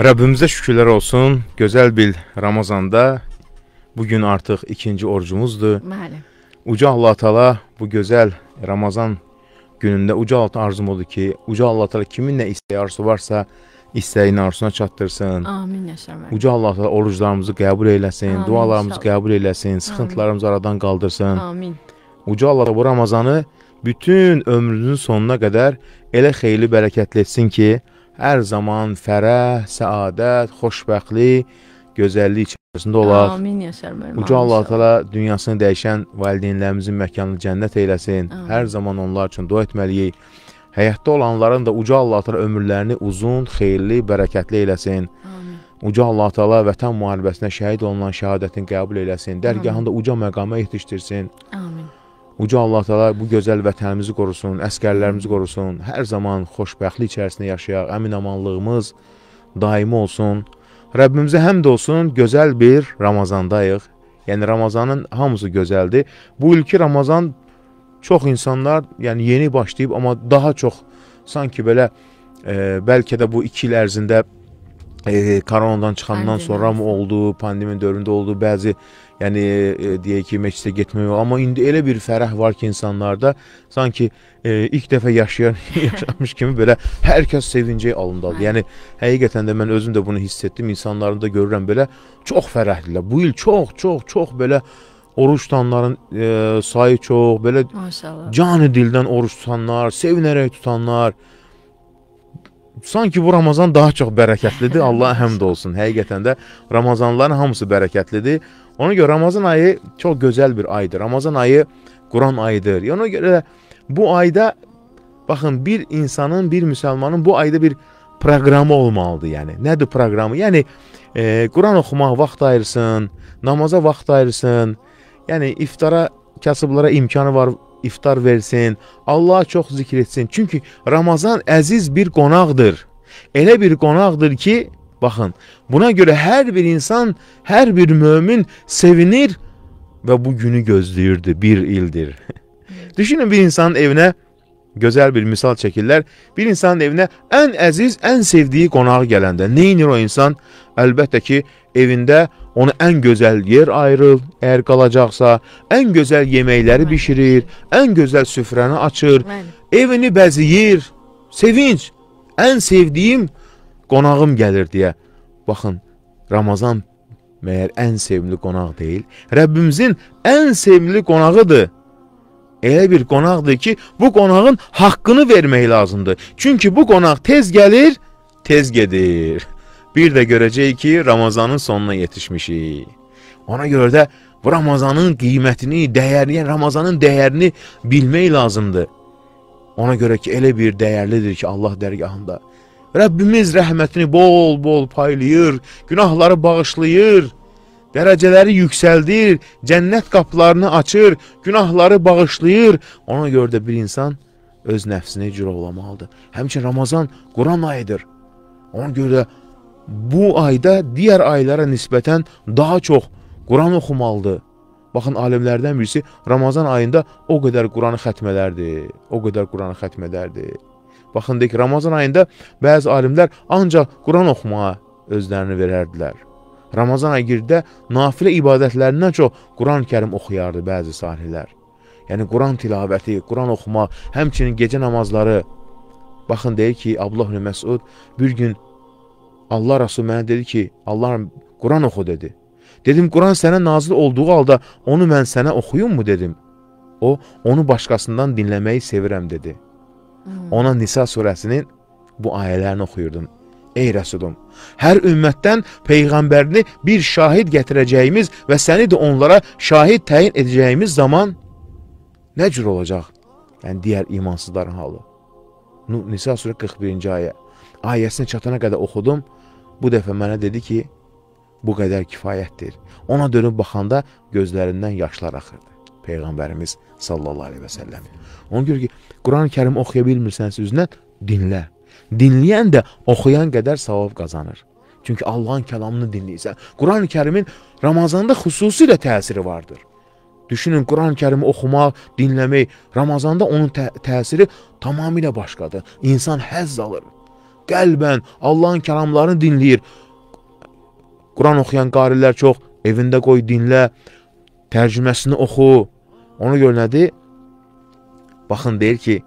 Rəbbimizə şükürlər olsun. Gözəl bir Ramazanda bu gün artıq ikinci orucumuzdur. Bəli. Uca Allah Taala bu gözəl Ramazan günündə uca Allah arzum odur ki, uca Allah Taala kimin nə istəyi arzusu varsa, istəyin arzusuna çatdırsın. Amin yaşamə. Uca Allah Taala oruclarımızı qəbul eləsin, Amin, dualarımızı inşallah. qəbul eləsin, sıxıntılarımızı Amin. aradan qaldırsın. Amin. Uca Allah bu Ramazanı bütün ömrünün sonuna qədər elə xeyirli bərəkətli etsin ki, hər zaman fərəh, səadət, xoşbəxtlik, gözəllik içərisində olaq. Amin, Yəsər müəllim. Uca Allah təala dünyasını dəyişən valideynlərimizin məkanını cənnət eyləsin. Amin. Hər zaman onlar üçün dua etməliyik. Həyatda olanların da uca Allah təala ömürlərini uzun, xeyirli, bərəkətli eyləsin. Amin. Uca Allah Teala vətən müharibəsində şəhid olunan şəhadətini qəbul eləsin. Dərgahında uca məqama yetişdirsin. Amin. Uca Allah təala bu gözəl vətənimizi qorusun, əskərlərimizi qorusun. Hər zaman xoşbəxtlik içərisində yaşayaq. Əminamanlığımız daimi olsun. Rəbbimizə həmd olsun. Gözəl bir Ramazandayıq. Yəni Ramazanın hamısı gözəldir. Bu ilki Ramazan çox insanlar, yəni yeni başlayıb, amma daha çox sanki belə e, bəlkə də bu 2 il ərzində e, koronadan çıxandan sonra mı oldu, pandemiya dövründə oldu, bəzi Yəni e, deyək ki, məscidə getmək, amma indi elə bir fərəh var ki, insanlarda sanki e, ilk dəfə yaşayan yaşamış kimi belə hər kəs sevincəy alındadır. Yəni həqiqətən də mən özüm də bunu hiss etdim. İnsanların da görürəm belə çox fərəhlilər. Bu il çox, çox, çox belə oruç tutanların e, sayı çox, belə maşallah. Canı dildən oruç tutanlar, sevinərək tutanlar. Sanki bu Ramazan daha çox bərəkətlidir. Allah həmd olsun. Həqiqətən də Ramazanların hamısı bərəkətlidir. Ona görə Ramazan ayı çox gözəl bir aydır. Ramazan ayı Quran ayıdır. Ona görə bu ayda baxın bir insanın, bir müsəlmanın bu ayda bir proqramı olmalıdır. Yəni nədir proqramı? Yəni e, Quran oxumaq vaxt ayırsın, namaza vaxt ayırsın. Yəni iftara kasıblara imkanı var iftar versin, Allah'a çox zikr etsin. Çünki Ramazan əziz bir qonaqdır. Elə bir qonaqdır ki, Baxın, buna görə hər bir insan, hər bir mömin sevinir və bu günü gözləyirdi bir ildir. Düşünün bir insanın evinə gözəl bir misal çəkirlər. Bir insanın evinə ən əziz, ən sevdiyi qonaq gələndə nə edir o insan? Əlbəttə ki, evində onu ən gözəl yer ayırır, əgər qalacaqsa, ən gözəl yeməkləri bişirir, ən gözəl süfrəni açır, evini bəzəyir. Sevinç, ən sevdiyim qonağım gəlir deyə. Baxın, Ramazan məyər ən sevimli qonaq deyil, Rəbbimizin ən sevimli qonağıdır. Elə bir qonaqdır ki, bu qonağın haqqını vermək lazımdır. Çünki bu qonaq tez gəlir, tez gedir. Bir də görəcək ki, Ramazanın sonuna yetişmişik. Ona görə də bu Ramazanın qiymətini, dəyərini, yəni Ramazanın dəyərini bilmək lazımdır. Ona görə ki, elə bir dəyərlidir ki, Allah dərgahında Rəbbimiz rəhmətini bol-bol paylayır, günahları bağışlayır, dərəcələri yüksəldir, cənnət qapılarını açır, günahları bağışlayır. Ona görə də bir insan öz nəfsini cirovlamalıdır. Həmçin Ramazan Quran ayıdır. Ona görə də bu ayda digər aylara nisbətən daha çox Quran oxumalıdır. Baxın, alimlərdən birisi Ramazan ayında o qədər Quranı xətmələrdir, o qədər Quranı xətmələrdir. Baxın deyək, Ramazan ayında bəzi alimlər ancaq Quran oxumağa özlərini verərdilər. Ramazan ayı girdə nafilə ibadətlərindən çox Quran-Kərim oxuyardı bəzi salihlər. Yəni Quran tilavəti, Quran oxumaq, həmçinin gecə namazları. Baxın deyir ki, Abdullah ibn Məsud bir gün Allah Rəsul mənə dedi ki, Allah Quran oxu dedi. Dedim, Quran sənə nazil olduğu halda onu mən sənə oxuyum mu dedim. O, onu başqasından dinləməyi sevirəm dedi. Hmm. Ona Nisa surəsinin bu ayələrini oxuyurdum. Ey rəsulum, hər ümmətdən peyğəmbərini bir şahid gətirəcəyimiz və səni də onlara şahid təyin edəcəyimiz zaman nə cür olacaq? Yəni digər imansızların halı. Nisa surə 41-ci ayə. Ayəsini çatana qədər oxudum. Bu dəfə mənə dedi ki, bu qədər kifayətdir. Ona dönüb baxanda gözlərindən yaşlar axırdı. Peyğəmbərimiz sallallahu əleyhi və səlləm. Ona görə ki, Qurani-Kərim oxuya bilmirsənsə üzünə dinlə. Dinləyən də oxuyan qədər savab qazanır. Çünki Allahın kəlamını dinləyirsən. Qurani-Kərimin Ramazanda xüsusilə təsiri vardır. Düşünün, Quran-Kərimi oxumaq, dinləmək, Ramazanda onun tə təsiri tamamilə başqadır. İnsan həzz alır. Qəlbən Allahın kəlamlarını dinləyir. Quran oxuyan qarilər çox, evində qoy dinlə. Tərcüməsini oxu. Ona görə nədir? Baxın, deyir ki,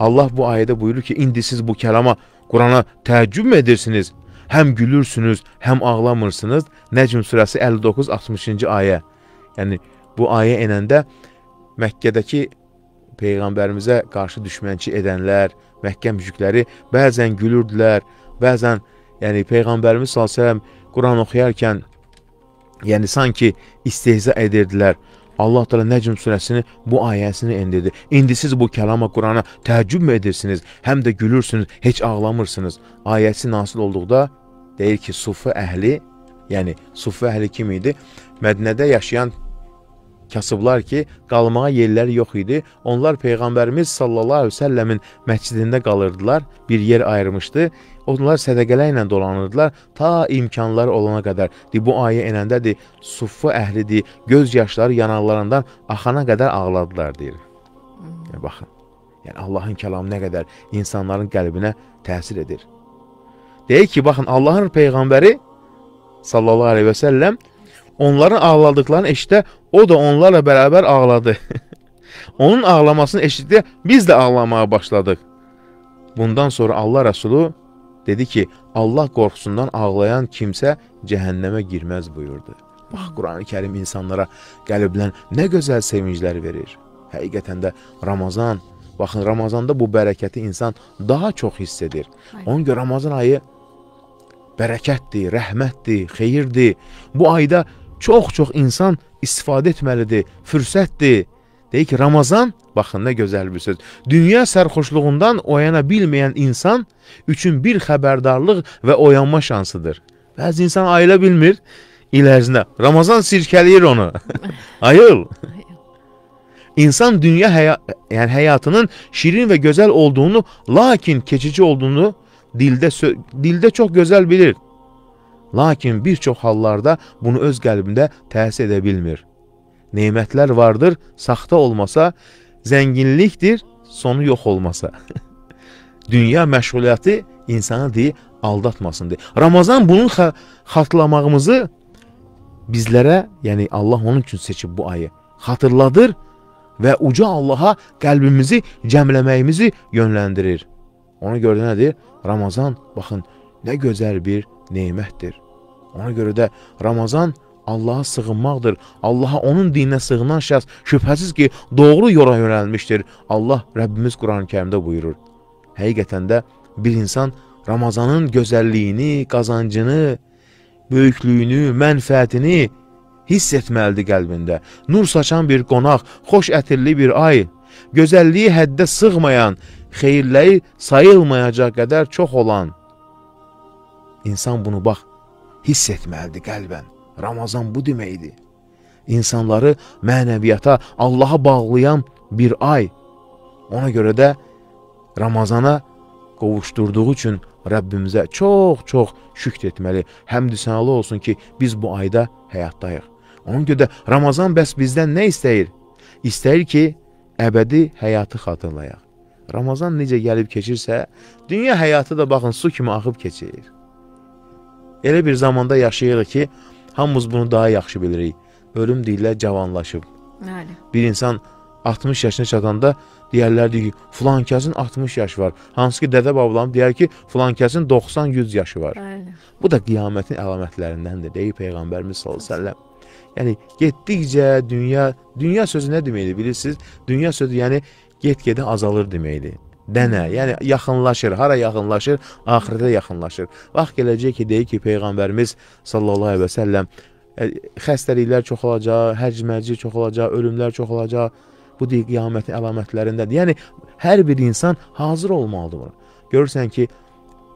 Allah bu ayədə buyurur ki, indi siz bu kəlama, Qurana təəccüb edirsiniz? Həm gülürsünüz, həm ağlamırsınız. Nəcm surəsi 59-60-cı ayə. Yəni, bu ayə enəndə Məkkədəki Peyğəmbərimizə qarşı düşmənçi edənlər, Məkkə müşrikləri bəzən gülürdülər, bəzən yəni Peyğəmbərimiz s.ə.v Quran oxuyarkən Yəni sanki istehza edirdilər. Allah Teala Nəcm surəsini bu ayəsini endirdi. İndi siz bu kəlama Qurana təəccüb edirsiniz, həm də gülürsünüz, heç ağlamırsınız. Ayəsi nasil olduqda deyir ki, Sufi əhli, yəni Sufi əhli kim idi? Mədnədə yaşayan kasıblar ki, qalmağa yerləri yox idi. Onlar peyğəmbərimiz sallallahu əleyhi və səlləmin məscidində qalırdılar. Bir yer ayırmışdı. Onlar sədaqələ ilə dolanırdılar ta imkanları olana qədər. Di bu ayə enəndədir. Suffu əhlidir. Göz yaşları yanaqlarından axana qədər ağladılar deyir. Yəni baxın. Yəni Allahın kəlamı nə qədər insanların qəlbinə təsir edir. Deyir ki, baxın Allahın peyğəmbəri sallallahu əleyhi və səlləm Onların ağladıklarını eşitdə o da onlarla bərabər ağladı. Onun ağlamasını eşitdə biz də ağlamağa başladıq. Bundan sonra Allah Rəsulu dedi ki, Allah qorxusundan ağlayan kimsə cəhənnəmə girməz buyurdu. Bax, Quran-ı Kerim insanlara qəlbdən nə gözəl sevinclər verir. Həqiqətən də Ramazan, baxın, Ramazanda bu bərəkəti insan daha çox hiss edir. Ona görə Ramazan ayı bərəkətdir, rəhmətdir, xeyirdir. Bu ayda çox-çox insan istifadə etməlidir, fürsətdir. Deyir ki, Ramazan, baxın nə gözəl bir söz. Dünya sərxoşluğundan oyana bilməyən insan üçün bir xəbərdarlıq və oyanma şansıdır. Bəzi insan ayıla bilmir il ərzində. Ramazan sirkələyir onu. Ayıl. İnsan dünya həya yəni həyatının şirin və gözəl olduğunu, lakin keçici olduğunu dildə dildə çox gözəl bilir. Lakin bir çox hallarda bunu öz qəlbində təhs edə bilmir. Neymətlər vardır, saxta olmasa, zənginlikdir, sonu yox olmasa. Dünya məşğuliyyəti insanı deyil, aldatmasın deyil. Ramazan bunun xatırlamağımızı bizlərə, yəni Allah onun üçün seçib bu ayı, xatırladır və uca Allaha qəlbimizi cəmləməyimizi yönləndirir. Ona görə nədir? Ramazan, baxın, nə gözəl bir nemətdir. Ona görə də Ramazan Allaha sığınmaqdır. Allaha onun dininə sığınan şəxs şübhəsiz ki, doğru yola yönəlmişdir. Allah Rəbbimiz Quran-Kərimdə buyurur. Həqiqətən də bir insan Ramazanın gözəlliyini, qazancını, böyüklüyünü, mənfəətini hiss etməlidir qəlbində. Nur saçan bir qonaq, xoş ətirli bir ay, gözəlliyi həddə sığmayan, xeyirləri sayılmayacaq qədər çox olan, İnsan bunu bax, hiss etməlidir qəlbən. Ramazan bu deməkdir. İnsanları mənəviyyata, Allaha bağlayan bir ay. Ona görə də Ramazana qovuşturduğu üçün Rəbbimizə çox-çox şükr etməli. Həmd-i sənalı olsun ki, biz bu ayda həyatdayıq. Ona görə də Ramazan bəs bizdən nə istəyir? İstəyir ki, əbədi həyatı xatırlayaq. Ramazan necə gəlib keçirsə, dünya həyatı da baxın su kimi axıb keçir. Elə bir zamanda yaşayırıq ki, hamımız bunu daha yaxşı bilirik. Ölüm deyirlər cavanlaşıb. Bəli. Bir insan 60 yaşına çatanda deyərlərdi ki, filan kəsin 60 yaşı var. Hansı ki, dədə babam deyər ki, filan kəsin 90-100 yaşı var. Bəli. Bu da qiyamətin əlamətlərindəndir, deyir Peyğəmbərimiz sallallahu əleyhi və səlləm. Yəni getdikcə dünya, dünya sözü nə deməkdir bilirsiniz? Dünya sözü yəni get-gedə azalır deməkdir dənə, yəni yaxınlaşır, hara yaxınlaşır? Axirətə yaxınlaşır. Vaxt gələcək ki, deyir ki, Peyğəmbərimiz sallallahu aleyhi və səlləm e, xəstəliklər çox olacaq, həcmərci çox olacaq, ölümlər çox olacaq. Bu deyil qiyamətin əlamətlərindədir. Yəni, hər bir insan hazır olmalıdır buna. Görürsən ki,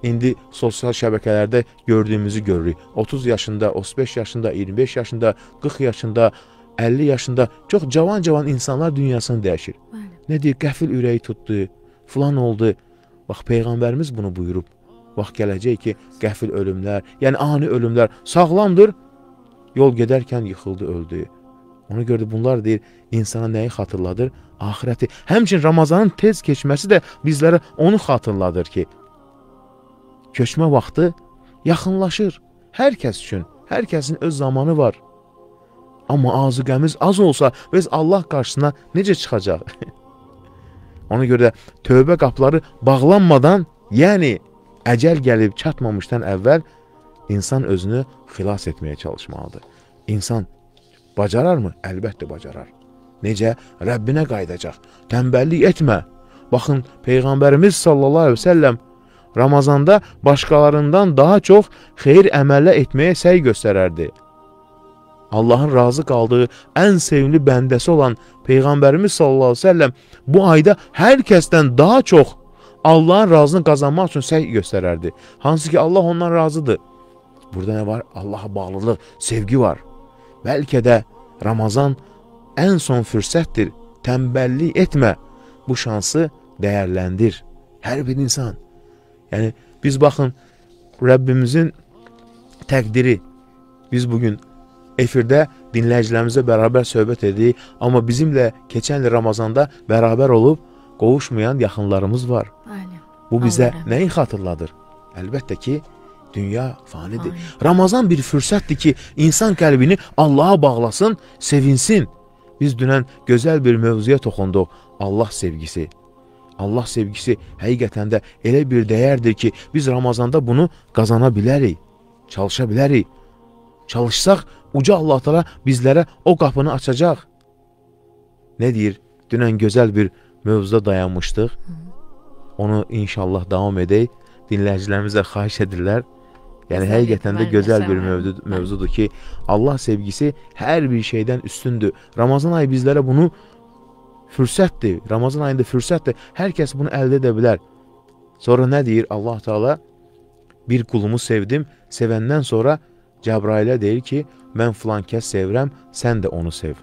İndi sosial şəbəkələrdə gördüyümüzü görürük. 30 yaşında, 35 yaşında, 25 yaşında, 40 yaşında, 50 yaşında çox cavan-cavan insanlar dünyasını dəyişir. Bəli. Nə deyir? Qəfil ürəyi tutdu. Filan oldu. Bax peyğəmbərimiz bunu buyurub. Bax gələcək ki, qəfil ölümlər, yəni ani ölümlər sağlamdır. Yol gedərkən yıxıldı, öldü. Ona görə də bunlar deyir, insana nəyi xatırladır? Axirəti. Həmçin Ramazanın tez keçməsi də bizlərə onu xatırladır ki, köçmə vaxtı yaxınlaşır. Hər kəs üçün, hər kəsin öz zamanı var. Amma azıqəmiz az olsa, biz Allah qarşısına necə çıxacaq? Ona görə də tövbə qapıları bağlanmadan, yəni əcəl gəlib çatmamışdan əvvəl insan özünü xilas etməyə çalışmalıdır. İnsan bacararmı? Əlbəttə bacarar. Necə? Rəbbinə qayıdacaq. Tənbəllik etmə. Baxın, Peyğəmbərimiz sallallahu əleyhi və səlləm Ramazanda başqalarından daha çox xeyir əmələ etməyə səy göstərərdi. Allahın razı qaldığı ən sevimli bəndəsi olan Peyğəmbərimiz sallallahu əleyhi və səlləm bu ayda hər kəsdən daha çox Allahın razını qazanmaq üçün səy göstərərdi. Hansı ki Allah ondan razıdır. Burada nə var? Allaha bağlılıq, sevgi var. Bəlkə də Ramazan ən son fürsətdir. Tənbəllik etmə. Bu şansı dəyərləndir. Hər bir insan. Yəni biz baxın Rəbbimizin təqdiri. Biz bugün Efirdə dinləyicilərimizlə bərabər söhbət edirik, amma bizimlə keçən il Ramazanda bərabər olub qovuşmayan yaxınlarımız var. Aynen. Bu bizə Aynen. nəyi xatırladır? Əlbəttə ki, dünya fanidir. Aynen. Ramazan bir fürsətdir ki, insan qəlbini Allaha bağlasın, sevinsin. Biz dünən gözəl bir mövzuya toxunduq, Allah sevgisi. Allah sevgisi həqiqətən də elə bir dəyərdir ki, biz Ramazanda bunu qazana bilərik, çalışa bilərik. Çalışsaq uca Allah Taala bizlərə o qapını açacaq. Nə deyir? Dünən gözəl bir mövzuda dayanmışdıq. Onu inşallah davam edək. Dinləyicilərimizə xahiş edirlər. Yəni həqiqətən də gözəl bir mövzu, mövzudur ki, Allah sevgisi hər bir şeydən üstündür. Ramazan ayı bizlərə bunu fürsətdir. Ramazan ayında fürsətdir. Hər kəs bunu əldə edə bilər. Sonra nə deyir Allah Taala? Bir qulumu sevdim. Sevəndən sonra Cəbrailə deyir ki, mən filankəs sevirəm, sən də onu sev.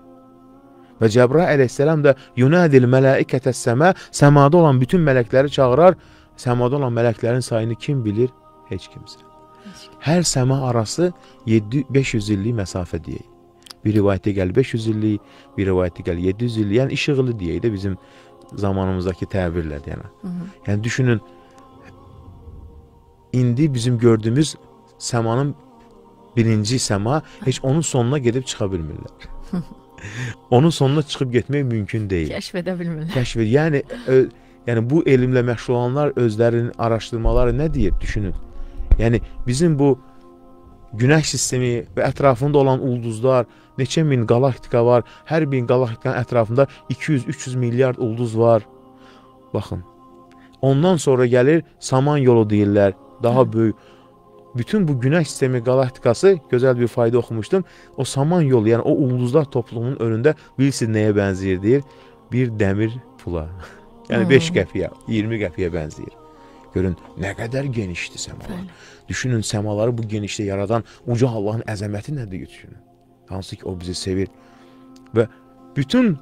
Və Cəbrail əleyhissalam da yunadil mələikətə səmə, səmada olan bütün mələkləri çağırar, səmada olan mələklərin sayını kim bilir? Heç kimsə. Hər səma arası 500 illik məsafə deyək. Bir rivayətə gəl 500 illik, bir rivayətə gəl 700 illik, yəni işıqlı deyək də bizim zamanımızdakı təbirlə deyənə. Yəni düşünün, indi bizim gördüyümüz səmanın birinci səma heç onun sonuna gedib çıxa bilmirlər. onun sonuna çıxıb getmək mümkün deyil. Kəşf edə bilmirlər. Kəşf edir. Yəni ö, yəni bu elmlə məşğul olanlar özlərinin araşdırmaları nə deyir düşünün. Yəni bizim bu Günəş sistemi və ətrafında olan ulduzlar, neçə min galaktika var. Hər bir galaktikanın ətrafında 200-300 milyard ulduz var. Baxın. Ondan sonra gəlir Saman yolu deyirlər, daha böyük bütün bu günəş sistemi galaktikası gözəl bir fayda oxumuşdum. O saman yolu, yəni o ulduzlar toplumunun önündə bilirsiniz nəyə bənzəyir deyir? Bir dəmir pula. yəni hmm. 5 qəpiyə, 20 qəpiyə bənzəyir. Görün nə qədər genişdir səmalar. Düşünün səmaları bu genişdə yaradan uca Allahın əzəməti nədir düşünün. Hansı ki o bizi sevir və bütün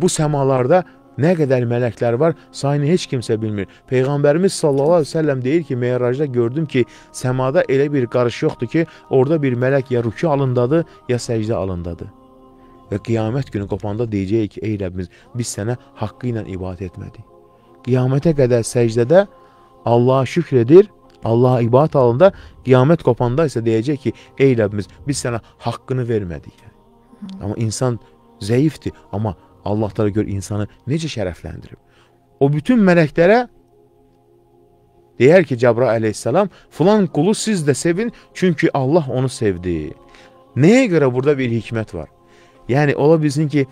bu səmalarda Nə qədər mələklər var, sayını heç kimsə bilmir. Peyğəmbərimiz sallallahu əleyhi və səlləm deyir ki, Meyrajda gördüm ki, səmada elə bir qarış yoxdur ki, orada bir mələk ya ruku alındadır, ya səcdə alındadır. Və qiyamət günü qopanda deyəcək ki, ey Rəbbimiz, biz sənə haqqı ilə ibadət etmədik. Qiyamətə qədər səcdədə Allaha şükr edir, Allaha ibadət halında, qiyamət qopanda isə deyəcək ki, ey Rəbbimiz, biz sənə haqqını vermədik. Amma insan zəifdir, amma Allah da gör insanı necə şərəfləndirib. O bütün mələklərə deyər ki, Cəbra əleyhissalam, filan qulu siz də sevin, çünki Allah onu sevdi. Nəyə görə burada bir hikmət var? Yəni, ola bilsin ki,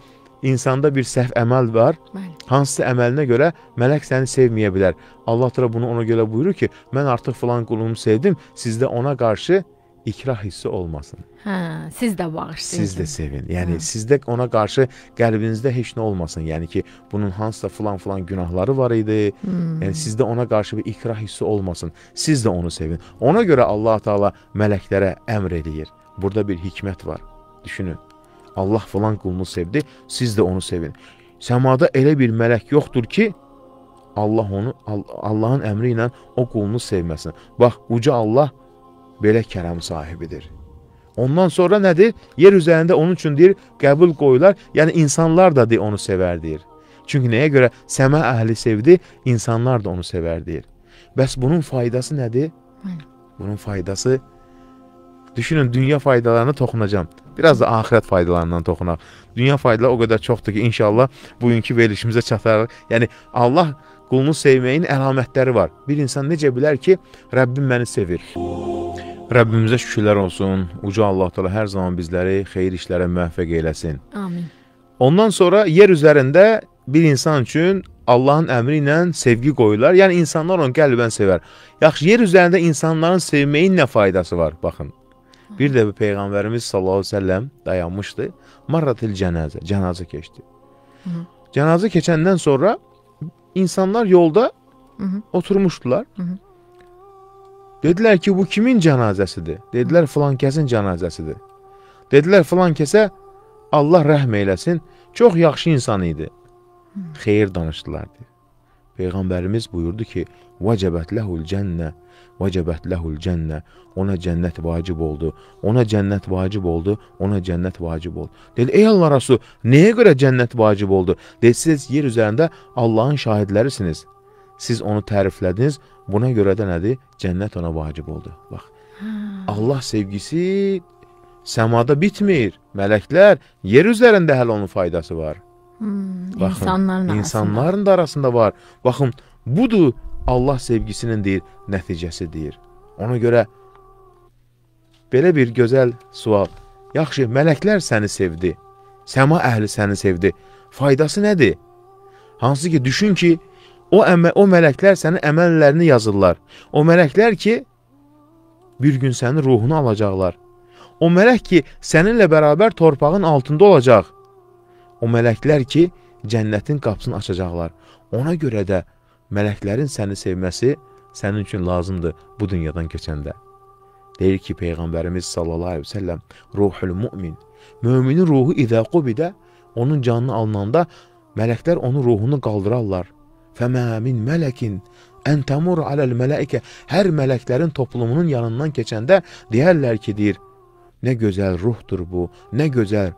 insanda bir səhv əməl var. Bəli. Hansısa əməlinə görə mələk səni sevməyə bilər. Allah təala bunu ona görə buyurur ki, mən artıq filan qulumu sevdim, siz də ona qarşı ikrah hissi olmasın. Hə, siz də bağışlayın. Siz də sevin. Yəni hə. sizdə ona qarşı qəlbinizdə heç nə olmasın. Yəni ki, bunun hansısa filan-filan günahları var idi. Hmm. Yəni sizdə ona qarşı bir ikrah hissi olmasın. Siz də onu sevin. Ona görə Allah Taala mələklərə əmr eləyir. Burada bir hikmət var. Düşünün. Allah filan qulunu sevdi, siz də onu sevin. Səmada elə bir mələk yoxdur ki, Allah onu Allahın əmri ilə o qulunu sevməsin. Bax, uca Allah belə kəram sahibidir. Ondan sonra nədir? Yer üzərində onun üçün deyir, qəbul qoyular, yəni insanlar da deyir, onu sevər deyir. Çünki nəyə görə səmə əhli sevdi, insanlar da onu sevər deyir. Bəs bunun faydası nədir? Bunun faydası Düşünün, dünya faydalarına toxunacam. Biraz da axirət faydalarından toxunaq. Dünya faydaları o qədər çoxdur ki, inşallah bugünkü verilişimizə çatarıq. Yəni Allah qulunu sevməyin əlamətləri var. Bir insan necə bilər ki, Rəbbim məni sevir? Oh. Rəbbimizə şükürlər olsun. Uca Allah təala hər zaman bizləri xeyir işlərə müvəffəq eləsin. Amin. Ondan sonra yer üzərində bir insan üçün Allahın əmri ilə sevgi qoyurlar. Yəni insanlar onu qəlbən sevər. Yaxşı, yer üzərində insanların sevməyin nə faydası var? Baxın. Bir də peyğəmbərimiz sallallahu əleyhi və səlləm dayanmışdı. Marratil cənazə, cənazə keçdi. Hı -hı. Cənazə keçəndən sonra insanlar yolda Hı -hı. oturmuşdular. Hı -hı. Dedilər ki, bu kimin cənazəsidir? Dedilər, filan kəsin cənazəsidir. Dedilər, filan kəsə Allah rəhm eyləsin, çox yaxşı insan idi. Xeyir danışdılar. Peyğəmbərimiz buyurdu ki, Vəcəbət ləhul cənnə, vəcəbət ləhul cənnə, ona cənnət vacib oldu, ona cənnət vacib oldu, ona cənnət vacib oldu. Dedi, ey Allah Rasul, nəyə görə cənnət vacib oldu? Dedi, siz yer üzərində Allahın şahidlərisiniz. Siz onu təriflədiniz, Buna görə də nədir? Cənnət ona vacib oldu. Bax. Hə. Allah sevgisi səmada bitmir. Mələklər yer üzərində hələ onun faydası var. Hmm, Baxın, insanların, insanların arasında. da arasında var. Baxın, budur Allah sevgisinin deyir, nəticəsi deyir. Ona görə belə bir gözəl sual. Yaxşı, mələklər səni sevdi. Səma əhli səni sevdi. Faydası nədir? Hansı ki, düşün ki, O, əmə, o mələklər sənin əməllərini yazırlar. O mələklər ki, bir gün sənin ruhunu alacaqlar. O mələk ki, səninlə bərabər torpağın altında olacaq. O mələklər ki, cənnətin qapısını açacaqlar. Ona görə də mələklərin səni sevməsi sənin üçün lazımdır bu dünyadan keçəndə. Deyir ki, Peyğəmbərimiz sallallahu aleyhi ve sellem ruhul mümin. Müminin ruhu idə qubidə onun canını alınanda mələklər onun ruhunu qaldırarlar. فَمَا مِنْ مَلَكٍ en tamur alel melaike her meleklerin toplumunun yanından geçende diğerler ki deyir ne güzel ruhtur bu ne güzel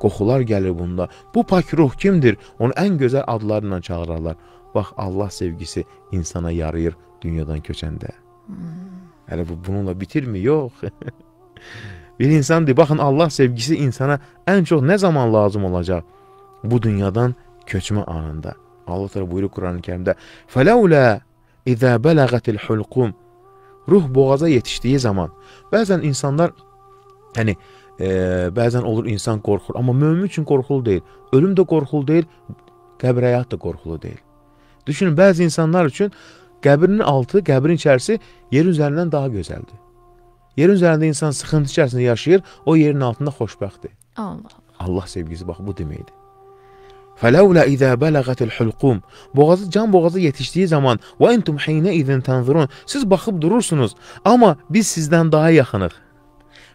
kokular gelir bunda bu pak ruh kimdir onu en güzel adlarla çağırarlar bax Allah sevgisi insana yarayır dünyadan köçende hmm. hele bu bununla bitir mi yok bir insandır bakın Allah sevgisi insana en çok ne zaman lazım olacak bu dünyadan köçme anında Allah təala buyurur Qurani-Kərimdə: "Fələulə izə bələğətil hulqum" Ruh boğaza yetişdiyi zaman bəzən insanlar yəni e, bəzən olur insan qorxur, amma mömin üçün qorxulu deyil. Ölüm də qorxulu deyil, qəbr həyat da qorxulu deyil. Düşünün, bəzi insanlar üçün qəbrinin altı, qəbrin içərisi yerin üzərindən daha gözəldir. Yerin üzərində insan sıxıntı içərisində yaşayır, o yerin altında xoşbəxtdir. Allah. Allah sevgisi bax bu deməkdir. Fələulə izə bələğətil hulqum. Boğazı can boğazı yetişdiyi zaman və entum hinə izin tənzurun. Siz baxıb durursunuz, amma biz sizdən daha yaxınıq.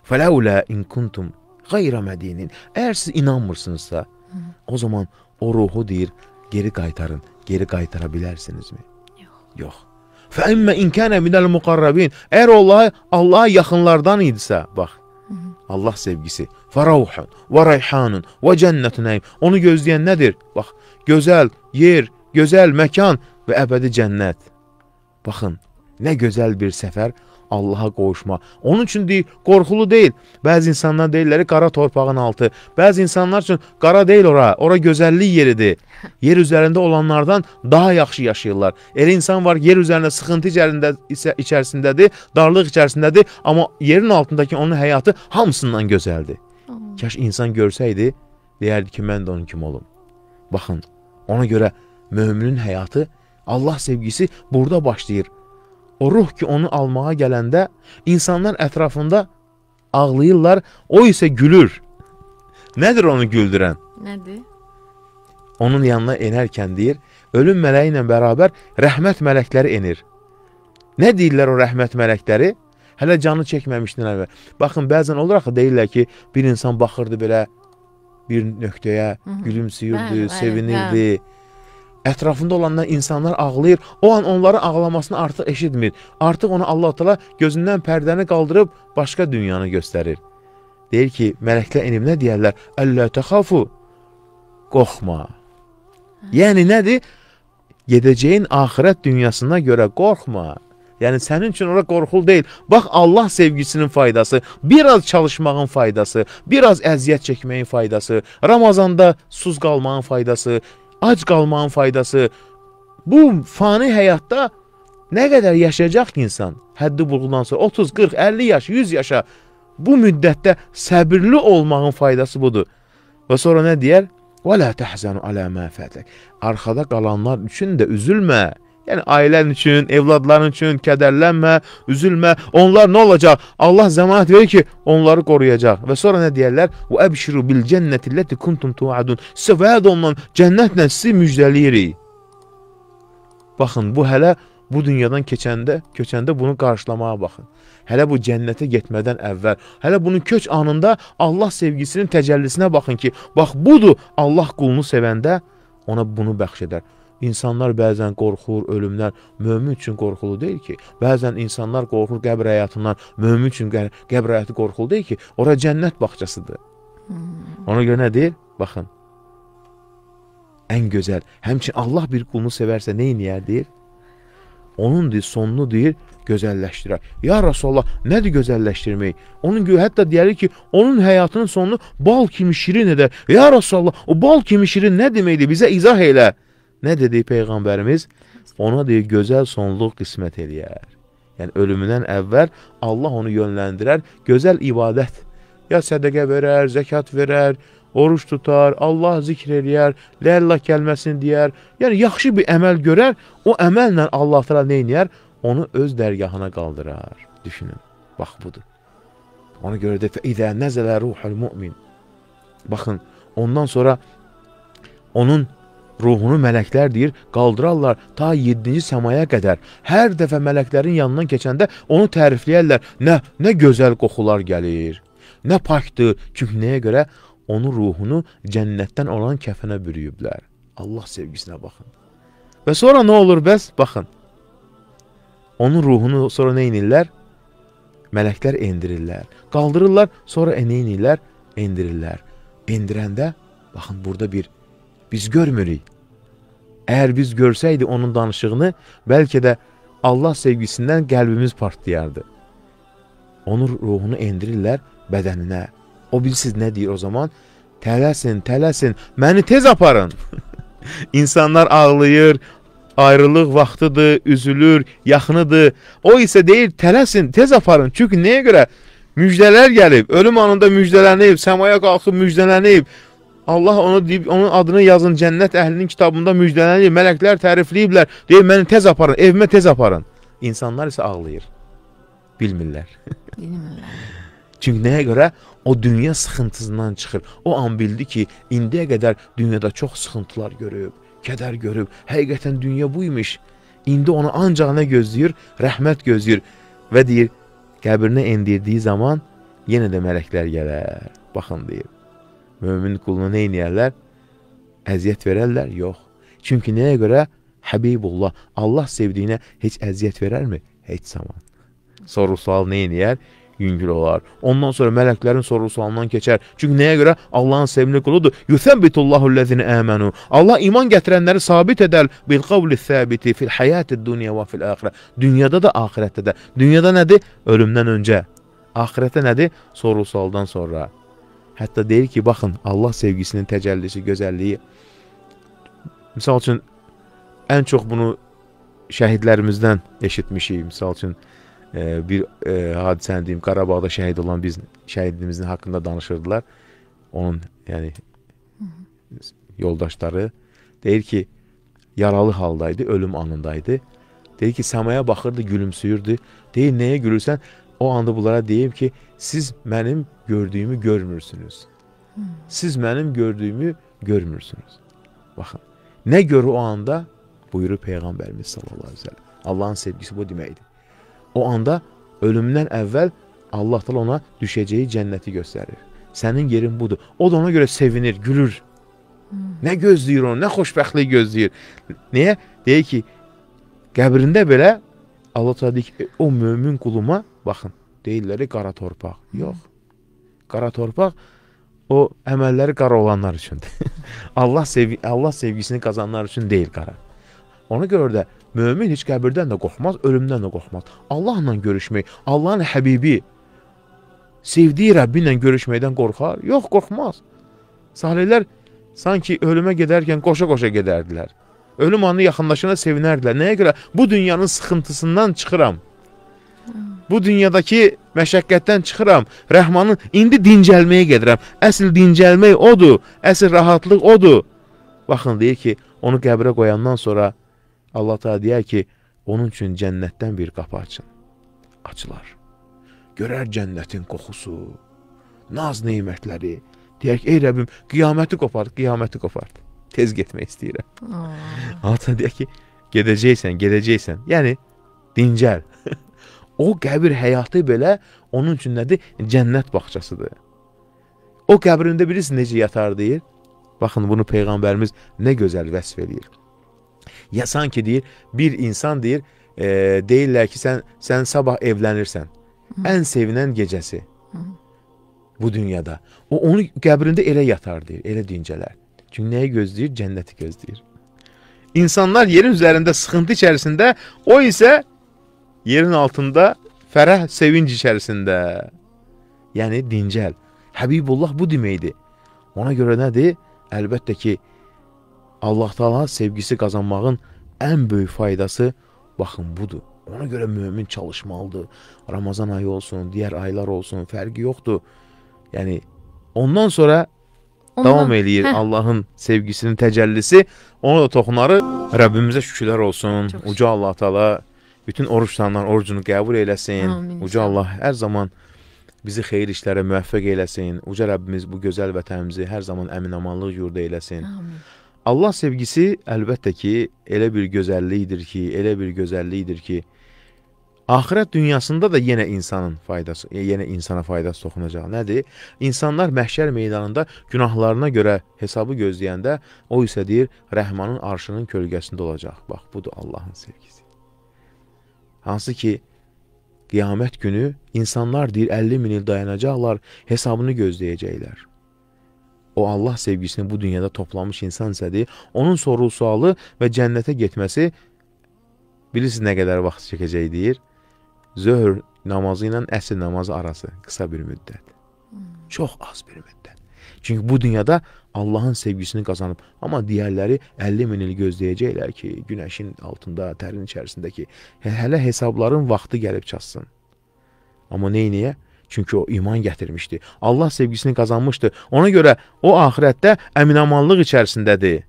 Fələulə in kuntum qeyra mədinin. Əgər siz inanmırsınızsa, o zaman o ruhu deyir, geri qaytarın. Geri qaytara bilərsinizmi? Yox. Yox. Fə emmə in kənə minəl muqarrabin. Əgər Allah Allah yaxınlardan idisə, bax. Allah sevgisi. Və ravhun, və rayhanun, və cənnətü nəyim. Onu gözləyən nədir? Bax, gözəl yer, gözəl məkan və əbədi cənnət. Baxın, nə gözəl bir səfər Allaha qovuşma. Onun üçün deyir, qorxulu deyil. Bəzi insanlar deyirlər, qara torpağın altı. Bəzi insanlar üçün qara deyil ora, ora gözəllik yeridir. Yer üzərində olanlardan daha yaxşı yaşayırlar. Elə insan var, yer üzərində sıxıntı içərində, içərisindədir, darlıq içərisindədir, amma yerin altındakı onun həyatı hamısından gözəldir. Kaş insan görsəydi, deyərdi ki, mən də onun kimi olum. Baxın, ona görə möminin həyatı Allah sevgisi burada başlayır. O ruh ki, onu almağa gələndə insanlar ətrafında ağlayırlar, o isə gülür. Nədir onu güldürən? Nədir? Onun yanına enərkən deyir, ölüm mələyi ilə bərabər rəhmət mələkləri enir. Nə deyirlər o rəhmət mələkləri? Hələ canı çəkməmişdən əvvəl. Baxın, bəzən olur axı deyirlər ki, bir insan baxırdı belə bir nöqtəyə, gülümsüyürdü, hə, sevinirdi. Hə, hə. Ətrafında olanlar insanlar ağlayır. O an onların ağlamasını artıq eşitmir. Artıq ona Allah Taala gözündən pərdəni qaldırıb başqa dünyanı göstərir. Deyir ki, mələklər enimlə deyərlər: "Əllə təxafu." Qorxma. Yəni nədir? Gedəcəyin axirət dünyasına görə qorxma. Yəni sənin üçün ora qorxul deyil. Bax Allah sevgisinin faydası, biraz çalışmağın faydası, biraz əziyyət çəkməyin faydası, Ramazanda susuz qalmağın faydası, ac qalmağın faydası, bu fani həyatda nə qədər yaşayacaq ki, insan həddi bulğundan sonra 30, 40, 50 yaş, 100 yaşa bu müddətdə səbirli olmağın faydası budur. Və sonra nə deyər? Və la təhzənu alə mə fətək. Arxada qalanlar üçün də üzülmə. Yəni ailən üçün, evladların üçün kədərlənmə, üzülmə. Onlar nə olacaq? Allah zəmanət verir ki, onları qoruyacaq. Və sonra nə deyirlər? "Və əbşiru bil cənnəti llati kuntum tuadun." Sizə vəd olunan cənnətlə sizi müjdəliyirik. Baxın, bu hələ bu dünyadan keçəndə, köçəndə bunu qarşılamağa baxın. Hələ bu cənnətə getmədən əvvəl, hələ bunun köç anında Allah sevgisinin təcəllisinə baxın ki, bax budur Allah qulunu sevəndə ona bunu bəxş edər. İnsanlar bəzən qorxur, ölümlər mömin üçün qorxulu deyil ki. Bəzən insanlar qorxur qəbr həyatından, mömin üçün qəbr həyatı qorxulu deyil ki. Ora cənnət bağçasıdır. Hmm. Ona görə nə deyir? Baxın. Ən gözəl, həmçinin Allah bir qulunu sevərsə nə edir deyir? Onun deyir, sonunu deyir, gözəlləşdirər. Ya Rasulullah, nədir gözəlləşdirmək? Onun hətta deyərik ki, onun həyatının sonunu bal kimi şirin edər. Ya Rasulullah, o bal kimi şirin nə deməkdir? Bizə izah elə. Nə dedi Peyğəmbərimiz? Ona deyir, gözəl sonluq qismət eləyər. Yəni, ölümündən əvvəl Allah onu yönləndirər, gözəl ibadət. Ya sədəqə verər, zəkat verər, oruç tutar, Allah zikr eləyər, ləlla kəlməsini deyər. Yəni, yaxşı bir əməl görər, o əməllə Allah tələ neynəyər? Onu öz dərgahına qaldırar. Düşünün, bax budur. Ona görə də fəidə nəzələ ruhul mümin. Baxın, ondan sonra onun Ruhunu mələklər deyir, qaldırarlar ta 7-ci səmaya qədər. Hər dəfə mələklərin yanından keçəndə onu tərifləyərlər. Nə, nə gözəl qoxular gəlir. Nə pakdır, çünki nəyə görə onun ruhunu cənnətdən olan kəfənə bürüyüblər. Allah sevgisinə baxın. Və sonra nə olur bəs? Baxın. Onun ruhunu sonra nə edirlər? Mələklər endirirlər. Qaldırırlar, sonra nə edirlər? Endirirlər. Endirəndə baxın burada bir Biz görmürük. Əgər biz görsəydi onun danışığını, bəlkə də Allah sevgisindən qəlbimiz partlayardı. Onun ruhunu endirirlər bədəninə. O bilsiz nə deyir o zaman? Tələsin, tələsin, məni tez aparın. İnsanlar ağlayır, ayrılıq vaxtıdır, üzülür, yaxınıdır. O isə deyir, tələsin, tez aparın. Çünki nəyə görə? Müjdələr gəlib, ölüm anında müjdələnib, səmaya qalxıb müjdələnib. Allah onu deyib, onun adını yazın cənnət əhlinin kitabında müjdələnir. Mələklər tərifləyiblər. Deyir, məni tez aparın, evimə tez aparın. İnsanlar isə ağlayır. Bilmirlər. Bilmirlər. Çünki nəyə görə? O dünya sıxıntısından çıxır. O an bildi ki, indiyə qədər dünyada çox sıxıntılar görüb, kədər görüb. Həqiqətən dünya bu imiş. İndi onu ancaq nə gözləyir? Rəhmət gözləyir və deyir, qəbrinə endirdiyi zaman yenə də mələklər gələr. Baxın deyir mömin quluna neynəyərlər? Əziyyət verərlər? Yox. Çünki nəyə görə? Həbibullah. Allah sevdiyinə heç əziyyət verərmi? Heç zaman. Soru-sual neynəyər? yüngül olar. Ondan sonra mələklərin sorusundan keçər. Çünki nəyə görə? Allahın sevimli quludur. Yusəbbitullahu ləzini əmənu. Allah iman gətirənləri sabit edər. Bil qavli səbiti fil həyatid dunya və fil axirə. Dünyada da, axirətdə də. Dünyada nədir? Ölümdən öncə. Axirətdə nədir? Sorusaldan sonra. Hətta deyir ki, baxın, Allah sevgisinin təcəllisi, gözəlliyi. Misal üçün, ən çox bunu şəhidlərimizdən eşitmişik. Misal üçün, e, bir e, hadisəni deyim, Qarabağda şəhid olan biz şəhidimizin haqqında danışırdılar. Onun, yəni, yoldaşları deyir ki, yaralı haldaydı, ölüm anındaydı. Deyir ki, səmaya baxırdı, gülümsüyürdü. Deyir, nəyə gülürsən? O anda bunlara deyib ki, siz mənim gördüyümü görmürsünüz. Siz mənim gördüyümü görmürsünüz. Baxın, nə görür o anda? Buyurur Peyğəmbərimiz sallallahu aleyhi ve sellem. Allahın sevgisi bu deməkdir. O anda ölümdən əvvəl Allah da ona düşəcəyi cənnəti göstərir. Sənin yerin budur. O da ona görə sevinir, gülür. Nə gözləyir onu, nə xoşbəxtlik gözləyir. Niyə? Deyir ki, qəbrində belə Allah təala deyir ki, o mömin quluma baxın deyirlər qara torpaq. Yox. Qara torpaq o əməlləri qara olanlar üçündür. Allah sevgi Allah sevgisini qazananlar üçün deyil qara. Ona görə də mömin heç qəbirdən də qorxmaz, ölümdən də qorxmaz. Allahla görüşmək, Allahın həbibi sevdiyi Rəbbi ilə görüşməkdən qorxar? Yox, qorxmaz. Salihlər sanki ölümə gedərkən qoşa-qoşa gedərdilər. Ölüm anı yaxınlaşana sevinərdilər. Nəyə görə? Bu dünyanın sıxıntısından çıxıram bu dünyadakı məşəqqətdən çıxıram, rəhmanın indi dincəlməyə gedirəm. Əsl dincəlmək odur, əsl rahatlıq odur. Baxın, deyir ki, onu qəbrə qoyandan sonra Allah ta deyər ki, onun üçün cənnətdən bir qapı açın. Açılar. Görər cənnətin qoxusu, naz neymətləri. Deyər ki, ey Rəbbim, qiyaməti qopart, qiyaməti qopart. Tez getmək istəyirəm. Allah ta deyər ki, gedəcəksən, gedəcəksən. Yəni, dincəl. O qəbir həyatı belə onun üçün nədir? Cənnət bağçasıdır. O qəbrində bilirsiniz necə yatar deyir? Baxın bunu Peyğəmbərimiz nə gözəl vəsf eləyir. Ya sanki deyir, bir insan deyir, e, deyirlər ki, sən sən sabah evlənirsən. Hı. Ən sevinən gecəsi. Hı. Bu dünyada. O onu qəbrində elə yatar deyir, elə dincələr. Çünki nəyi gözləyir? Cənnəti gözləyir. İnsanlar yerin üzərində sıxıntı içərisində, o isə yerin altında fərəh, sevinc içərisində. Yəni dincəl. Həbibullah bu deməkdir. Ona görə nədir? Əlbəttə ki, Allah Taala sevgisi qazanmağın ən böyük faydası baxın budur. Ona görə mömin çalışmalıdır. Ramazan ayı olsun, digər aylar olsun, fərqi yoxdur. Yəni ondan sonra Ondan, davam eləyir hə. Allahın sevgisinin təcəllisi. Ona da toxunarıq. Rəbbimizə şükürlər olsun. Çox Uca Allah Taala Bütün oruç tutanlar orucunu qəbul eləsin. Amin. Uca Allah hər zaman bizi xeyir işlərə müvəffəq eləsin. Uca Rəbbimiz bu gözəl vətənimizi hər zaman əminamanlıq yurda eləsin. Amin. Allah sevgisi əlbəttə ki, elə bir gözəllikdir ki, elə bir gözəllikdir ki, axirət dünyasında da yenə insanın faydası, e, yenə insana faydası toxunacaq. Nədir? İnsanlar məhşər meydanında günahlarına görə hesabı gözləyəndə o isə deyir, Rəhmanın arşının kölgəsində olacaq. Bax, budur Allahın sevgisi. Hansı ki, qiyamət günü insanlar deyir 50 min il dayanacaqlar, hesabını gözləyəcəklər. O Allah sevgisini bu dünyada toplamış insan isədir, onun sorğu-sualı və cənnətə getməsi bilirsiniz nə qədər vaxt çəkəcək deyir. Zöhr namazı ilə əsr namazı arası qısa bir müddət. Hmm. Çox az bir müddət. Çünki bu dünyada Allahın sevgisini qazanıb, amma digərləri 50 min il gözləyəcəklər ki, günəşin altında, tərin içərisindəki hə, hələ hesabların vaxtı gəlib çatsın. Amma neyniyə? Çünki o iman gətirmişdi. Allah sevgisini qazanmışdı. Ona görə o axirətdə əminamanlıq içərisindədir.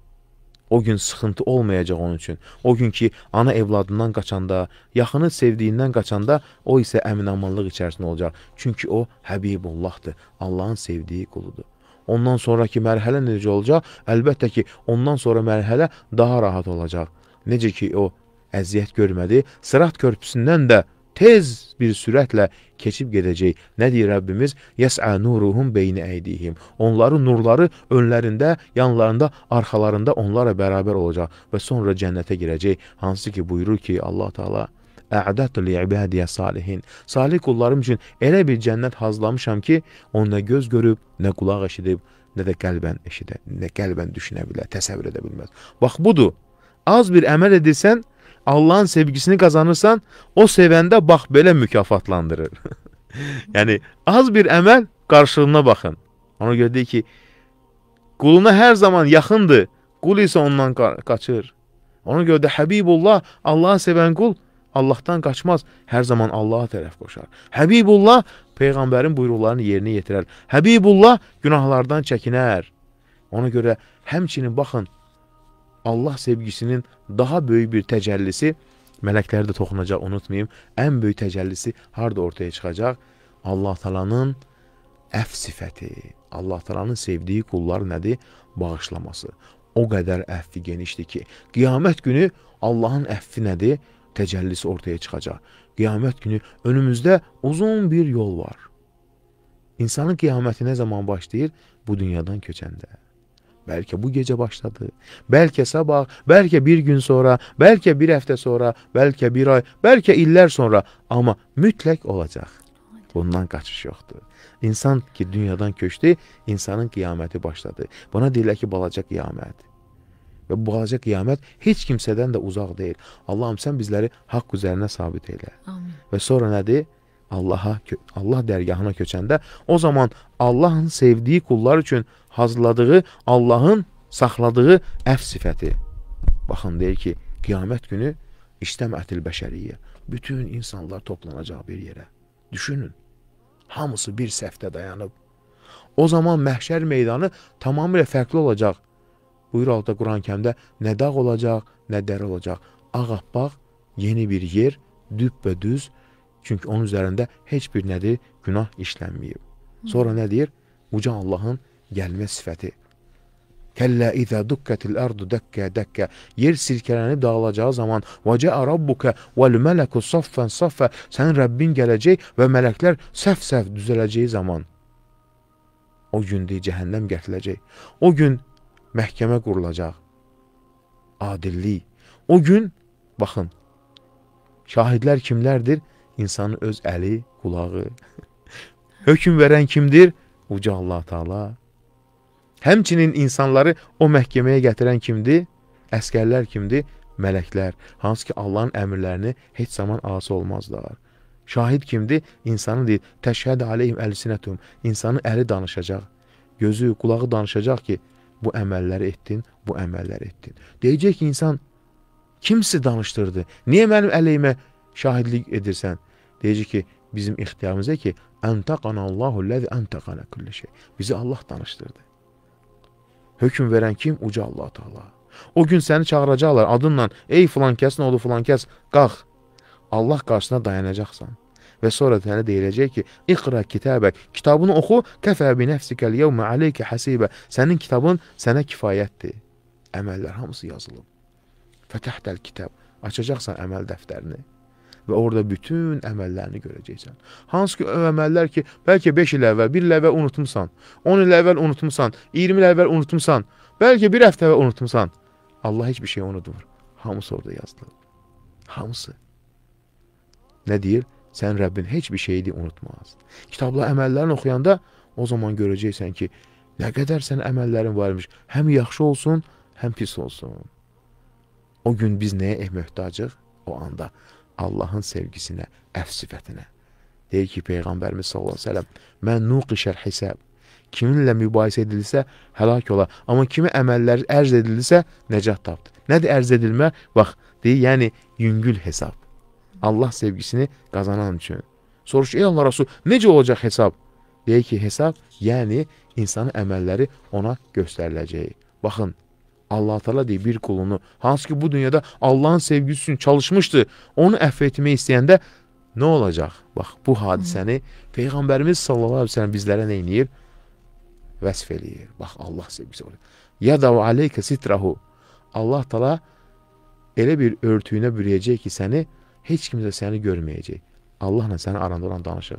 O gün sıxıntı olmayacaq onun üçün. O gün ki, ana evladından qaçanda, yaxını sevdiyindən qaçanda, o isə əminamanlıq içərisində olacaq. Çünki o Həbibullahdır, Allahın sevdiyi quludur. Ondan sonraki mərhələ necə olacaq? Əlbəttə ki, ondan sonra mərhələ daha rahat olacaq. Necə ki, o əziyyət görmədi, sırat körpüsündən də tez bir sürətlə keçib gedəcək. Nə deyir Rəbbimiz? Yəsə nuruhum beyni əydihim. Onların nurları önlərində, yanlarında, arxalarında onlara bərabər olacaq və sonra cənnətə girəcək. Hansı ki buyurur ki, Allah Taala: Ədətü li ibadiyə salihin. Salih qullarım üçün elə bir cənnət hazırlamışam ki, onu nə göz görüb, nə qulaq eşidib, nə də qəlbən eşidə, nə qəlbən düşünə bilər, təsəvvür edə bilməz. Bax budur. Az bir əməl edirsən, Allahın sevgisini qazanırsan, o sevəndə bax belə mükafatlandırır. yəni az bir əməl qarşılığına baxın. Ona görə deyir ki, quluna hər zaman yaxındır, qul isə ondan qaçır. Ona görə də Həbibullah, Allahı sevən qul Allahdan qaçmaz, hər zaman Allaha tərəf qoşar. Həbibullah peyğəmbərin buyruqlarını yerinə yetirər. Həbibullah günahlardan çəkinər. Ona görə həmçinin baxın, Allah sevgisinin daha böyük bir təcəllisi, mələklər də toxunacaq, unutmayım, ən böyük təcəllisi harada ortaya çıxacaq? Allah talanın əf sifəti, Allah talanın sevdiyi qullar nədir? Bağışlaması. O qədər əfvi genişdir ki, qiyamət günü Allahın əfvi nədir? təcəllisi ortaya çıxacaq. Qiyamət günü önümüzdə uzun bir yol var. İnsanın qiyaməti nə zaman başlayır? Bu dünyadan köçəndə. Bəlkə bu gecə başladı, bəlkə sabah, bəlkə bir gün sonra, bəlkə bir həftə sonra, bəlkə bir ay, bəlkə illər sonra, amma mütləq olacaq. Bundan qaçış yoxdur. İnsan ki, dünyadan köçdü, insanın qiyaməti başladı. Buna deyirlər ki, balaca qiyamət və bu balaca qiyamət heç kimsədən də uzaq deyil. Allahım, sən bizləri haqq üzərinə sabit elə. Amin. Və sonra nədir? Allaha, Allah dərgahına köçəndə o zaman Allahın sevdiyi qullar üçün hazırladığı, Allahın saxladığı əf sifəti. Baxın, deyir ki, qiyamət günü işləmətil bəşəriyyə. Bütün insanlar toplanacaq bir yerə. Düşünün, hamısı bir səhvdə dayanıb. O zaman məhşər meydanı tamamilə fərqli olacaq. Buyur halda Quran-Kərimdə nə dağ olacaq, nə dərə olacaq. Ağappaq yeni bir yer, düppədüz. Çünki onun üzərində heç bir nədir? Günah işlənməyib. Sonra hmm. nə deyir? Uca Allahın gəlmə sifəti. Kəllə izə dukkətil ərdu dəkkə dəkkə. Yer silkələnib dağılacağı zaman vəcə rabbuka vəl mələku saffən saffə. Sənin Rəbbin gələcək və mələklər səf-səf düzələcəyi zaman o gündür cəhənnəm gətiriləcək. O gün məhkəmə qurulacaq. Adillik. O gün, baxın, şahidlər kimlərdir? İnsanın öz əli, qulağı. Hökum verən kimdir? Uca Allah-u Teala. Həmçinin insanları o məhkəməyə gətirən kimdir? Əskərlər kimdir? Mələklər, hansı ki Allahın əmrlərini heç zaman asi olmazlar. Şahid kimdir? İnsanın deyil, təşhəd aleyhim əlisinətum. İnsanın əli danışacaq, gözü, qulağı danışacaq ki, bu əməlləri etdin, bu əməlləri etdin. Deyəcək ki, insan kimsi danışdırdı? Niyə mənim əleyimə şahidlik edirsən? Deyəcək ki, bizim ixtiyarımızda ki, əntəqana Allahu ləzi əntəqana kulli şey. Bizi Allah danışdırdı. Hökm verən kim? Uca Allah Teala. O gün səni çağıracaqlar adınla, ey filan kəsin oğlu filan kəs, qalx. Allah qarşısına dayanacaqsan və sonra Teala deyiləcək ki, "İqra kitabək." Kitabını oxu, "Kəfə bi nəfsikəl yevmə aleyke hasibə." Sənin kitabın sənə kifayətdir. Əməllər hamısı yazılıb. Fətəhtəl kitab. Açacaqsan əməl dəftərini və orada bütün əməllərini görəcəksən. Hansı ki, o əməllər ki, bəlkə 5 il əvvəl, 1 il əvvəl unutmusan, 10 il əvvəl unutmusan, 20 il əvvəl unutmusan, bəlkə 1 həftə əvvəl unutmusan. Allah heç bir şey unutmur. Hamısı orada yazılıb. Hamısı. Nə deyir? Sən Rəbbin heç bir şeyi unutmaz. Kitabla əməllərini oxuyanda o zaman görəcəksən ki, nə qədər sən əməllərin varmış, həm yaxşı olsun, həm pis olsun. O gün biz nəyə eh möhtacıq? O anda Allahın sevgisinə, əf sifətinə. Deyir ki, Peyğəmbərimiz sallallahu əleyhi və səlləm, "Mən nuqişəl hisab" kiminlə mübahisə edilsə həlak ola. Amma kimi əməllər ərz edilsə nəcat tapdı. Nədir ərz edilmə? Bax, deyir, yəni yüngül hesab. Allah sevgisini qazanan üçün. Soruş, ey Allah Rasul, necə olacaq hesab? Deyir ki, hesab, yəni insanın əməlləri ona göstəriləcək. Baxın, Allah Teala deyir bir kulunu, hansı ki bu dünyada Allahın sevgisi üçün çalışmışdı, onu əff etmək istəyəndə nə olacaq? Bax, bu hadisəni Peyğəmbərimiz sallallahu əleyhi və səlləm bizlərə nə eləyir? Vəsf eləyir. Bax, Allah sevgisi olur. Ya da aleykə sitrahu. Allah Teala elə bir örtüyünə bürüyəcək ki, səni heç kimsə səni görməyəcək. Allahla sənin aranda olan danışığı.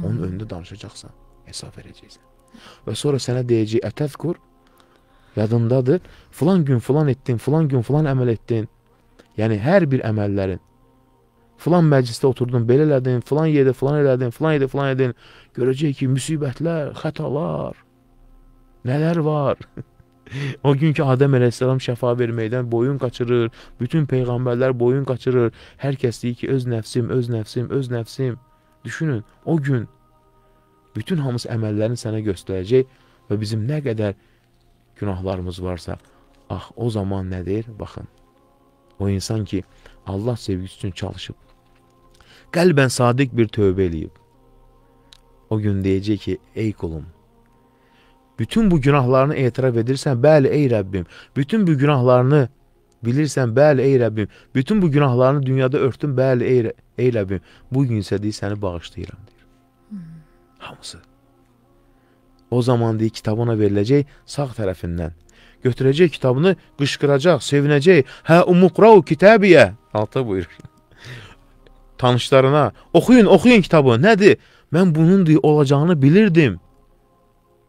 Onun önündə danışacaqsan, hesab verəcəksən. Və sonra sənə deyəcək ətəzkur yadındadır. Falan gün falan etdin, falan gün falan əməl etdin. Yəni hər bir əməllərin Falan məclisdə oturdun, belə elədin, falan yerdə falan elədin, falan yerdə falan edin. Görəcək ki, müsibətlər, xətalar, nələr var. o gün ki Adəm əleyhissalam şəfa verməkdən boyun qaçırır, bütün peyğəmbərlər boyun qaçırır. Hər kəs deyir ki, öz nəfsim, öz nəfsim, öz nəfsim. Düşünün, o gün bütün hamısı əməllərini sənə göstərəcək və bizim nə qədər günahlarımız varsa, ax o zaman nədir? Baxın. O insan ki, Allah sevgisi üçün çalışıb. Qəlbən sadiq bir tövbə eləyib. O gün deyəcək ki, ey qulum, bütün bu günahlarını etiraf edirsən, bəli ey Rəbbim, bütün bu günahlarını bilirsən, bəli ey Rəbbim, bütün bu günahlarını dünyada örtdüm, bəli ey, ey Rəbbim, bugün isə deyir, səni bağışlayıram, deyir. Hmm. Hamısı. O zaman deyir, kitabına veriləcək sağ tərəfindən. Götürəcək kitabını, qışqıracaq, sevinəcək. Hə, umuqrav kitəbiyə, alta buyurur. Tanışlarına, oxuyun, oxuyun kitabı, nədir? Mən bunun deyir, olacağını bilirdim.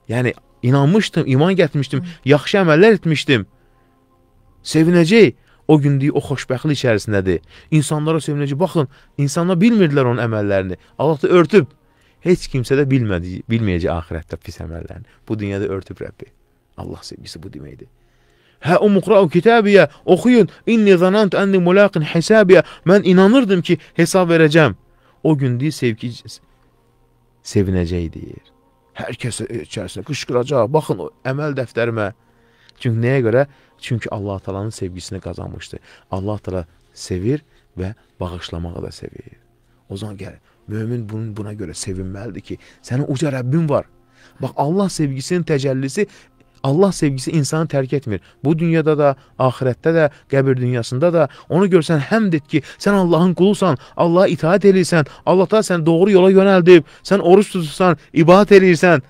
Yəni İnanmışdım, iman gətirmişdim, yaxşı əməllər etmişdim. Sevinəcək. O gün deyir, o xoşbəxtlik içərisindədir. İnsanlara sevinəcək. Baxın, insanlar bilmirdilər onun əməllərini. Allah da örtüb. Heç kimsə də bilmədi, bilməyəcək axirətdə pis əməllərini. Bu dünyada örtüb Rəbbi. Allah sevgisi bu deməkdir. Hə umqra'u kitabiyə, oxuyun. İnni zanantu enni mulaqin hisabiyə. Mən inanırdım ki, hesab verəcəm. O gün deyir, sevgi sevinəcək deyir hər kəs içərisində qışqıracaq. Baxın o əməl dəftərimə. Çünki nəyə görə? Çünki Allah Taala'nın sevgisini qazanmışdı. Allah Taala sevir və bağışlamağı da sevir. O zaman gəl, mömin bunun buna görə sevinməlidir ki, sənin uca Rəbbin var. Bax Allah sevgisinin təcəllisi Allah sevgisi insanı tərk etmir. Bu dünyada da, axirətdə də, qəbir dünyasında da onu görsən həmd et ki, sən Allahın qulusan, Allaha itaat eləyirsən, Allah da sən doğru yola yönəldib, sən oruç tutursan, ibadət eləyirsən.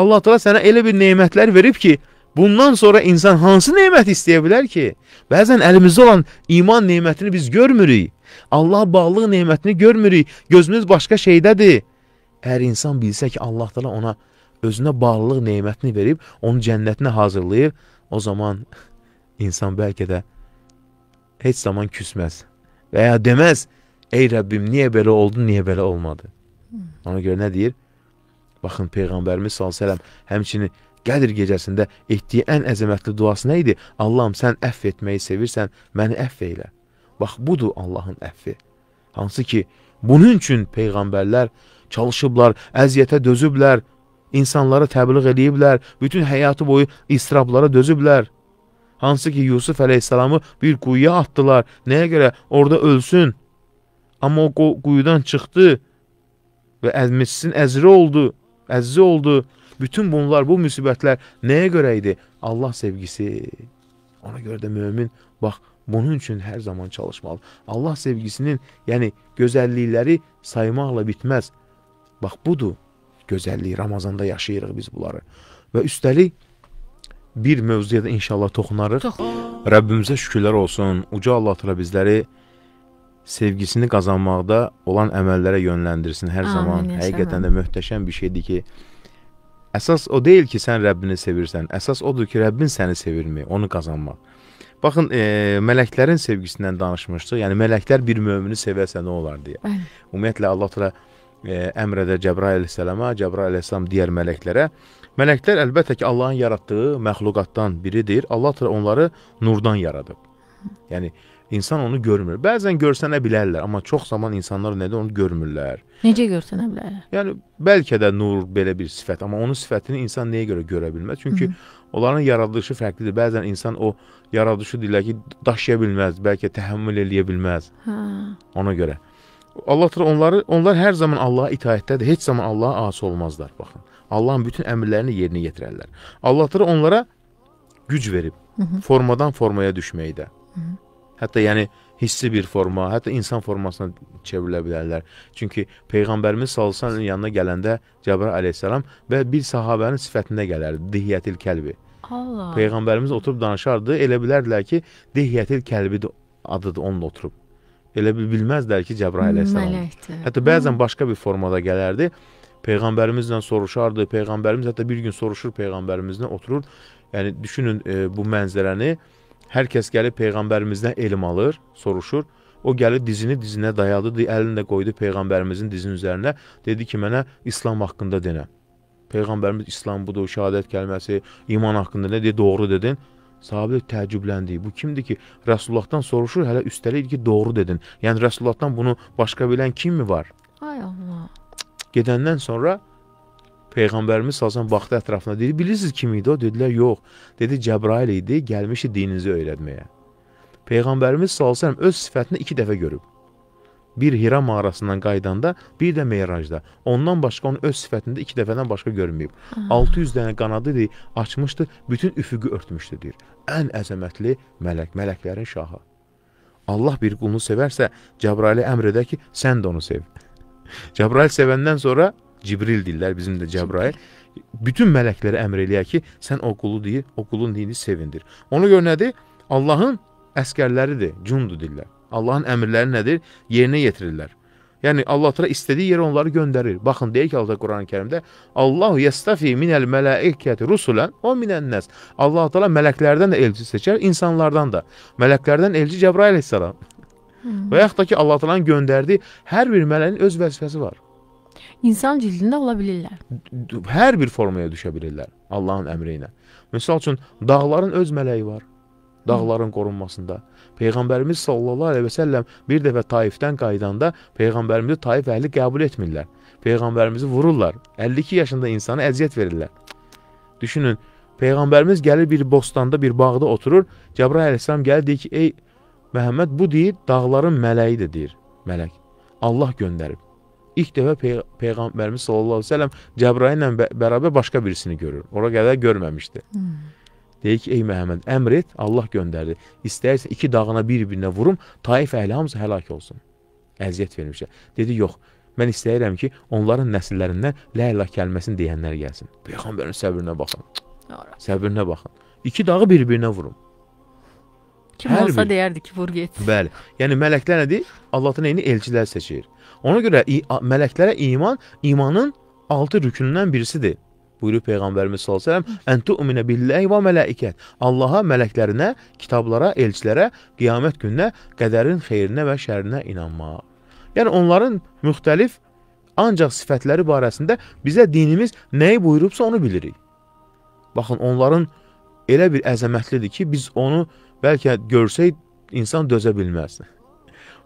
Allah da sənə elə bir neymətlər verib ki, Bundan sonra insan hansı neymət istəyə bilər ki? Bəzən əlimizdə olan iman neymətini biz görmürük. Allah bağlılıq neymətini görmürük. Gözümüz başqa şeydədir. Əgər insan bilsə ki, Allah da ona özünə bağlılıq nemətini verib, onu cənnətinə hazırlayır, o zaman insan bəlkə də heç zaman küsməz və ya deməz, ey Rəbbim, niyə belə oldu, niyə belə olmadı? Hmm. Ona görə nə deyir? Baxın, Peyğəmbərimiz s.ə.v həmçinin Qədir gecəsində etdiyi ən əzəmətli duası nə idi? Allahım, sən əff etməyi sevirsən, məni əff eylə. Bax, budur Allahın əffi. Hansı ki, bunun üçün Peyğəmbərlər çalışıblar, əziyyətə dözüblər, insanlara təbliğ ediblər, bütün həyatı boyu istirablara dözüblər. Hansı ki, Yusuf əleyhissalamı bir quyuya atdılar, nəyə görə orada ölsün. Amma o quyudan çıxdı və əzmişsin əzri oldu, əzzi oldu. Bütün bunlar, bu müsibətlər nəyə görə idi? Allah sevgisi. Ona görə də mömin, bax, bunun üçün hər zaman çalışmalı. Allah sevgisinin, yəni gözəllikləri saymaqla bitməz. Bax, budur gözəllik, Ramazanda yaşayırıq biz bunları. Və üstəlik bir mövzuya da inşallah toxunarıq. Tox Rəbbimizə şükürlər olsun. Uca Allah təala bizləri sevgisini qazanmaqda olan əməllərə yönləndirsin hər Amin, zaman. Həqiqətən də möhtəşəm bir şeydir ki, əsas o deyil ki, sən Rəbbini sevirsən. Əsas odur ki, Rəbbin səni sevirmi, onu qazanmaq. Baxın, e, mələklərin sevgisindən danışmışdıq. Yəni mələklər bir mömini sevəsə nə olar deyə. Bəli. Ümumiyyətlə Allah təala E, əmr edə Cəbrail əleyhissalama, Cəbrail əleyhissalam digər mələklərə. Mələklər əlbəttə ki, Allahın yaratdığı məxluqatdan biridir. Allah təala onları nurdan yaradıb. Yəni insan onu görmür. Bəzən görsənə bilərlər, amma çox zaman insanlar nədir onu görmürlər. Necə görsənə bilərlər? Yəni bəlkə də nur belə bir sifət, amma onun sifətini insan nəyə görə görə bilməz? Çünki Hı -hı. onların yaradılışı fərqlidir. Bəzən insan o yaradılışı dilə ki, daşıya bilməz, bəlkə təhəmmül eləyə bilməz. Hə. Ona görə. Allah təala onları onlar hər zaman Allaha itaatdədir, heç zaman Allaha asi olmazlar. Baxın. Allahın bütün əmrlərini yerinə yetirərlər. Allah təala onlara güc verib Hı -hı. formadan formaya düşməkdə. Hətta yəni hissi bir forma, hətta insan formasına çevrilə bilərlər. Çünki Peyğəmbərimiz sallallahu əleyhi yanına gələndə Cəbrail əleyhissalam və bir sahabənin sifətində gələrdi, dihiyyətil kəlbi. Allah. Peyğəmbərimiz oturub danışardı, elə bilərdilər ki, dihiyyətil kəlbi adıdır, onunla oturub elə bil bilməzdilər ki, Cəbrail əleyhissalam. Hətta bəzən başqa bir formada gələrdi. Peyğəmbərimizlə soruşardı. Peyğəmbərimiz hətta bir gün soruşur peyğəmbərimizlə oturur. Yəni düşünün e, bu mənzərəni hər kəs gəlib peyğəmbərimizdən elm alır, soruşur. O gəlib dizini dizinə dayadı, əlini də qoydu peyğəmbərimizin dizinin üzərinə. Dedi ki, mənə İslam haqqında denə. Peyğəmbərimiz İslam budur, şahadət kəlməsi, iman haqqında nə deyə doğru dedin? Sahabə təəccübləndi. Bu kimdir ki, Rəsulullahdan soruşur, hələ üstəlik ki, doğru dedin. Yəni Rəsulullahdan bunu başqa bilən kimmi var? Ay Allah. Gedəndən sonra Peyğəmbərimiz salsan vaxtı ətrafına dedi, bilirsiniz kim idi o? Dedilər, yox. Dedi, Cəbrail idi, gəlmişdi dininizi öyrətməyə. Peyğəmbərimiz salsan öz sifətini iki dəfə görüb bir Hira mağarasından qayıdanda, bir də Meyracda. Ondan başqa onu öz sifətində 2 dəfədən başqa görməyib. Aha. 600 dənə qanadı deyir, açmışdı, bütün üfüqü örtmüşdü deyir. Ən əzəmətli mələk, mələklərin şahı. Allah bir qulunu sevərsə, Cəbrailə əmr edər ki, sən də onu sev. Cəbrail sevəndən sonra Cibril deyirlər, bizim də Cəbrail. Bütün mələklərə əmr eləyər ki, sən o qulu deyir, o qulun dini sevindir. Ona görə nədir? Allahın əskərləridir, cundu deyirlər. Allahın əmrləri nədir? Yerinə yetirirlər. Yəni Allah təala istədiyi yerə onları göndərir. Baxın deyir ki, Allah Qurani-Kərimdə Allahu yastafi minəl mələikəti rusulan və minən-nas. Allah təala mələklərdən də elçi seçər, insanlardan da. Mələklərdən elçi Cəbrail əleyhissalam. Və yaxud da ki, Allah təalanın göndərdiyi hər bir mələyin öz vəzifəsi var. İnsan cildində ola bilirlər. Hər bir formaya düşə bilirlər Allahın əmri ilə. Məsəl üçün dağların öz mələyi var. Dağların qorunmasında. Hı Peyğəmbərimiz sallallahu əleyhi və səlləm bir dəfə Taifdən qayıdanda peyğəmbərimizi Taif əhli qəbul etmirlər. Peyğəmbərimizi vururlar. 52 yaşında insana əziyyət verirlər. Düşünün, peyğəmbərimiz gəlir bir bostanda, bir bağda oturur. Cəbrayil əleyhissalam gəlir deyir ki: "Ey Məhəmməd, bu deyir dağların mələyidir" deyir. Mələk Allah göndərib. İlk dəfə pey peyğəmbərimiz sallallahu əleyhi və səlləm Cəbrayillə bərabər başqa birisini görür. Ora qədər görməmişdi. Hmm. Deyir ki, ey Məhəmməd, əmr et, Allah göndərdi. İstəyirsə iki dağına bir-birinə vurum, Taif əhli hamısı həlak olsun. Əziyyət vermişlər. Dedi, yox, mən istəyirəm ki, onların nəsillərindən la ilaha kəlməsini deyənlər gəlsin. Peyğəmbərin səbrinə baxın. Səbrinə baxın. İki dağı bir-birinə vurum. Kim Hər olsa bir... deyərdi ki, vur get. Bəli. Yəni mələklər nədir? Allahın eyni elçilər seçir. Ona görə mələklərə iman imanın altı rükünündən birisidir buyurub Peyğəmbərimiz sallallahu əleyhi və səlləm, "Ən tu'minə billahi və mələikət." Allaha, mələklərinə, kitablara, elçilərə, qiyamət gününə, qədərin xeyrinə və şərinə inanmaq. Yəni onların müxtəlif ancaq sifətləri barəsində bizə dinimiz nəyi buyurubsa onu bilirik. Baxın, onların elə bir əzəmətlidir ki, biz onu bəlkə görsək insan dözə bilməz.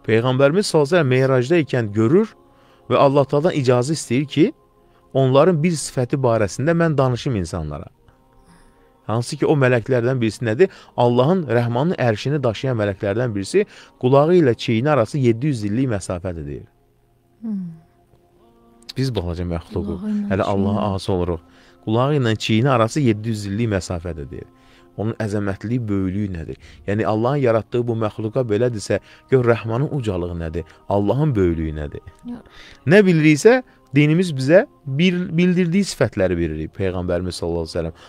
Peyğəmbərimiz sallallahu əleyhi və səlləm Meyracda ikən görür və Allah Taala'dan icazə istəyir ki, onların bir sifəti barəsində mən danışım insanlara. Hansı ki, o mələklərdən birisi nədir? Allahın rəhmanın ərşini daşıyan mələklərdən birisi qulağı ilə çiyini arası 700 illik məsafədir, deyir. Hmm. Biz balaca məxluqu, hələ Allaha az oluruq. Qulağı ilə çiyini arası 700 illik məsafədir, deyir. Onun əzəmətliyi, böyüklüyü nədir? Yəni, Allahın yaratdığı bu məxluqa belədirsə, gör, rəhmanın ucalığı nədir? Allahın böyüklüyü nədir? Nə biliriksə, dinimiz bizə bil, bildirdiyi sifətləri verir peyğəmbərimiz sallallahu əleyhi və səlləm.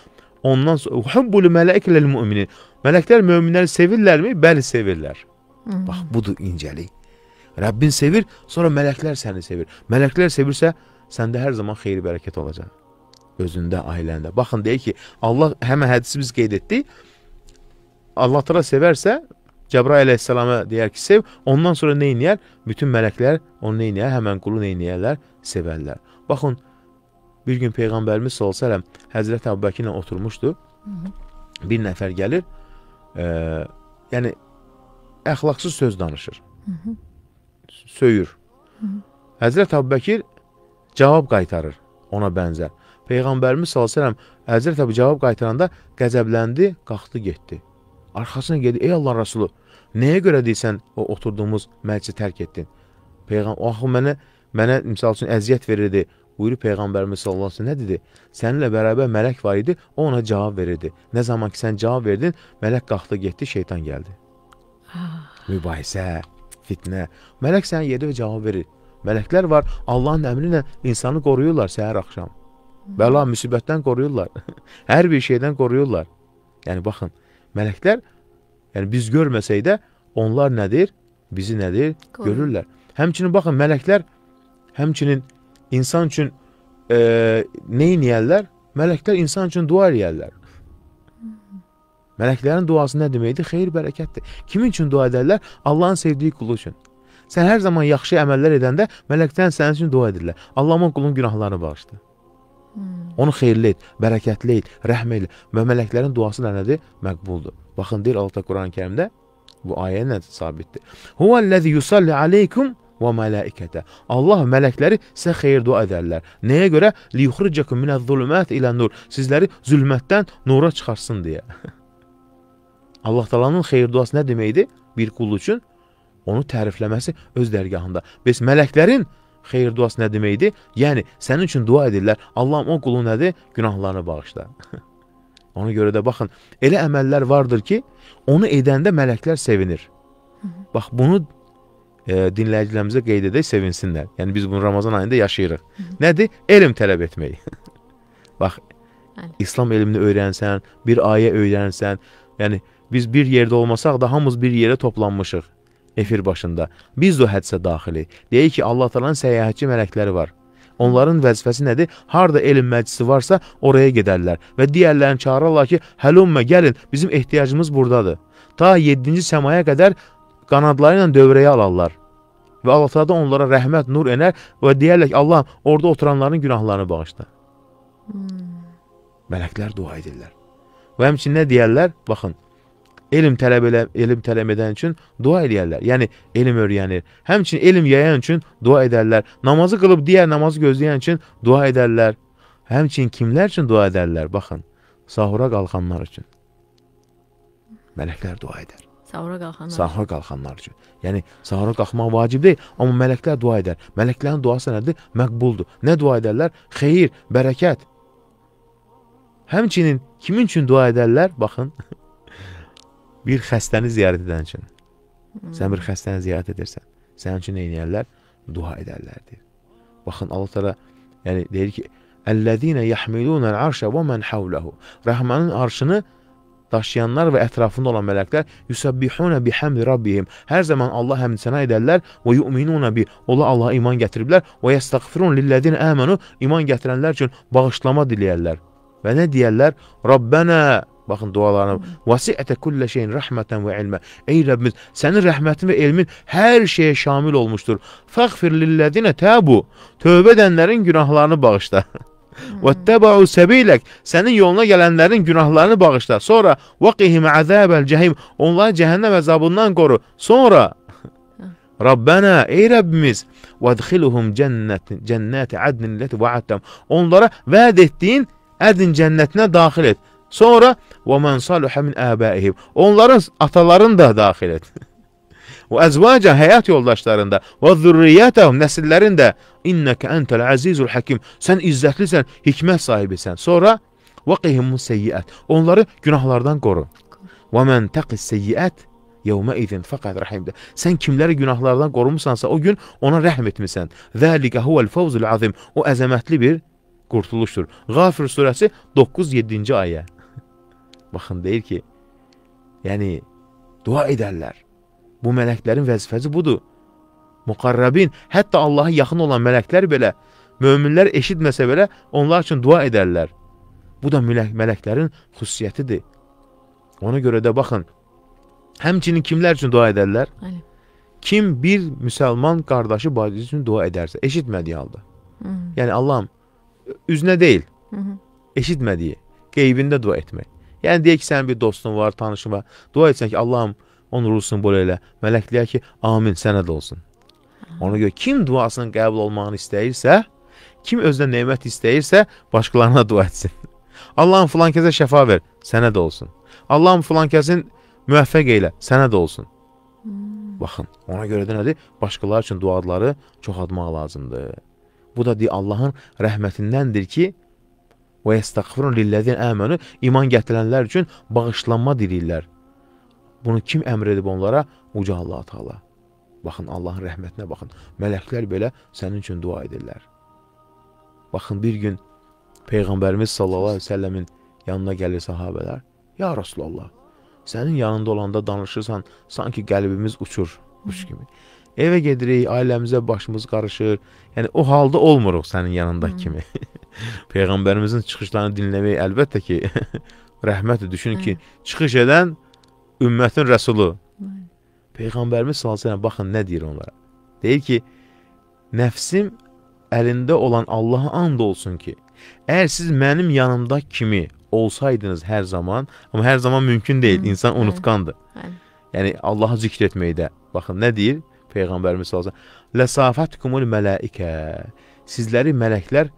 Ondan sonra hubbul mələikəl müminin. Mələklər möminləri sevirlərmi? Bəli, sevirlər. Hı -hı. Bax budur incəlik. Rəbbin sevir, sonra mələklər səni sevir. Mələklər sevirsə, səndə hər zaman xeyir bərəkət olacaq. Özündə, ailəndə. Baxın deyək ki, Allah həmə hədisi biz qeyd etdik. Allah təala sevərsə Cəbrail əleyhissalama deyər ki, sev. Ondan sonra nə eləyər? Bütün mələklər onu nə eləyər? Həmən qulu nə eləyərlər? Sevərlər. Baxın, bir gün Peyğəmbərimiz sallallahu əleyhi və səlləm Həzrət Əbubəkirlə oturmuşdu. Bir nəfər gəlir, e, yəni əxlaqsız söz danışır. Söyür. Həzrət Əbubəkir cavab qaytarır ona bənzər. Peyğəmbərimiz sallallahu əleyhi və səlləm Həzrət Əbu cavab qaytaranda qəzəbləndi, qalxdı getdi. Arxasına gedir. Ey Allah Rasulü, Nəyə görə deyirsən o oturduğumuz məclisi tərk etdin? Peyğəmbər axı mənə mənə misal üçün əziyyət verirdi. Buyurur Peyğəmbərimiz sallallahu əleyhi və səlləm nə dedi? Səninlə bərabər mələk var idi, o ona cavab verirdi. Nə zaman ki sən cavab verdin, mələk qalxdı, getdi, şeytan gəldi. Ah. Mübahisə, fitnə. Mələk sənin yerdə və cavab verir. Mələklər var, Allahın əmri ilə insanı qoruyurlar səhər axşam. Bəla, müsibətdən qoruyurlar. Hər bir şeydən qoruyurlar. Yəni baxın, mələklər Yəni biz görməsək də onlar nədir? Bizi nədir? Qoy. Görürlər. Həmçinin baxın mələklər həmçinin insan üçün e, nə edirlər? Mələklər insan üçün dua edirlər. Mələklərin duası nə deməkdir? Xeyir, bərəkətdir. Kimin üçün dua edirlər? Allahın sevdiyi qulu üçün. Sən hər zaman yaxşı əməllər edəndə mələkdən sənin üçün dua edirlər. Allahımın qulun günahlarını bağışla. Hmm. Onu xeyirli et, bərəkətli et, rəhm elə və mələklərin duası nədir? Məqbuldur. Baxın deyir Allah Qurani-Kərimdə bu ayə nə sabitdir. Huvellezî yusalli aleykum və mələikətə. Allah mələkləri sizə xeyir dua edərlər. Nəyə görə? Liyuxricakum minəz-zulumət ilə nur. Sizləri zülmətdən nura çıxarsın deyə. Allah Taala'nın xeyir duası nə deməkdir? Bir qul üçün onu tərifləməsi öz dərgahında. Bəs mələklərin xeyir duası nə deməkdir? Yəni sənin üçün dua edirlər. Allahım o qulu nədir? Günahlarını bağışla. Ona görə də baxın, elə əməllər vardır ki, onu edəndə mələklər sevinir. Hı -hı. Bax bunu e, dinləyicilərimizə qeyd edək, sevinsinlər. Yəni biz bunu Ramazan ayında yaşayırıq. Hı -hı. Nədir? Elm tələb etmək. Bax, Həli. İslam elmini öyrənsən, bir ayə öyrənsən, yəni biz bir yerdə olmasaq da hamımız bir yerə toplanmışıq efir başında. Biz də o hədsə daxili. Deyək ki, Allah təalanın səyahətçi mələkləri var. Onların vəzifəsi nədir? Harda elm məclisi varsa, oraya gedərlər və digərlərini çağırırlar ki, həlumma gəlin, bizim ehtiyacımız buradadır. Ta 7-ci səmaya qədər qanadları ilə dövrəyə alarlar. Və Allah Teala da onlara rəhmət, nur enər və deyərlər ki, Allahım, orada oturanların günahlarını bağışla. Hmm. Mələklər dua edirlər. Və həmçinin nə deyərlər? Baxın, elm tələb elə, elm tələb edən üçün dua eləyərlər. Yəni elm öyrənir. Həmçinin elm yayan üçün dua edərlər. Namazı qılıb digər namazı gözləyən üçün dua edərlər. Həmçinin kimlər üçün dua edərlər? Baxın, sahura qalxanlar üçün. Mələklər dua edər. Sahura qalxanlar. Sahura qalxanlar üçün. Yəni sahura qalxmaq vacib deyil, amma mələklər dua edər. Mələklərin duası nədir? Məqbuldur. Nə dua edərlər? Xeyir, bərəkət. Həmçinin kimin üçün dua edərlər? Baxın. bir xəstəni ziyarət edən üçün. Hmm. Sən bir xəstəni ziyarət edirsən, sənin üçün eynəyərlər, dua edərlər deyir. Baxın Allah təala yəni deyir ki: "Ellezine yahmiluna'l arşe ve men havlehu." Rəhmanın arşını daşıyanlar və ətrafında olan mələklər yusabbihuna bihamdi rabbihim. Hər zaman Allah həmdçənə edərlər və yu'minuna bi. Ola Allaha iman gətiriblər və yestagfirun lillezine amanu iman gətirənlər üçün bağışlama diləyərlər. Və nə deyərlər? Rabbana Baxın dualarına. Vasiətə kullə şeyin rəhmətən və ilmə. Ey Rəbbimiz, sənin rəhmətin və elmin hər şeyə şamil olmuşdur. Fəğfir lillədinə təbu. Tövbə edənlərin günahlarını bağışla. Hmm. Və təbəu səbilək. Sənin yoluna gələnlərin günahlarını bağışla. Sonra vaqihim əzəbəl cəhim. Onları cəhənnəm əzabından qoru. Sonra Rabbana ey Rəbbimiz vədxiluhum cənnətin cənnəti adnin lati va'adtam. Onlara vəd etdiyin ədin cənnətinə daxil et. Sonra və men saluha min abaihim. Onların ataların da daxil et. və əzvaca həyat yoldaşlarında və zürriyyətəhum nəsillərin də innəkə entəl əzizul hakim. Sən izzətlisən, hikmət sahibisən. Sonra və qihimun seyyiət. Onları günahlardan qoru. Və men taqis seyyiət yevmə izin fəqət rəhimdir. Sən kimləri günahlardan qorumusansa o gün ona rəhm etmisən. Zəlikə huvel fəvzul azim. O əzəmətli bir qurtuluşdur. Qafir surəsi 9-7-ci ayə. Baxın deyir ki, yəni dua edərlər. Bu mələklərin vəzifəsi budur. Müqarrabin, hətta Allaha yaxın olan mələklər belə, möminlər eşitməsə belə onlar üçün dua edərlər. Bu da mələklərin xüsusiyyətidir. Ona görə də baxın, həmçinin kimlər üçün dua edərlər? Əli. Kim bir müsəlman qardaşı bacısı üçün dua edərsə, eşitmədiyi halda. Hı -hı. Yəni Allahım, üzünə deyil, Hı -hı. eşitmədiyi, qeybində dua etmək. Yəni deyək ki, sənin bir dostun var, tanışın var. Dua etsən ki, Allahım onun ruhunu bol elə. Mələk deyər ki, amin, sənə də olsun. Ona görə kim duasının qəbul olmağını istəyirsə, kim özünə nemət istəyirsə, başqalarına dua etsin. Allahım filan kəsə şəfa ver, sənə də olsun. Allahım filan kəsin müvəffəq elə, sənə də olsun. Hmm. Baxın, ona görə də nədir? Başqaları üçün duaları çoxaltmaq lazımdır. Bu da deyir Allahın rəhmətindəndir ki, Və yəstəğfirun lillədin əmənü iman gətirənlər üçün bağışlanma dilirlər. Bunu kim əmr edib onlara? Uca Allah-u Teala. Baxın, Allahın rəhmətinə baxın. Mələklər belə sənin üçün dua edirlər. Baxın, bir gün Peyğəmbərimiz sallallahu aleyhi ve səlləmin yanına gəlir sahabələr. Ya Rasulallah, sənin yanında olanda danışırsan, sanki qəlbimiz uçur, uç kimi. Evə gedirik, ailəmizə başımız qarışır. Yəni o halda olmuruq sənin yanındakı kimi. Peyğəmbərimizin çıxışlarını dinləmək əlbəttə ki, rəhmətdir. Düşün ki, çıxış edən ümmətin rəsulu. Peyğəmbərimiz sallallahu əleyhi baxın nə deyir onlara. Deyir ki, nəfsim əlində olan Allaha and olsun ki, əgər siz mənim yanımda kimi olsaydınız hər zaman, amma hər zaman mümkün deyil, insan unutqandır. Yəni Allahı zikr etməkdə. Baxın nə deyir? Peyğəmbərimiz sallallahu əleyhi və səlləm: "Ləsafətkumul mələikə" sizləri mələklər,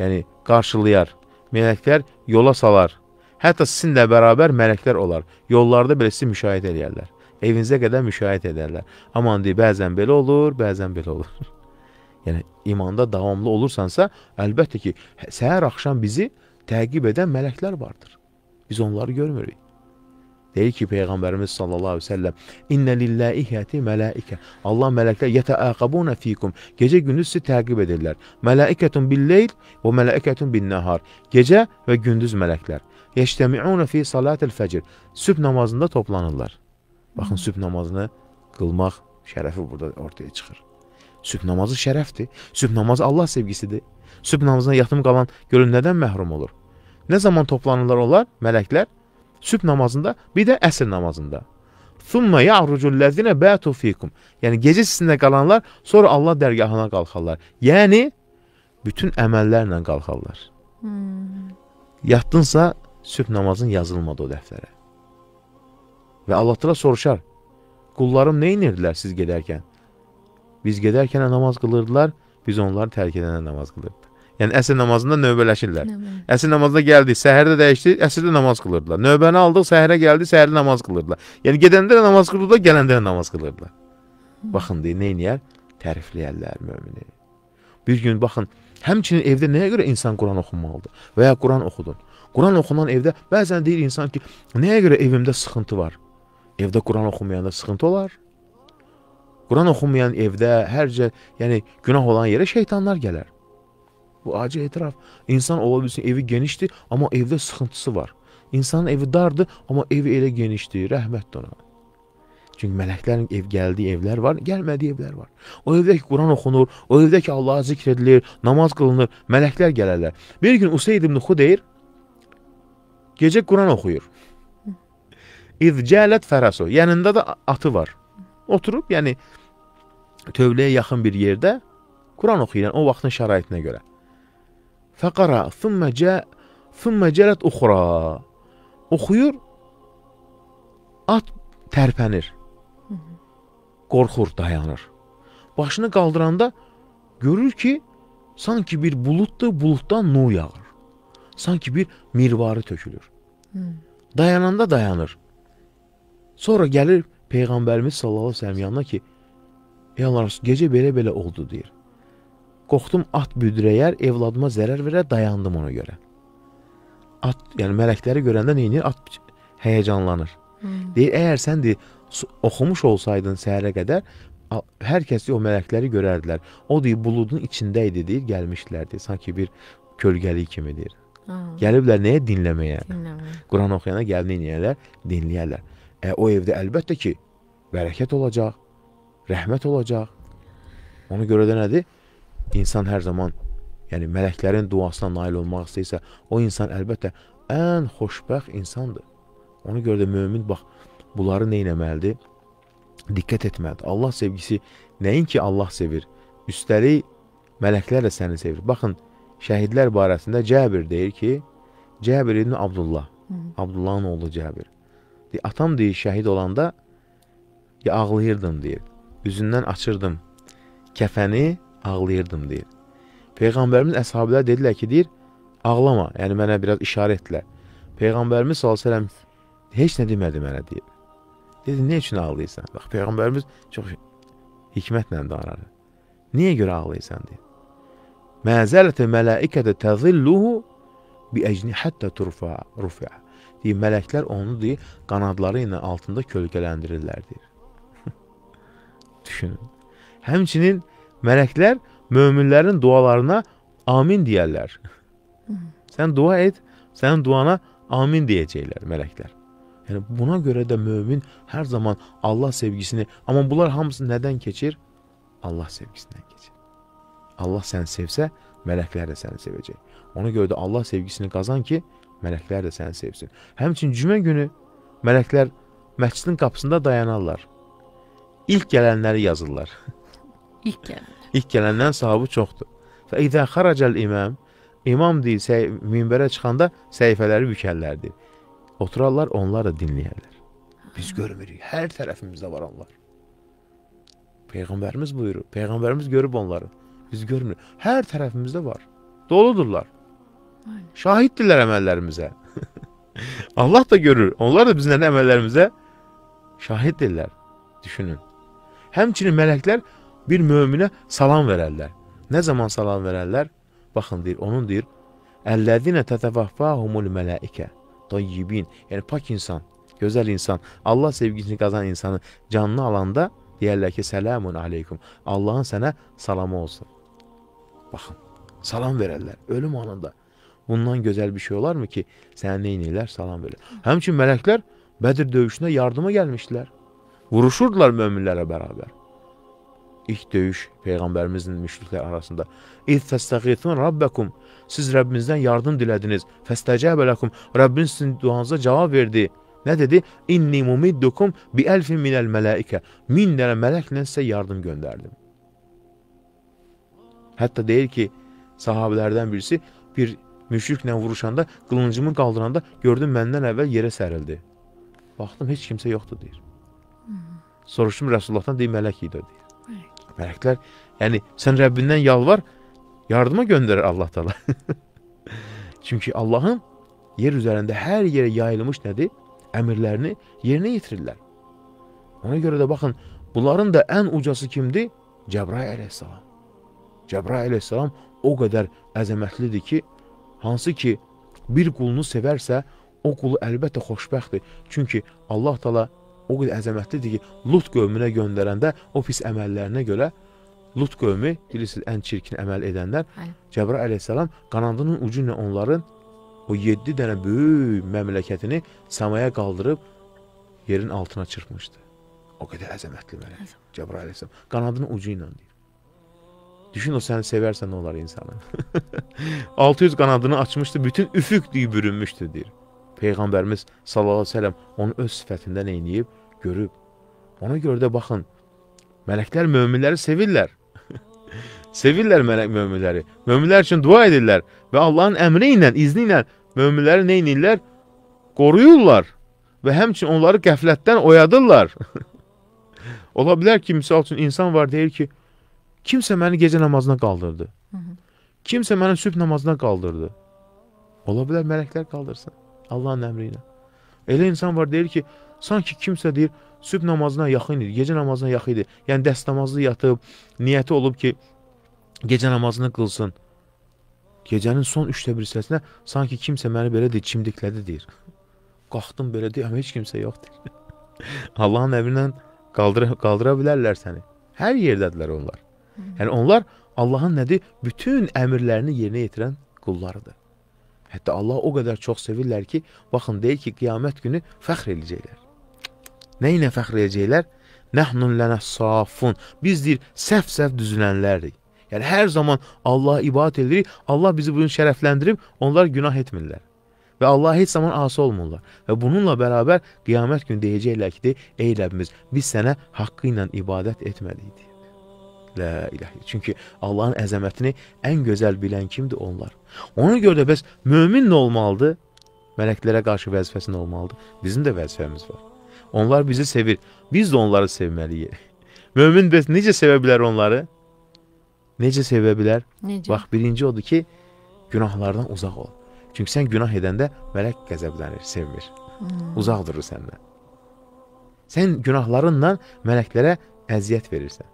yəni qarşılayar. Mələklər yola salar. Hətta sizinlə bərabər mələklər olar. Yollarda belə sizi müşahidə edərlər. Evinizə qədər müşahidə edərlər. Aman deyə bəzən belə olur, bəzən belə olur. yəni imanda davamlı olursansa, əlbəttə ki, səhər axşam bizi təqib edən mələklər vardır. Biz onları görmürük. Deyir ki, peyğəmbərimiz sallallahu əleyhi və səlləm: "İnne lillahi hiyati mələikə." Allah mələklər yetəaqabuna fikum. Gecə gündüz sizi təqib edirlər. Mələikətun bil-leyl və mələikətun bin-nahar. Gecə və gündüz mələklər. Yectəmiuna fi salatil fəcr. Sübh namazında toplanırlar. Baxın, sübh namazını qılmaq şərəfi burada ortaya çıxır. Sübh namazı şərəfdir. Sübh namazı Allah sevgisidir. Sübh namazına yatım qalan görün nədən məhrum olur? Nə zaman toplanırlar onlar? Mələklər sübh namazında bir de əsr namazında. Thumma ya'rucullezine batu fikum. Yəni gecə sizinlə qalanlar sonra Allah dərgahına qalxarlar. Yəni bütün əməllərlə qalxarlar. Hmm. Yatdınsa sübh namazın yazılmadı o dəftərə. Və Allah təala soruşar: "Qullarım nə edirdilər siz gedərkən?" Biz gedərkən namaz qılırdılar, biz onları tərk edənə namaz qılırdıq. Yəni əsr namazında növbələşirlər. Növbə. Əsr namazına gəldi, səhərdə dəyişdi, əsrdə namaz qılırdılar. Növbəni aldıq, səhərə gəldi, səhərdə namaz qılırdılar. Yəni gedəndə də namaz qılırdılar, gələndə də namaz qılırdılar. Hı. Baxın deyə nə edir? Tərifləyərlər mömini. Bir gün baxın, həmçinin evdə nəyə görə insan Quran oxumalıdır və ya Quran oxudun. Quran oxunan evdə bəzən deyir insan ki, nəyə görə evimdə sıxıntı var? Evdə Quran oxumayanda sıxıntı olar. Quran oxumayan evdə hər cə, yəni günah olan yerə şeytanlar gələr. Bu acı etiraf. İnsan ola bilsin evi genişdir, amma evdə sıxıntısı var. İnsanın evi dardır, amma evi elə genişdir, rəhmət ona. Çünki mələklərin ev gəldiyi evlər var, gəlmədiyi evlər var. O evdə ki, Quran oxunur, o evdə ki, Allaha zikr edilir, namaz qılınır, mələklər gələrlər. Bir gün Useyd ibn Xudeyr gecə Quran oxuyur. İzcələt fərəsu, yanında da atı var. Oturub, yəni tövləyə yaxın bir yerdə Quran oxuyur, yəni o vaxtın şəraitinə görə. Fəqara, thumma cə, thumma cələt uxra. Oxuyur, at tərpənir. Qorxur, dayanır. Başını qaldıranda görür ki, sanki bir buluddur, buluddan nur yağır. Sanki bir mirvarı tökülür. Dayananda dayanır. Sonra gəlir Peyğəmbərimiz sallallahu əleyhi və səlləm yanına ki, "Ey Allah, gecə belə-belə oldu" deyir. Qorxdum at büdrəyər, evladıma zərər verər, dayandım ona görə. At, yəni mələkləri görəndə neynir? At həyəcanlanır. Hmm. Deyir, əgər sən deyir, oxumuş olsaydın səhərə qədər hər kəsi o mələkləri görərdilər. O deyir, buludun içində idi deyir, gəlmişdilər deyir, sanki bir kölgəlik kimi deyir. Hmm. Gəliblər nəyə dinləməyə? Dinləməyə. Quran oxuyana gəlib dinləyərlər, dinləyərlər. E, o evdə əlbəttə ki, bərəkət olacaq, rəhmət olacaq. Ona görə də nədir? insan hər zaman, yəni mələklərin duasına nail olmaq istəyirsə, o insan əlbəttə ən xoşbəxt insandır. Ona görə də mömin bax bunları nə etməlidir? Diqqət etməlidir. Allah sevgisi nəinki Allah sevir, üstəlik mələklər də səni sevir. Baxın, şəhidlər barəsində Cəbir deyir ki, Cəbir ibn Abdullah, Abdullahın oğlu Cəbir. Deyir, atam deyir, şəhid olanda ya ağlayırdım deyir. Üzündən açırdım kəfəni ağlayırdım deyir. Peyğəmbərimiz əshabilər dedilər ki, deyir, ağlama, yəni mənə biraz işarə etdilər. Peyğəmbərimiz s.ə.v heç nə demədi mənə deyir. Dedi, nə üçün ağlayırsan? Bax, Peyğəmbərimiz çox hikmətlə danarır. Niyə görə ağlayırsan deyir. Məzələtə mələikətə təzilluhu bi əcnihətə turfa, rufiə. Deyir, mələklər onu deyir, qanadları ilə altında kölgələndirirlər deyir. Düşünün. Həmçinin Mələklər möminlərin dualarına amin deyərlər. Sən dua et, sənin duana amin deyəcəklər mələklər. Yəni buna görə də mömin hər zaman Allah sevgisini, amma bunlar hamısı nədən keçir? Allah sevgisindən keçir. Allah səni sevsə, mələklər də səni sevəcək. Ona görə də Allah sevgisini qazan ki, mələklər də səni sevsin. Həmçinin cümə günü mələklər məscidin qapısında dayanarlar. İlk gələnləri yazırlar. İlk gələn. İlk gələndən sahabı çoxdur. Və idə xaracəl imam, imam deyil, minbərə çıxanda səhifələri bükərlərdir. Oturarlar, onlar da dinləyərlər. Biz görmürük, hər tərəfimizdə var onlar. Peyğəmbərimiz buyurur, Peyğəmbərimiz görüb onları. Biz görmürük, hər tərəfimizdə var. Doludurlar. Şahiddirlər əməllərimizə. Allah da görür, onlar da bizlə əməllərimizə şahiddirlər. Düşünün. Həmçinin mələklər bir möminə salam verərlər. Nə zaman salam verərlər? Baxın deyir, onun deyir, Əlləzinə tətəvəffahumul mələikə. Tayyibin, yəni pak insan, gözəl insan, Allah sevgisini qazanan insanı canını alanda deyərlər ki, selamun aleykum. Allahın sənə salamı olsun. Baxın, salam verərlər ölüm anında. Bundan gözəl bir şey olarmı ki, sənə neynirlər? Salam verir. Həmçin mələklər Bədir döyüşünə yardıma gəlmişdilər. Vuruşurdular möminlərə bərabər. İlk döyüş Peyğəmbərimizin müşriklər arasında. İz təstəğitun Rabbəkum. Siz Rəbbinizdən yardım dilədiniz. Fəstəcəbə ləkum. Rəbbiniz sizin duanıza cavab verdi. Nə dedi? İnni mumiddukum bi elfin minəl mələikə. Min dənə mələklə sizə yardım göndərdim. Hətta deyir ki, sahabələrdən birisi bir müşriklə vuruşanda, qılıncımı qaldıranda gördüm məndən əvvəl yerə sərildi. Baxdım, heç kimsə yoxdur, deyir. Soruşdum Rəsullahdan, deyir, mələk idi, deyir. Mələklər, yəni sən Rəbbindən yalvar, yardıma göndərir Allah təala. Çünki Allahın yer üzərində hər yerə yayılmış nədir? Əmirlərini yerinə yetirirlər. Ona görə də baxın, bunların da ən ucası kimdir? Cəbrail əleyhissalam. Cəbrail əleyhissalam o qədər əzəmətlidir ki, hansı ki bir qulunu sevərsə, o qulu əlbəttə xoşbəxtdir. Çünki Allah təala o qədər əzəmətlidir ki, Lut qövmünə göndərəndə o pis əməllərinə görə Lut qövmü, bilirsiniz, ən çirkin əməl edənlər, Cəbrail əleyhissalam qanadının ucu ilə onların o 7 dənə böyük məmləkətini səmaya qaldırıb yerin altına çırpmışdı. O qədər əzəmətli mələk Cəbrail əleyhissalam qanadının ucu ilə deyir. Düşün o səni sevərsən nə olar insanı. 600 qanadını açmışdı, bütün üfüq deyib bürünmüşdü deyir. Peyğəmbərimiz sallallahu əleyhi və səlləm onu öz sifətində nə edib? görüb. Ona görə də baxın, mələklər möminləri sevirlər. sevirlər mələk möminləri. Möminlər üçün dua edirlər və Allahın əmri ilə, izni ilə möminləri nə edirlər? Qoruyurlar və həmçin onları qəflətdən oyadırlar. Ola bilər ki, misal üçün insan var deyir ki, kimsə məni gecə namazına qaldırdı. Kimsə məni sübh namazına qaldırdı. Ola bilər mələklər qaldırsın Allahın əmri ilə. Elə insan var deyir ki, Sanki kimsə deyir, sübh namazına yaxın idi, gecə namazına yaxın idi. Yəni dəst namazlı yatıb, niyyəti olub ki, gecə namazını qılsın. Gecənin son üçdə bir hissəsinə sanki kimsə məni belə deyir, çimdiklədi deyir. Qalxdım belə deyir, heç kimsə yoxdur. Allahın əmrindən qaldıra, qaldıra bilərlər səni. Hər yerdədirlər onlar. Yəni onlar Allahın nədir? Bütün əmrlərini yerinə yetirən qullarıdır. Hətta Allah o qədər çox sevirlər ki, baxın deyir ki, qiyamət günü fəxr eləyəcəklər. Nə ilə fəxr edəcəklər? Nəhnun lənə safun. Biz deyir, səhv-səhv düzülənlərik. Yəni hər zaman Allah'a ibadət edirik, Allah bizi bunun şərəfləndirib, onlar günah etmirlər. Və Allah heç zaman ası olmurlar. Və bununla bərabər qiyamət günü deyəcəklər ki, ey Rəbbimiz, biz sənə haqqı ilə ibadət etməliydik. La ilahi. Çünki Allahın əzəmətini ən gözəl bilən kimdir onlar. Ona görə də bəs mömin nə olmalıdır? Mələklərə qarşı vəzifəsi nə olmalıdır? Bizim də vəzifəmiz var. Onlar bizi sevir. Biz də onları sevməliyik. Mömin də necə sevə bilər onları? Necə sevə bilər? Necə? Bax, birinci odur ki, günahlardan uzaq ol. Çünki sən günah edəndə mələk qəzəblənir, sevmir. Hmm. Uzaq durur səndən. Sən günahlarınla mələklərə əziyyət verirsən.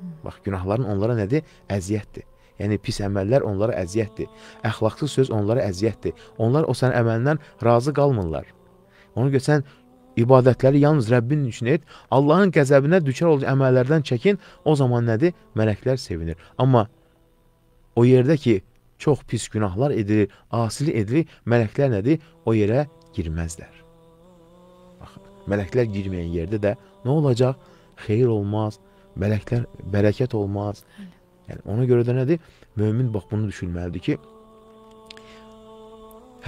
Hmm. Bax, günahların onlara nədir? Əziyyətdir. Yəni pis əməllər onlara əziyyətdir. Əxlaqsız söz onlara əziyyətdir. Onlar o sənin əməlindən razı qalmırlar. Ona görə sən İbadətləri yalnız Rəbbin üçün et, Allahın qəzəbinə düşər olacaq əməllərdən çəkin, o zaman nədir? Mələklər sevinir. Amma o yerdə ki, çox pis günahlar edilir, asili edilir, mələklər nədir? O yerə girməzlər. Baxın, mələklər girməyən yerdə də nə olacaq? Xeyir olmaz, mələklər bərəkət olmaz. Yəni ona görə də nədir? Mömin bax bunu düşünməlidir ki,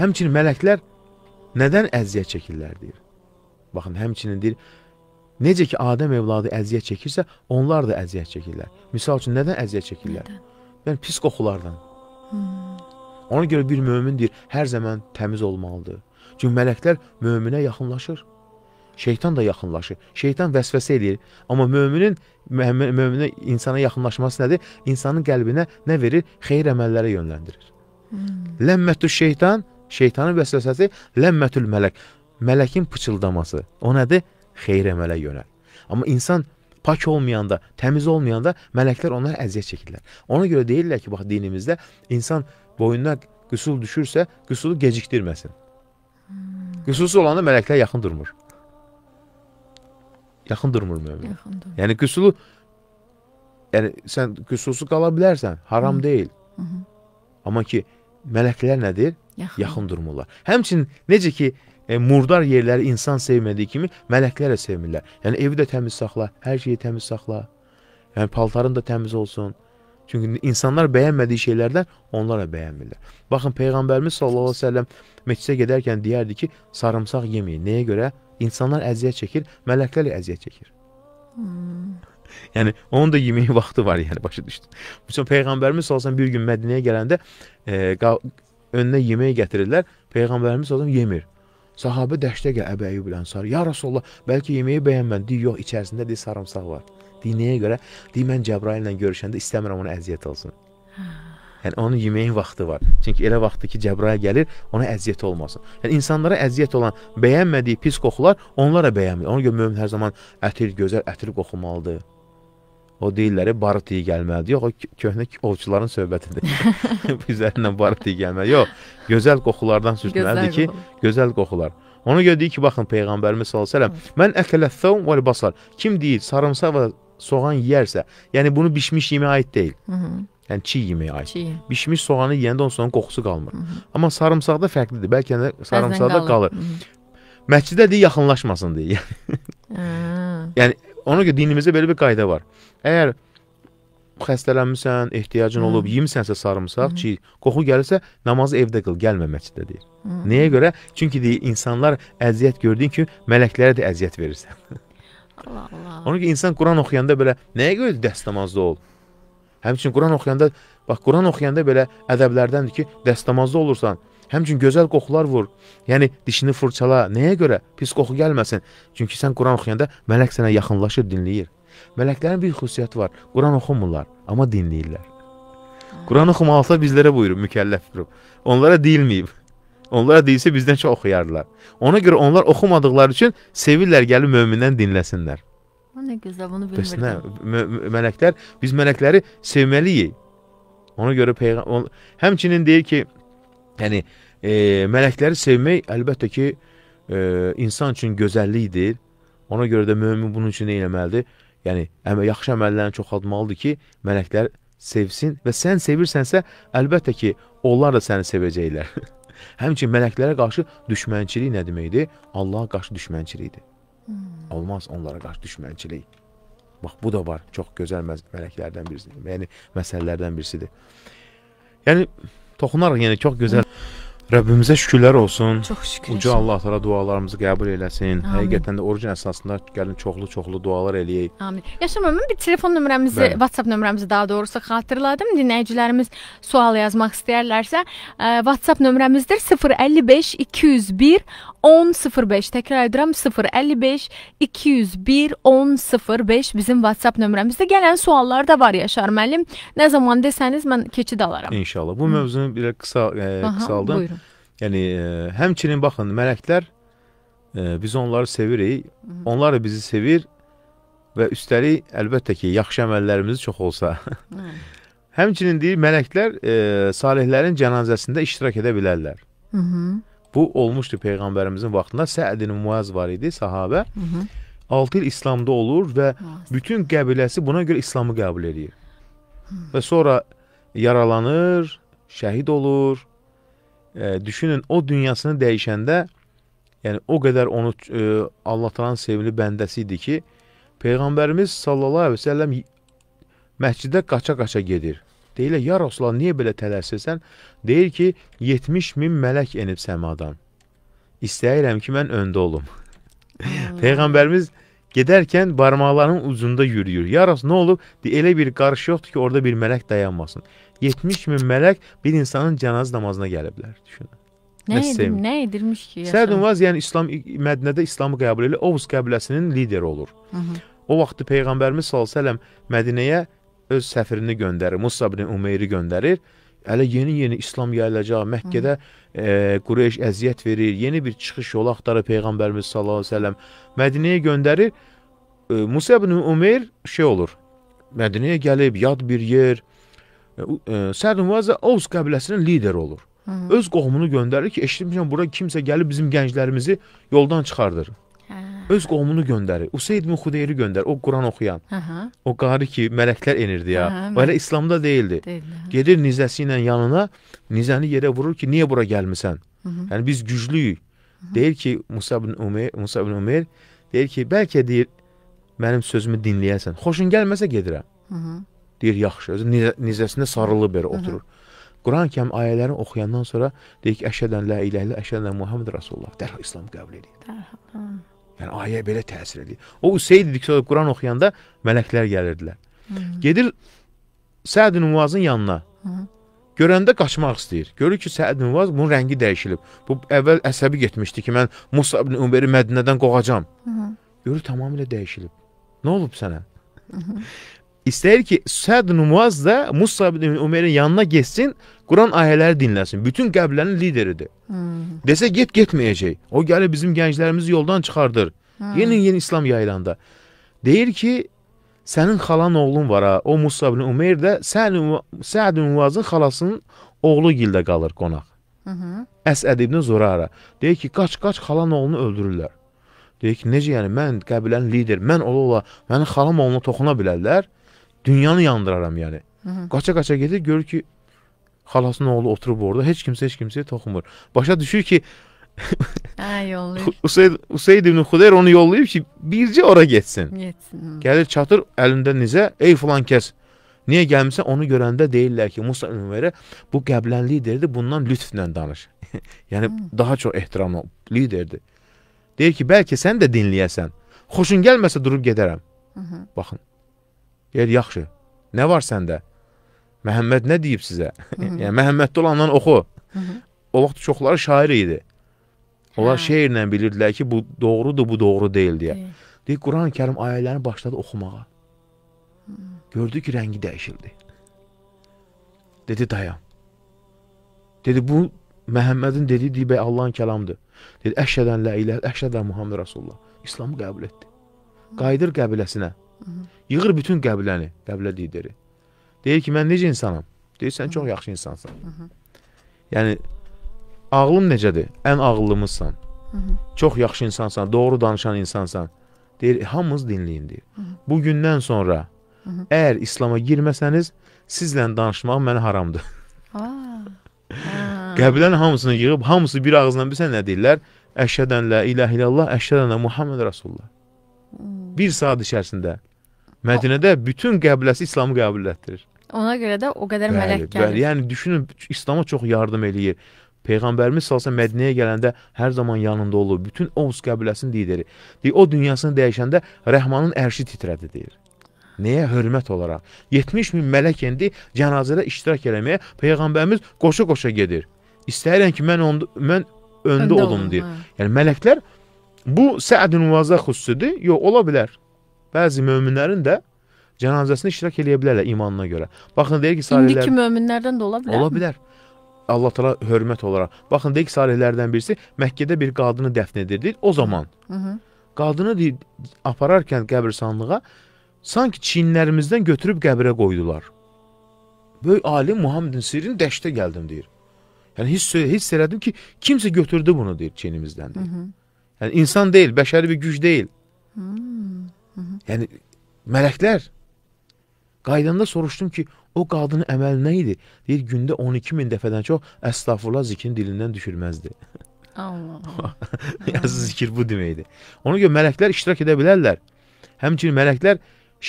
həmçinin mələklər nədən əziyyət çəkirlər deyir. Baxın, həmçinin deyir, necə ki Adəm evladı əziyyət çəkirsə, onlar da əziyyət çəkirlər. Misal üçün, nədən əziyyət çəkirlər? Nədən? Yəni, pis qoxulardan. Hmm. Ona görə bir mömin deyir, hər zaman təmiz olmalıdır. Çünki mələklər möminə yaxınlaşır. Şeytan da yaxınlaşır. Şeytan vəsvəsə eləyir. Amma möminin möminə insana yaxınlaşması nədir? İnsanın qəlbinə nə verir? Xeyir əməllərə yönləndirir. Hmm. Ləmmətü şeytan, şeytanın vəsvəsəsi ləmmətül mələk mələkin pıçıldaması. O nədir? Xeyir əmələ yönəl. Amma insan pak olmayanda, təmiz olmayanda mələklər ona əziyyət çəkirlər. Ona görə deyirlər ki, bax dinimizdə insan boynuna qüsul düşürsə, qüsulu gecikdirməsin. Hmm. Qüsulsuz olanda mələklər yaxın durmur. Yaxın durmur mömin. Yaxın durmur. Yəni qüsulu yəni sən qüsulsuz qala bilərsən, haram Hı. Hmm. deyil. Hı -hı. Amma ki mələklər nədir? Yaxın, yaxın durmurlar. Həmçinin necə ki e, murdar yerləri insan sevmədiyi kimi mələklər də sevmirlər. Yəni evi də təmiz saxla, hər şeyi təmiz saxla. Yəni paltarın da təmiz olsun. Çünki insanlar bəyənmədiyi şeylərdən onlar da bəyənmirlər. Baxın peyğəmbərimiz sallallahu əleyhi və səlləm məscidə gedərkən deyərdi ki, sarımsaq yeməyin. Nəyə görə? İnsanlar əziyyət çəkir, mələklər əziyyət çəkir. Hmm. Yəni onun da yeməyi vaxtı var, yəni başa düşdün. Məsələn peyğəmbərimiz sallallahu əleyhi və səlləm bir gün Mədinəyə gələndə e, önünə yemək gətirirlər. Peyğəmbərimiz sallallahu əleyhi və səlləm yemir. Sahabə dəşdə gəl Əbu Əyyub Ənsari. Ya Rasulullah, bəlkə yeməyi bəyənmən. Deyir, yox, içərisində deyir sarımsaq var. Deyir, nəyə görə? Deyir, mən Cəbrail ilə görüşəndə istəmirəm ona əziyyət olsun. Yəni onun yeməyin vaxtı var. Çünki elə vaxtı ki, Cəbrail gəlir, ona əziyyət olmasın. Yəni insanlara əziyyət olan, bəyənmədiyi pis qoxular onlara bəyənmir. Ona görə mömin hər zaman ətir, gözəl ətir qoxumalıdır. O deyirlər, barıt iyi gəlməlidir. Yox, o köhnə ovçuların söhbətidir. Üzərindən barıt iyi gəlməlidir. Yox, gözəl qoxulardan sürtməlidir ki, gözəl qoxular. Ona görə deyir ki, baxın peyğəmbərimiz sallallahu əleyhi və səlləm, "Mən əkələs-səum vəl-basal." Kim deyir, sarımsaq və soğan yeyərsə, yəni bunu bişmiş yeməyə aid deyil. Hı -hı. Yəni çiy yeməyə aid. Çiy. Bişmiş soğanı yeyəndə onun qoxusu qalmır. Hı -hı. Amma sarımsaqda fərqlidir. Bəlkə də sarımsaqda qalır. qalır. Hı -hı. Məscidə deyir yaxınlaşmasın deyir. Hə. yəni ona görə dinimizdə belə bir qayda var. Əgər xəstələnmisən, ehtiyacın olub, yemsənsə sarımsaq ki, qoxu gəlirsə, namazı evdə qıl, gəlmə məsciddə deyir. Hı. Nəyə görə? Çünki deyir, insanlar əziyyət gördüyün kimi mələklərə də əziyyət verirsən. Allah Allah. Ona görə insan Quran oxuyanda belə nəyə görə dəst namazda ol? Həmçinin Quran oxuyanda, bax Quran oxuyanda belə ədəblərdəndir ki, dəst namazda olursan, həmçinin gözəl qoxular vur. Yəni dişini fırçala, nəyə görə? Pis qoxu gəlməsin. Çünki sən Quran oxuyanda mələk sənə yaxınlaşır, dinləyir. Mələklərin bir xüsusiyyəti var. Quran oxumurlar, amma dinləyirlər. Quran oxumaqla bizlərə buyurub mükəlləf qrup. Onlara deyilməyib. Onlara deyilsə bizdən çox oxuyarlar. Ona görə onlar oxumadıqları üçün sevirlər gəlib mömindən dinləsinlər. Nə gözəl, bunu bilmirdim. Bəs nə, mələklər, biz mələkləri sevməliyik. Ona görə peyğəmbər həmçinin deyir ki, yəni e, mələkləri sevmək əlbəttə ki, e, insan üçün gözəllikdir. Ona görə də mömin bunun üçün nə etməlidir? Yəni əmə, yaxşı əməllərini çoxaltmalıdır ki, mələklər sevsin və sən sevirsənsə, əlbəttə ki, onlar da səni sevəcəklər. Həmçinin mələklərə qarşı düşmənçilik nə deməkdir? Allaha qarşı düşmənçilikdir. Hmm. Olmaz onlara qarşı düşmənçilik. Bax bu da var, çox gözəl mələklərdən birisidir. Yəni məsələlərdən birisidir. Yəni toxunaraq, yəni çox gözəl. Hmm. Rəbbimizə şükürlər olsun. Çox şükür. Uca Allah təala dualarımızı qəbul eləsin. Amin. Həqiqətən də orijin əsasında gəlin çoxlu-çoxlu dualar eləyək. Amin. Yaşım mən bir telefon nömrəmizi, Bəli. WhatsApp nömrəmizi daha doğrusu xatırladım. Dinləyicilərimiz sual yazmaq istəyirlərsə, ə, e, WhatsApp nömrəmizdir 055 201 1005. Təkrar edirəm 055 201 1005 bizim WhatsApp nömrəmizdə. Gələn suallar da var Yaşar müəllim. Nə zaman desəniz mən keçid alaram. İnşallah. Bu Hı. mövzunu belə qısa ə, e, Aha, qısaldım. Buyurun. Yəni e, həmçinin baxın mələklər e, biz onları sevirik. Onlar da bizi sevir və üstəlik əlbəttə ki, yaxşı əməllərimiz çox olsa. həmçinin deyir mələklər e, salihlərin cənazəsində iştirak edə bilərlər. Hı -hı. Bu olmuşdu peyğəmbərimizin vaxtında. Səd-ibn Muaz var idi, sahabə. Hı -hı. 6 il İslamda olur və bütün qəbiləsi buna görə İslamı qəbul edir. Və sonra yaralanır, şəhid olur e, düşünün o dünyasını dəyişəndə yəni o qədər onu e, Allah Taala'nın sevimli bəndəsi idi ki, peyğəmbərimiz sallallahu əleyhi və səlləm məscidə qaça-qaça gedir. Deyirlər: "Ya Rasulullah, niyə belə tələsirsən?" Deyir ki, 70 min mələk enib səmadan. İstəyirəm ki, mən öndə olum. peyğəmbərimiz gedərkən barmaqlarının ucunda yürüyür. Ya Rasul, nə olub? Elə bir qarış yoxdur ki, orada bir mələk dayanmasın. 70 min mələk bir insanın cənazə namazına gəliblər, düşünün. Nə, nə, edir, nə edilmiş ki? Səd Muvaz, yəni İslam Mədinədə İslamı qəbul elə Ovs qəbiləsinin lideri olur. Hı -hı. O vaxtı peyğəmbərimiz sallallahu əleyhi və səlləm Mədinəyə öz səfirini göndərir, Musa ibn Umeyri göndərir. Hələ yeni-yeni İslam yayılacaq. Məkkədə e, Qureyş əziyyət verir. Yeni bir çıxış yolu axtarır peyğəmbərimiz sallallahu əleyhi və səlləm. Mədinəyə göndərir. E, Musa ibn Umeyr şey olur. Mədinəyə gəlib yad bir yer, E, Sədr Muazza Oğuz qəbiləsinin lideri olur. Hı -hı. Öz qohumunu göndərir ki, eşitmişəm bura kimsə gəlib bizim gənclərimizi yoldan çıxardır. Hə. Öz qohumunu göndərir. Useyd ibn Xudeyri göndər, o Quran oxuyan. Hı -hı. O qarı ki, mələklər enirdi ya. Hə, o elə İslamda deyildi. Deyil, hə. Gedir nizəsi ilə yanına, nizəni yerə vurur ki, niyə bura gəlmisən? Hı -hı. Yəni biz güclüyük. Hı -hı. Deyir ki, Musa ibn Umeyr, Musa ibn Umeyr deyir ki, bəlkə deyir mənim sözümü dinləyəsən. Xoşun gəlməsə gedirəm. Hı -hı. Deyir, yaxşı, özü necə, necəsində sarılıb belə oturur. Quran kəm ayələrini oxuyandan sonra deyir ki, əşədən lə iləhlə, əşədən Muhammed Rasulullah, dərhal İslam qəbul edir. Yəni, ayə belə təsir edir. O Hüseyd idik, Quran oxuyanda mələklər gəlirdilər. Hı -hı. Gedir Səd-i Nuvazın yanına. Hı -hı. Görəndə qaçmaq istəyir. Görür ki, Səid ibn Vaz bunun rəngi dəyişilib. Bu əvvəl əsəbi getmişdi ki, mən Musa ibn Umeri Mədinədən qovacam. Görür tamamilə dəyişilib. Nə olub sənə? İstəyir ki, Səd Numaz da Musa ibn Ömerin yanına getsin, Quran ayələri dinləsin. Bütün qəbilənin lideridir. Hmm. Desə get getməyəcək. O gəlir bizim gənclərimizi yoldan çıxardır. Hmm. Yeni-yeni İslam yayılanda. Deyir ki, sənin xalan oğlun var ha. O Musa ibn Ömer də Səd Numazın xalasının oğlu gildə qalır qonaq. Hmm. Əsəd ibn Zurara. Deyir ki, qaç qaç xalan oğlunu öldürürlər. Deyir ki, necə yəni mən qəbilənin lider, mən ola ola mənim xalam oğluna toxuna bilərlər? Dünyanı yandıraram yəni. Qaça-qaça gedir, görür ki, xalasının oğlu oturub orada, heç kimsə heç kimsəyə toxunmur. Başa düşür ki, Ay hə, yollayır. Useyd, Useyd ibn Xudeyr onu yollayıb ki, bircə ora getsin. Getsin. Gəlir çatır əlində nizə, ey filan kəs. Niyə gəlmisən? Onu görəndə deyirlər ki, Musa Ümərə bu qəblənlik liderdir, bundan lütflə danış. yəni hmm. daha çox ehtiramlı liderdir. Deyir ki, bəlkə sən də dinləyəsən. Xoşun gəlməsə durub gedərəm. Hı -hı. Baxın. Deyər, yaxşı, nə var səndə? Məhəmməd nə deyib sizə? yəni, Məhəmməddə olandan oxu. o vaxt çoxları şair idi. Onlar hə. şeirlə bilirdilər ki, bu doğrudur, bu doğru deyil deyə. Deyir, Quran-ı kərim ayələrini başladı oxumağa. Gördü ki, rəngi dəyişildi. Dedi, dayan. Dedi, bu Məhəmmədin dediyi deyib, Allahın kəlamdır. Dedi, əşhədən lə ilə, əşhədən Muhammed Rasulullah. İslamı qəbul etdi. Qayıdır qəbiləsinə. Yığır bütün qəbiləni, qəbilə lideri. Deyir ki, mən necə insanam? Deyir, sən çox yaxşı insansan. Yəni, ağlım necədir? Ən ağıllımızsan. Çox yaxşı insansan, doğru danışan insansan. Deyir, e, hamımız dinləyin, deyir. Bugündən sonra, əgər İslama girməsəniz, sizlə danışmaq mənə haramdır. Qəbilən hamısını yığıb, hamısı bir ağızdan bilsən nə deyirlər? Əşhədən lə ilə iləllah, əşhədən lə Muhammed Rasulullah. Bir saat içərisində Mədinədə bütün qəbiləsi İslamı qəbul etdirir. Ona görə də o qədər bəli, mələk gəlir. Bəli, yəni düşünün İslam'a çox yardım eləyir. Peyğəmbərimiz salsa Mədinəyə gələndə hər zaman yanında olub. Bütün Ovs qəbiləsinin lideri. Deyir, o dünyasını dəyişəndə Rəhmanın ərşi titrədi deyir. Nəyə hörmət olaraq? 70 min mələk indi cənazədə iştirak eləməyə Peyğəmbərimiz qoşa-qoşa gedir. İstəyirəm ki, mən, onda, mən öndə, öndə olum deyir. Hə. Yəni mələklər bu Səd-i Nuvazə xüsusidir. Yox, ola bilər. Bəzi möminlərin də cənazəsində iştirak eləyə bilərlər imanına görə. Baxın deyir ki, salihlər İndiki möminlərdən də ola bilər. Ola bilər. Allah təala hörmət olaraq. Baxın deyir ki, salihlərdən birisi Məkkədə bir qadını dəfn edilir o zaman. Hı -hı. Qadını deyir, apararkən qəbristanlığa sanki çiyinlərimizdən götürüb qəbrə qoydular. Böyük alim Muhammedin sirin dəştə gəldim deyir. Yəni hiss hiss elədim ki, kimsə götürdü bunu deyir çiyinimizdən deyir. Hı -hı. Yəni insan deyil, bəşəri bir güc deyil. Hı hmm. -hı. Hı -hı. Yəni mələklər qaydanda soruşdum ki, o qadının əməli nə idi? Deyir, gündə 12 min dəfədən çox əstağfurullah zikrini dilindən düşürməzdi. Allah Allah. Yazı zikir bu deməkdir. Ona görə mələklər iştirak edə bilərlər. Həmçinin mələklər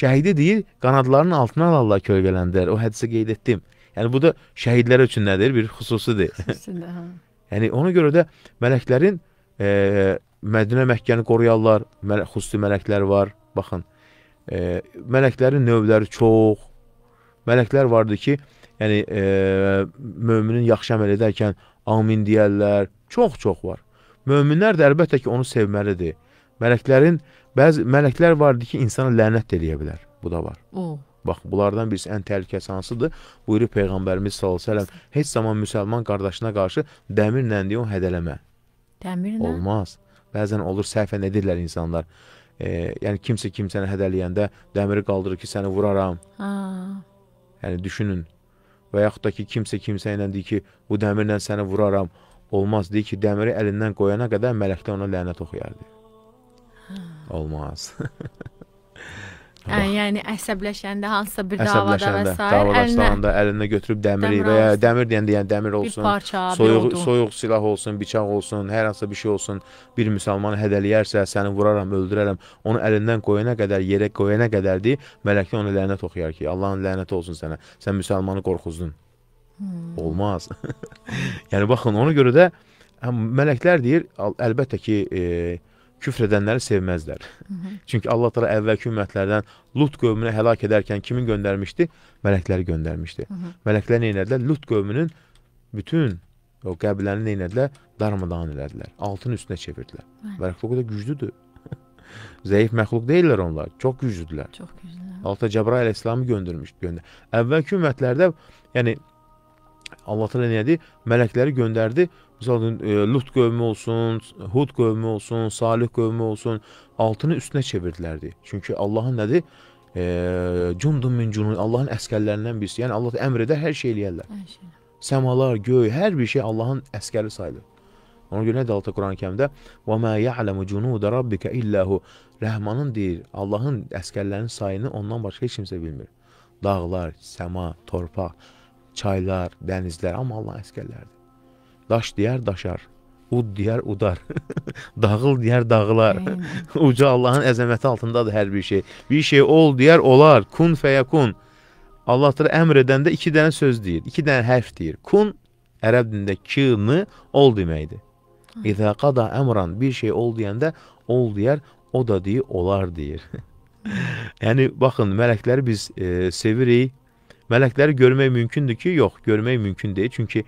şəhidi deyil, qanadlarının altına alarlar kölgələndilər. O hədisə qeyd etdim. Yəni bu da şəhidlər üçün nədir? Bir xüsusidir. Xüsusidir, hə. yəni ona görə də mələklərin e, Mədinə Məkkəni qoruyarlar. Mələ, xüsusi mələklər var. Baxın, e, mələklərin növləri çox. Mələklər vardı ki, yəni e, möminin yaxşı əməl edərkən amin deyərlər. Çox-çox var. Möminlər də əlbəttə ki, onu sevməlidir. Mələklərin bəzi mələklər vardı ki, insana lənət eləyə bilər. Bu da var. O. Bax, bunlardan birisi ən təhlükəsi hansıdır? Buyurur peyğəmbərimiz sallallahu əleyhi və səlləm, heç zaman müsəlman qardaşına qarşı dəmirlə deyə onu hədələmə. Dəmirlə? Olmaz. Bəzən olur səhvən edirlər insanlar e, yəni kimsə kimsəni hədələyəndə dəmiri qaldırır ki, səni vuraram. Ha. Yəni düşünün. Və yaxud da ki, kimsə kimsə ilə deyir ki, bu dəmirlə səni vuraram. Olmaz deyir ki, dəmiri əlindən qoyana qədər mələkdə ona lənət oxuyardı. Ha. Olmaz. Yəni, yəni əsəbləşəndə hansısa bir əsəbləşəndə, davada və s. davalaşanda əlinə, əlinə götürüb dəmiri dəmir və ya dəmir deyəndə yəni dəmir olsun, parça, soyuq soyuq silah olsun, bıçaq olsun, hər hansısa bir şey olsun, bir müsəlmanı hədələyərsə, səni vuraram, öldürərəm, onu əlindən qoyana qədər, yerə qoyana qədərdir, mələkə ona lənət oxuyar ki, Allahın lənəti olsun sənə. Sən müsəlmanı qorxuzdun. Hmm. Olmaz. yəni baxın, ona görə də həm mələklər deyir, əlbəttə ki, e, küfr edənləri sevməzlər. Hı mhm. -hı. Çünki Allah təala əvvəlki ümmətlərdən Lut qövmünə həlak edərkən kimi göndərmişdi? Mələkləri göndərmişdi. Hı mhm. -hı. Mələklər nə etdilər? Lut qövmünün bütün o qəbiləni nə etdilər? Darmadan elədilər. Altın üstünə çevirdilər. Mələklər o qədər güclüdür. Zəif məxluq deyillər onlar. Çox güclüdürlər. Çox güclüdür. Alta Cəbrail əleyhissalamı göndərmişdi, göndər. Əvvəlki ümmətlərdə yəni Allah təala nə etdi? Mələkləri göndərdi Misal e, Lut qövmü olsun, Hud qövmü olsun, Salih qövmü olsun, altını üstünə çevirdilərdi. Çünki Allahın nədir? E, cundun min cunun, Allahın əskərlərindən birisi. Yəni Allah əmr edər, hər şey eləyərlər. Hər şey. Səmalar, göy, hər bir şey Allahın əskəri sayılır. Ona görə nədir altı Quran-ı Kərimdə? "Və mə ya'lemu cunuda rabbika illahu." Rəhmanın deyir, Allahın əskərlərinin sayını ondan başqa heç kimsə bilmir. Dağlar, səma, torpaq, çaylar, dənizlər, amma Allahın əskərləridir. Daş deyər daşar, ud deyər udar, dağıl deyər dağılar. Uca Allahın əzəməti altındadır hər bir şey. Bir şey ol deyər olar, kun fəyəkun. Allah təala əmr edəndə 2 dənə söz deyir, 2 dənə hərf deyir. Kun ərəb dilində kını ol deməkdir. İzə qada əmran bir şey ol deyəndə ol deyər, o da deyir olar deyir. yəni baxın mələkləri biz e, sevirik. Mələkləri görmək mümkündür ki, yox, görmək mümkün deyil. Çünki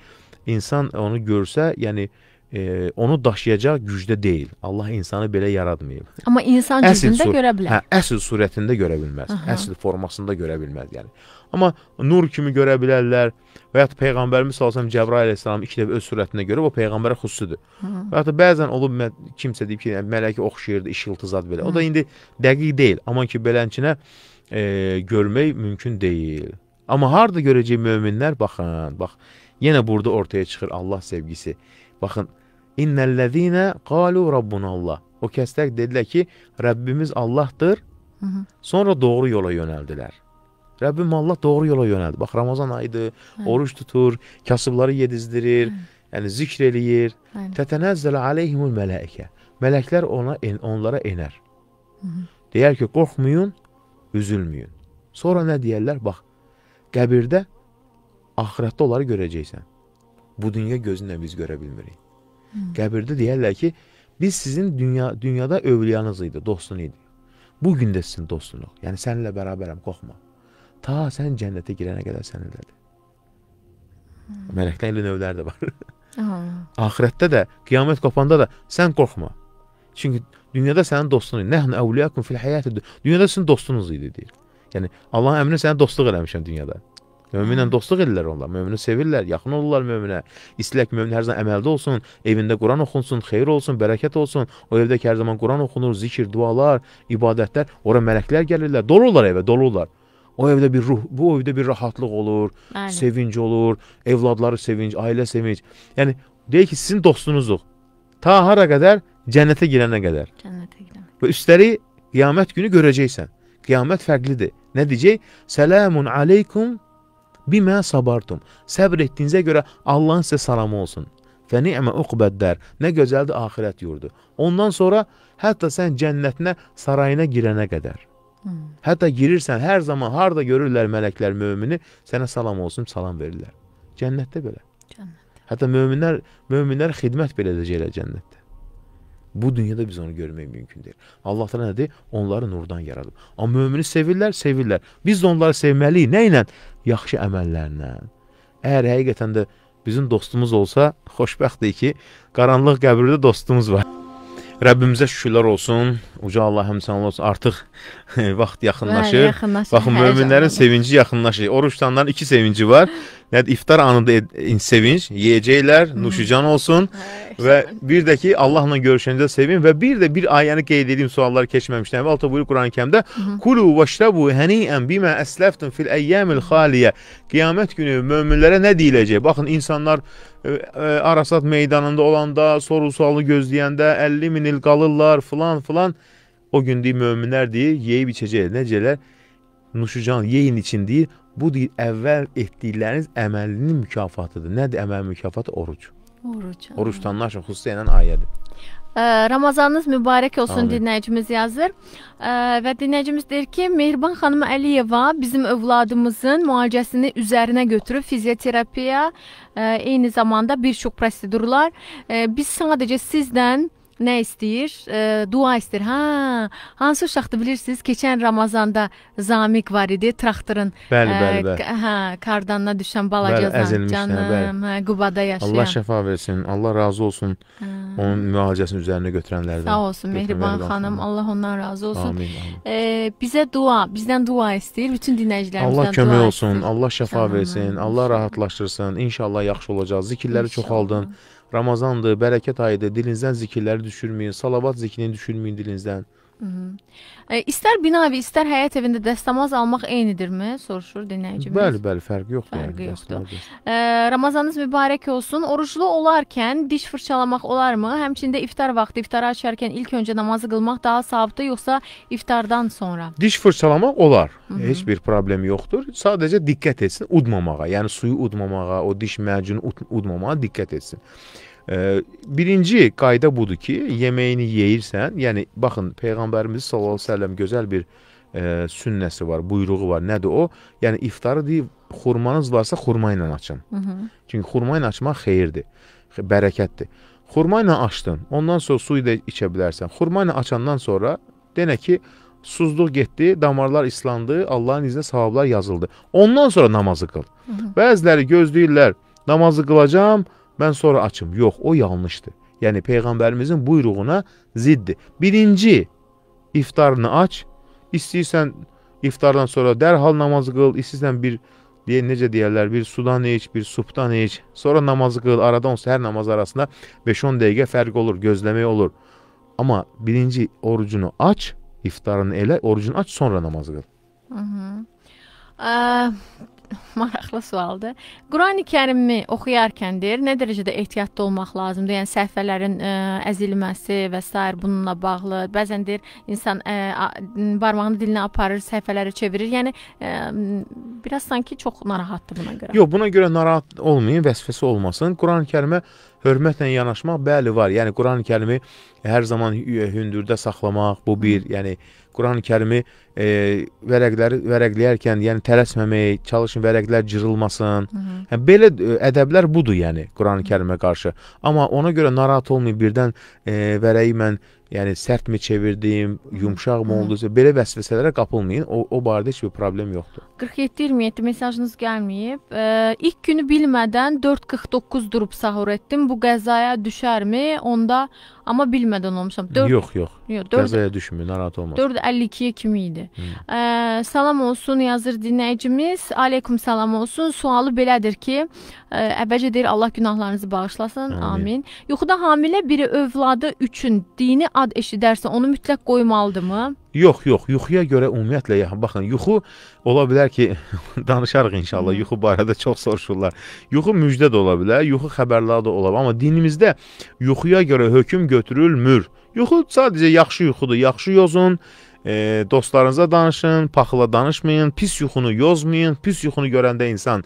insan onu görsə, yəni e, onu daşıyacaq gücdə deyil. Allah insanı belə yaratmayıb. Amma insan cildində görə bilər. Hə, əsl surətində görə bilməz. Aha. Əsl formasında görə bilməz, yəni. Amma nur kimi görə bilərlər. Və ya peyğəmbərimiz sallallahu əleyhi və səlləm Cəbrail əleyhissalam iki dəfə öz surətinə görə o peyğəmbərə xüsusidir. Və ya bəzən olub kimsə deyib ki, yəni mələkə oxşayırdı, işıltı zad belə. Hı. O da indi dəqiq deyil. Amma ki belənçinə e, görmək mümkün deyil. Amma harda görəcək möminlər? Baxın, bax. Yine burada ortaya çıxır Allah sevgisi. Baxın, innellezine qalu rabbunallah. O kəslər dedilər ki, Rəbbimiz Allahdır. Hı -hı. Sonra doğru yola yönəldilər. Rəbbim Allah doğru yola yönəldi. Bax Ramazan ayıdır, Hı. oruç tutur, kasıbları yedizdirir, Hı. yəni zikr eləyir. Tətənəzzələ aleyhimul mələikə. Mələklər ona onlara enər. Hı. Deyər ki, qorxmayın, üzülməyin. Sonra nə deyirlər? Bax, qəbirdə axirətdə onları görəcəksən. Bu dünya gözünlə biz görə bilmirik. Hı. Qəbirdə deyərlər ki, biz sizin dünya dünyada övliyanız idi, dostun idi. Bu gün də sizin dostunuq. Yəni səninlə bərabərəm, qorxma. Ta sən cənnətə girənə qədər səninlədir. Mələklərlə növlər də var. Aha. Axirətdə də, qiyamət qopanda da sən qorxma. Çünki dünyada sənin dostun idi. Nəhnu əvliyakum fil həyatid. Dünyada sizin dostunuz idi deyir. Yəni Allahın əmrinə sənə dostluq eləmişəm dünyada. Möminlə hmm. dostluq edirlər onlar, mömini sevirlər, yaxın olurlar möminə. İstilək mömin hər zaman əməldə olsun, evində Quran oxunsun, xeyir olsun, bərəkət olsun. O evdə hər zaman Quran oxunur, zikir, dualar, ibadətlər, ora mələklər gəlirlər, dolurlar evə, dolurlar. O evdə bir ruh, bu evdə bir rahatlıq olur, Bəli. sevinc olur, evladları sevinc, ailə sevinc. Yəni deyək ki, sizin dostunuzuq. Ta hara qədər? Cənnətə girənə qədər. Cənnətə girənə. Və üstəlik qiyamət günü görəcəksən. Qiyamət fərqlidir. Nə deyəcək? Selamun aleykum Bimə sabartum. Səbr etdiyinizə görə Allahın sizə salamı olsun. Və ni'mə uqbəddər. Nə gözəldir axirət yurdu. Ondan sonra hətta sən cənnətinə, sarayına girənə qədər. Hmm. Hətta girirsən, hər zaman harda görürlər mələklər mömini, sənə salam olsun, salam verirlər. Cənnətdə belə. Cənnətdə. Hətta möminlər, möminlər xidmət belə edəcəklər cənnətdə. Bu dünyada biz onu görmək mümkün deyil. Allah da nədir? Onları nurdan yaradıb. Amma mömini sevirlər, sevirlər. Biz də onları sevməliyik. Nə ilə? yaxşı əməllərlə. Əgər həqiqətən də bizim dostumuz olsa, xoşbəxtdir ki, qaranlıq qəbirdə dostumuz var. Rəbbimizə şükürlər olsun. Uca Allah həmsənlə olsun. Artıq vaxt yaxınlaşır. Bəli, yaxınlaşır. Baxın, möminlərin sevinci yaxınlaşır. Oruç tutanların iki sevinci var. Nədir? İftar anında sevinç, yeyəcəklər, nuşucan olsun və bir də ki, Allahla görüşəndə sevin və bir də bir ayəni qeyd edeyim suallar keçməmişdən. Əvvəlcə buyurur Quran-Kərimdə: "Kulu vəşrabu hani'an bima aslaftun fil ayyamil xaliyə." Qiyamət günü möminlərə nə deyiləcək? Baxın, insanlar E, Arasat meydanında olanda, soru-sualı gözləyəndə 50 min il qalırlar, filan filan. O gün deyir, möminlər deyir, yeyib içəcək, necələr, nuşucan, yeyin için deyir, bu deyir, əvvəl etdikləriniz əməlinin mükafatıdır. Nədir əməl mükafatı? Oruc. Oruc. Oruc tutanlar üçün xüsusilə ayədir. Ramazanınız mübarək olsun Amin. dinləyicimiz yazır. Və dinləyicimiz deyir ki, Mehriban xanım Əliyeva bizim övladımızın müalicəsini üzərinə götürüb fizioterapiya, e, eyni zamanda bir çox prosedurlar. E, biz sadəcə sizdən nə istəyir? E, dua istəyir. Ha, hansı uşaqdır bilirsiniz? Keçən Ramazanda Zamiq var idi, traktorun. Bəli, bəli, e, bəli. Hə, kardanına düşən balaca bəli, canım, bəli. hə, Qubada yaşayan. Allah şəfa versin. Allah razı olsun. Hə. Onun müalicəsinin üzərinə götürənlərdən. Sağ olsun Mehriban xanım. Allah ondan razı olsun. Amin. amin. E, bizə dua, bizdən dua istəyir bütün dinləyicilərimizdən. Allah kömək olsun. Istəyir. Allah şəfa versin. Allah rahatlaşdırsın. İnşallah yaxşı olacaq. Zikirləri çoxaldın. İnşallah. Ramazandır, bərəkət ayıdır, dilinizdən zikirləri düşürməyin, salavat zikrini düşürməyin dilinizdən. Hı -hı. E, istər bina evi, istər həyat evində dəstəmaz almaq eynidirmi? Soruşur dinləyicimiz. Bəli, bəli, fərqi yoxdur. Fərqi yəni, yoxdur. E, Ramazanınız mübarək olsun. Oruclu olarkən diş fırçalamaq olarmı? Həmçində iftar vaxtı, iftarı açarkən ilk öncə namazı qılmaq daha savabdır, yoxsa iftardan sonra? Diş fırçalamaq olar. Hı -hı. Heç bir problem yoxdur. Sadəcə diqqət etsin udmamağa, yəni suyu udmamağa, o diş macunu ud udmamağa diqqət etsin. Birinci qayda budur ki, yeməyini yeyirsən, yəni baxın Peyğəmbərimiz sallallahu əleyhi və səlləm gözəl bir e, sünnəsi var, buyruğu var. Nədir o? Yəni iftarı deyib xurmanız varsa xurma ilə açın. Hı -hı. Çünki xurma ilə açmaq xeyirdir, bərəkətdir. Xurma ilə açdın, ondan sonra suyu da içə bilərsən. Xurma ilə açandan sonra denə ki, suzluq getdi, damarlar islandı, Allahın iznə savablar yazıldı. Ondan sonra namazı qıl. Hı -hı. Bəziləri gözləyirlər, namazı qılacam, Mən sonra açım. Yox, o yanlışdır. Yəni peyğəmbərimizin buyruğuna ziddir. Birinci iftarını aç. İstəyirsən iftardan sonra dərhal namazı qıl. İstəyirsən bir deyə necə deyirlər, bir sudan iç, bir supdan iç. Sonra namazı qıl. Arada onsa hər namaz arasında 5-10 dəqiqə fərq olur, gözləmək olur. Amma birinci orucunu aç, iftarını elə, orucunu aç, sonra namazı qıl. Hı -hı. Ə, maraqlı sualdır. Qurani-Kərimi oxuyarkən deyir, nə dərəcədə ehtiyatlı olmaq lazımdır? Yəni səhvələrin ə, e, əzilməsi və s. bununla bağlı. Bəzən deyir, insan ə, e, ə, barmağını dilinə aparır, səhvələri çevirir. Yəni ə, e, biraz sanki çox narahatdır buna görə. Yox, buna görə narahat olmayın, vəsvəsə olmasın. Qurani-Kərimə hörmətlə yanaşmaq bəli var. Yəni Qurani-Kərimi hər zaman hündürdə saxlamaq bu bir, yəni Qurani-Kərimi e, vərəqləri vərəqləyərkən, yəni tələsməmək, çalışın vərəqlər cırılmasın. Hı -hı. Yəni belə e, ədəblər budur, yəni Qurani-Kərimə qarşı. Amma ona görə narahat olmayın birdən e, vərəyi mən Yəni sərtmi çevirdim, yumşaqmı oldu? Belə vəsvəsələrə qapılmayın. O o barədə heç bir problem yoxdur. 47-27 mesajınız gəlməyib. E, ilk günü bilmədən 4.49 durub sahur etdim. Bu qəzaya düşərmi? Onda amma bilmədən olmuşam. 4 Yox, yox. Yox, 4 qəzaya düşmür, narahat olma. 4.52-yə kimi idi. Hmm. E, salam olsun yazır dinləyicimiz. Aleykum salam olsun. Sualı belədir ki, e, əvvəlcə deyir Allah günahlarınızı bağışlasın. Amin. Amin. Yuxuda hamilə biri övladı üçün dini ad eşidərsə onu mütləq qoymalıdırmı? Yox, yox, yuxuya görə ümumiyyətlə yaxın. Baxın, yuxu ola bilər ki, danışarıq inşallah yuxu barədə çox soruşurlar. Yuxu müjdə də ola bilər, yuxu xəbərləri də ola bilər, amma dinimizdə yuxuya görə hökm götürülmür. Yuxu sadəcə yaxşı yuxudur, yaxşı yozun, e, dostlarınıza danışın, paxla danışmayın, pis yuxunu yozmayın. Pis yuxunu görəndə insan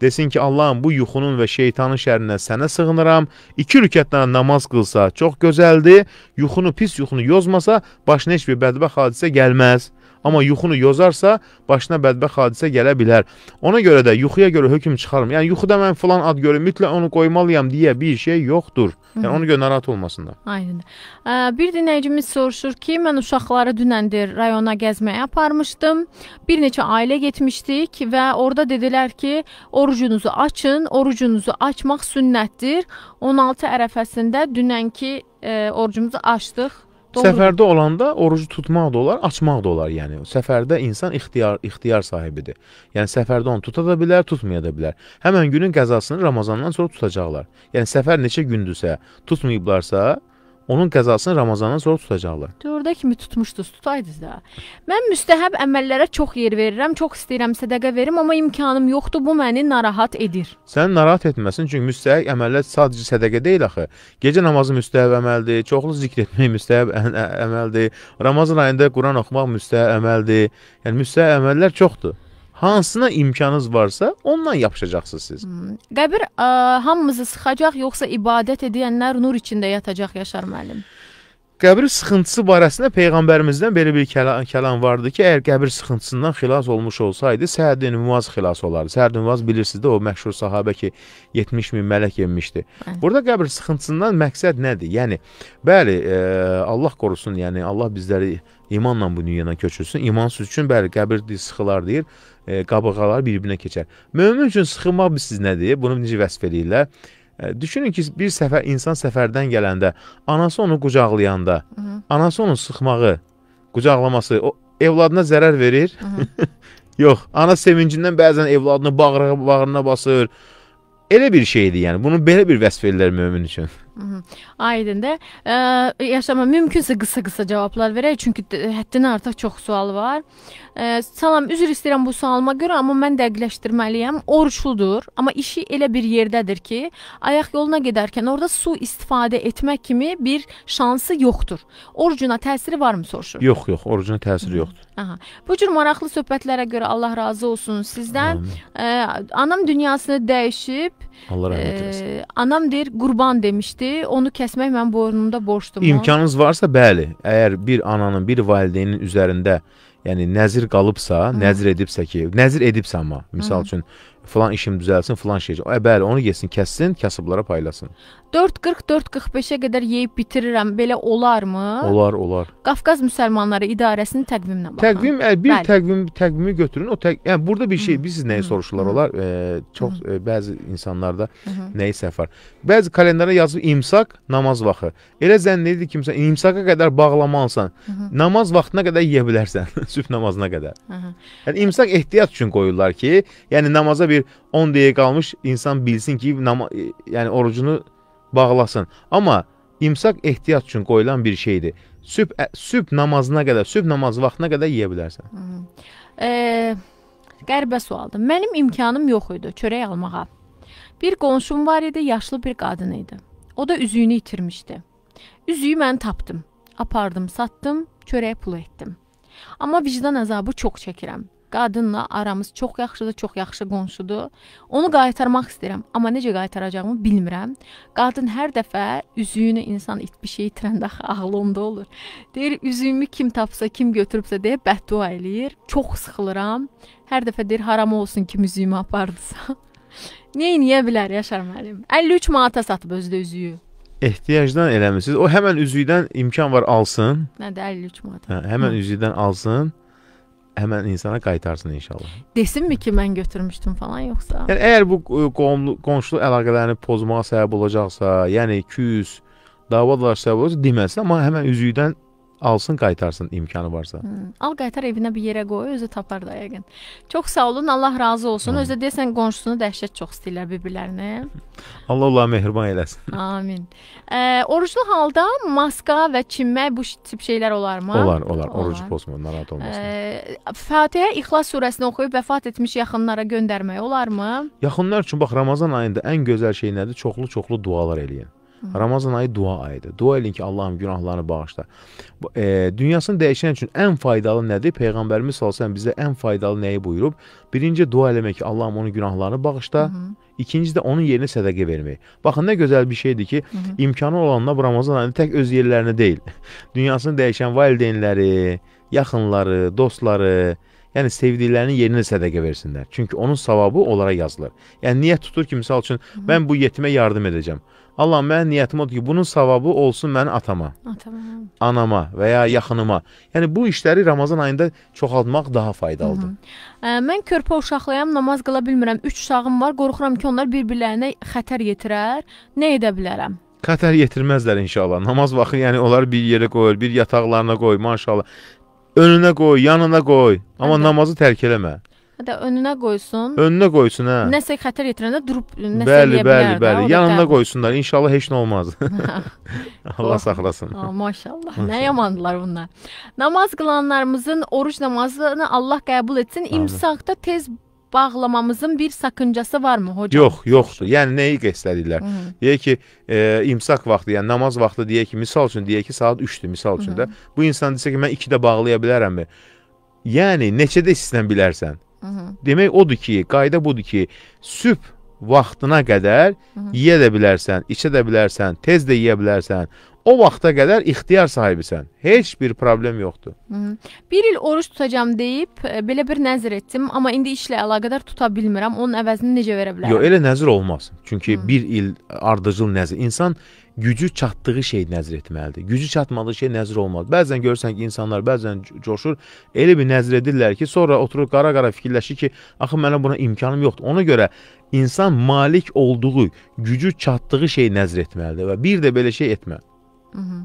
desin ki, Allahım bu yuxunun və şeytanın şərindən sənə sığınıram. İki rükətdən namaz qılsa çox gözəldir. Yuxunu, pis yuxunu yozmasa başına heç bir bədbəxt hadisə gəlməz. Amma yuxunu yozarsa, başına bədbəxt hadisə gələ bilər. Ona görə də yuxuya görə hökm çıxarım. Yəni yuxuda mən filan ad görüm, mütləq onu qoymalıyam deyə bir şey yoxdur. Yəni ona görə narahat olmasınlar. Aynən. Bir dinləyicimiz soruşur ki, mən uşaqları dünəndir rayona gəzməyə aparmışdım. Bir neçə ailə getmişdik və orada dedilər ki, orucunuzu açın, orucunuzu açmaq sünnətdir. 16 ərəfəsində dünənki e, orucumuzu açdıq. Doğru. Səfərdə olanda orucu tutmaq da olar, açmaq da olar, yəni. Səfərdə insan ixtiyar ixtiyar sahibidir. Yəni səfərdə onu tuta da bilər, tutmaya da bilər. Həmin günün qəzasını Ramazandan sonra tutacaqlar. Yəni səfər neçə gündürsə, tutmayıblarsa, onun qəzasını Ramazandan sonra tutacaqlar. Dördə kimi tutmuşdunuz, tutaydınız da. Mən müstəhəb əməllərə çox yer verirəm, çox istəyirəm sədaqə verim, amma imkanım yoxdur, bu məni narahat edir. Səni narahat etməsin, çünki müstəhəb əməllər sadəcə sədaqə deyil axı. Gecə namazı müstəhəb əməldir, çoxlu zikr etmək müstəhəb əməldir. Ramazan ayında Quran oxumaq müstəhəb əməldir. Yəni müstəhəb əməllər çoxdur hansına imkanınız varsa, ondan yapışacaqsınız siz. Hmm. Qəbir ə, e, hamımızı sıxacaq, yoxsa ibadət edənlər nur içində yatacaq Yaşar müəllim? Qəbir sıxıntısı barəsində peyğəmbərimizdən belə bir kəlam, kəlam vardı ki, əgər qəbir sıxıntısından xilas olmuş olsaydı, Səhəddin Muvaz xilas olardı. Səhəddin Muvaz bilirsiniz də o məşhur sahabə ki, 70 min mələk enmişdi. Hə. Burada qəbir sıxıntısından məqsəd nədir? Yəni bəli, ə, e, Allah qorusun, yəni Allah bizləri imanla bu dünyadan köçürsün. İmansız üçün bəli qəbir sıxılar deyir e, qabıqalar bir-birinə keçər. Mömin üçün sıxılmaq bilirsiniz nədir? Bunu necə vəsf eləyirlər? E, düşünün ki, bir səfər insan səfərdən gələndə anası onu qucaqlayanda, Hı -hı. anası onu sıxmağı, qucaqlaması o evladına zərər verir. Hı -hı. Yox, ana sevincindən bəzən evladını bağrına, bağrına basır. Elə bir şeydir, yəni. Bunu belə bir vəsf eləyirlər mömin üçün. Aydındır. E, yaşama mümkünsə qısa-qısa cavablar verək, çünki həddindən artıq çox sual var. E, salam, üzr istəyirəm bu sualıma görə, amma mən dəqiqləşdirməliyəm. Oruçludur, amma işi elə bir yerdədir ki, ayaq yoluna gedərkən orada su istifadə etmək kimi bir şansı yoxdur. Orucuna təsiri varmı soruşur? Yox, yox, orucuna təsiri yoxdur. Aha. Bu cür maraqlı söhbətlərə görə Allah razı olsun sizdən. Ə, anam dünyasını dəyişib. Allah rəhmət eləsin. Ə, anam deyir qurban demişdi. Onu kəsmək mən boynumda borcdum. İmkanınız varsa bəli. Əgər bir ananın, bir valideynin üzərində yəni nəzir qalıbsa, Hı. nəzir edibsə ki, nəzir edibsə amma, misal Hı. üçün, filan işim düzəlsin, filan şey. Ə, e, bəli, onu yesin, kəssin, kasıblara paylasın. 4:40-4:45-ə qədər yeyib bitirirəm. Belə olarmı? Olar, olar. Qafqaz müsəlmanları idarəsinin təqviminə baxın. Təqvim, ə, e, bir Bəli. təqvim təqvimi götürün. O təq, yəni burada bir şey, Hı -hı. biz siz nəyi soruşurlar olar? E, çox e, bəzi insanlarda Hı nəyi səhv var. Bəzi kalendara yazıb imsak, namaz vaxtı. Elə zənn edir kimsə imsaka qədər bağlamalısan. Namaz vaxtına qədər yeyə bilərsən, sübh namazına qədər. Yəni imsak ehtiyat üçün qoyurlar ki, yəni namaza bir 10 dəqiqə qalmış insan bilsin ki, nama, e, yəni orucunu bağlasın. Amma imsak ehtiyat üçün qoyulan bir şeydir. Sübh, sübh namazına qədər, sübh namaz vaxtına qədər yeyə bilərsən. E, qəribə sualdır. Mənim imkanım yox idi çörək almağa. Bir qonşum var idi, yaşlı bir qadın idi. O da üzüyünü itirmişdi. Üzüyü mən tapdım. Apardım, satdım, çörək pulu etdim. Amma vicdan əzabı çox çəkirəm qadınla aramız çox yaxşıdır, çox yaxşı qonşudur. Onu qaytarmaq istəyirəm, amma necə qaytaracağımı bilmirəm. Qadın hər dəfə üzüyünü insan it bir şey itirəndə axı ağlı onda olur. Deyir, üzüyümü kim tapsa, kim götürübsə deyə bəddua eləyir. Çox sıxılıram. Hər dəfə deyir, haram olsun kim üzüyümü apardısa. Neyniyə bilər Yaşar müəllim? 53 manata satıb özü də üzüyü ehtiyacdan eləmisiniz. O həmən üzüydən imkan var alsın. Nə də 53 manat. Hə, həmən üzüydən alsın həmən insana qaytarsın inşallah. Desinmi ki, mən götürmüşdüm falan yoxsa? Yəni əgər bu qonlu, e, qonşuluq əlaqələrini pozmağa səbəb olacaqsa, yəni küs, davalar səbəb olacaq deməsin, amma həmən üzüydən alsın qaytarsın imkanı varsa. Hı, al qaytar evinə bir yerə qoy, özü tapar da yəqin. Çox sağ olun, Allah razı olsun. Özü desən qonşusunu dəhşət çox istəyirlər bir-birlərini. Allah Allah mehriban eləsin. Amin. E, oruclu halda maska və çinmək bu tip şeylər olarmı? Olar, olar. Orucu pozma, narahat olmasın. E, Fatihə İxlas surəsini oxuyub vəfat etmiş yaxınlara göndərmək olarmı? Yaxınlar üçün bax Ramazan ayında ən gözəl şey nədir? Çoxlu-çoxlu dualar eləyin. Ramazan ayı dua ayıdır. Dua edin ki, Allahım günahlarını bağışla. E, dünyasını dəyişən üçün ən faydalı nədir? Peyğəmbərimiz sallallahu əleyhi bizə ən faydalı nəyi buyurub? Birinci dua eləmək ki, Allahım onun günahlarını bağışla. Hı -hı. İkincisi də onun yerinə sədaqə vermək. Baxın nə gözəl bir şeydir ki, Hı -hı. imkanı olanlar bu Ramazan ayında tək öz yerlərinə deyil. dünyasını dəyişən valideynləri, yaxınları, dostları, Yəni sevdiklərinin yerinə sədaqə versinlər. Çünki onun savabı onlara yazılır. Yəni niyyət tutur ki, məsəl üçün mən bu yetimə yardım edəcəm. Allah mənim niyyətim odur ki, bunun savabı olsun mənim atama, atama, anama və ya yaxınıma. Yəni bu işləri Ramazan ayında çoxaltmaq daha faydalıdır. Hı -hı. Ə, mən körpə uşaqlıyam, namaz qıla bilmirəm. 3 uşağım var, qorxuram ki, onlar bir-birlərinə xətər yetirər. Nə edə bilərəm? Xətər yetirməzlər inşallah. Namaz vaxtı yəni onları bir yerə qoyur, bir yataqlarına qoy, maşallah. Önünə qoy, yanına qoy, amma Hı namazı tərk eləmə. Hətta önünə qoysun. Önünə qoysun, hə. Nəsə xətər yetirəndə durub nəsə bəli, eləyə bilər. Bəli, bəli, bəli. Yanına qoysunlar. İnşallah heç nə olmaz. Allah saxlasın. Ha, maşallah. Nə yamandılar bunlar. Namaz qılanlarımızın oruc namazını Allah qəbul etsin. İmsaqda tez bağlamamızın bir sakıncası varmı hocam? Yox, yoxdur. Yəni nəyi qəsdədirlər? Deyək ki, e, imsak vaxtı, yəni namaz vaxtı deyək ki, misal üçün deyək ki, saat 3-dür misal üçün Hı -hı. də. Bu insan desə ki, mən 2-də bağlaya bilərəmmi? Yəni neçədə istəsən bilərsən? Hı-hı. Demək odur ki, qayda budur ki, sübh vaxtına qədər Hı -hı. yeyə də bilərsən, içə də bilərsən, tez də yeyə bilərsən o vaxta qədər ixtiyar sahibisən. Heç bir problem yoxdur. Hı. Bir il oruç tutacam deyib e, belə bir nəzr etdim, amma indi işlə əlaqədar tuta bilmirəm. Onun əvəzini necə verə bilərəm? Yox, elə nəzr olmaz. Çünki Hı. bir il ardıcıl nəzr. İnsan gücü çatdığı şey nəzr etməlidir. Gücü çatmadığı şey nəzr olmaz. Bəzən görürsən ki, insanlar bəzən coşur, elə bir nəzr edirlər ki, sonra oturub qara-qara fikirləşir ki, axı mənə buna imkanım yoxdur. Ona görə insan malik olduğu, gücü çatdığı şey nəzr etməlidir və bir də belə şey etmə. Hı -hı.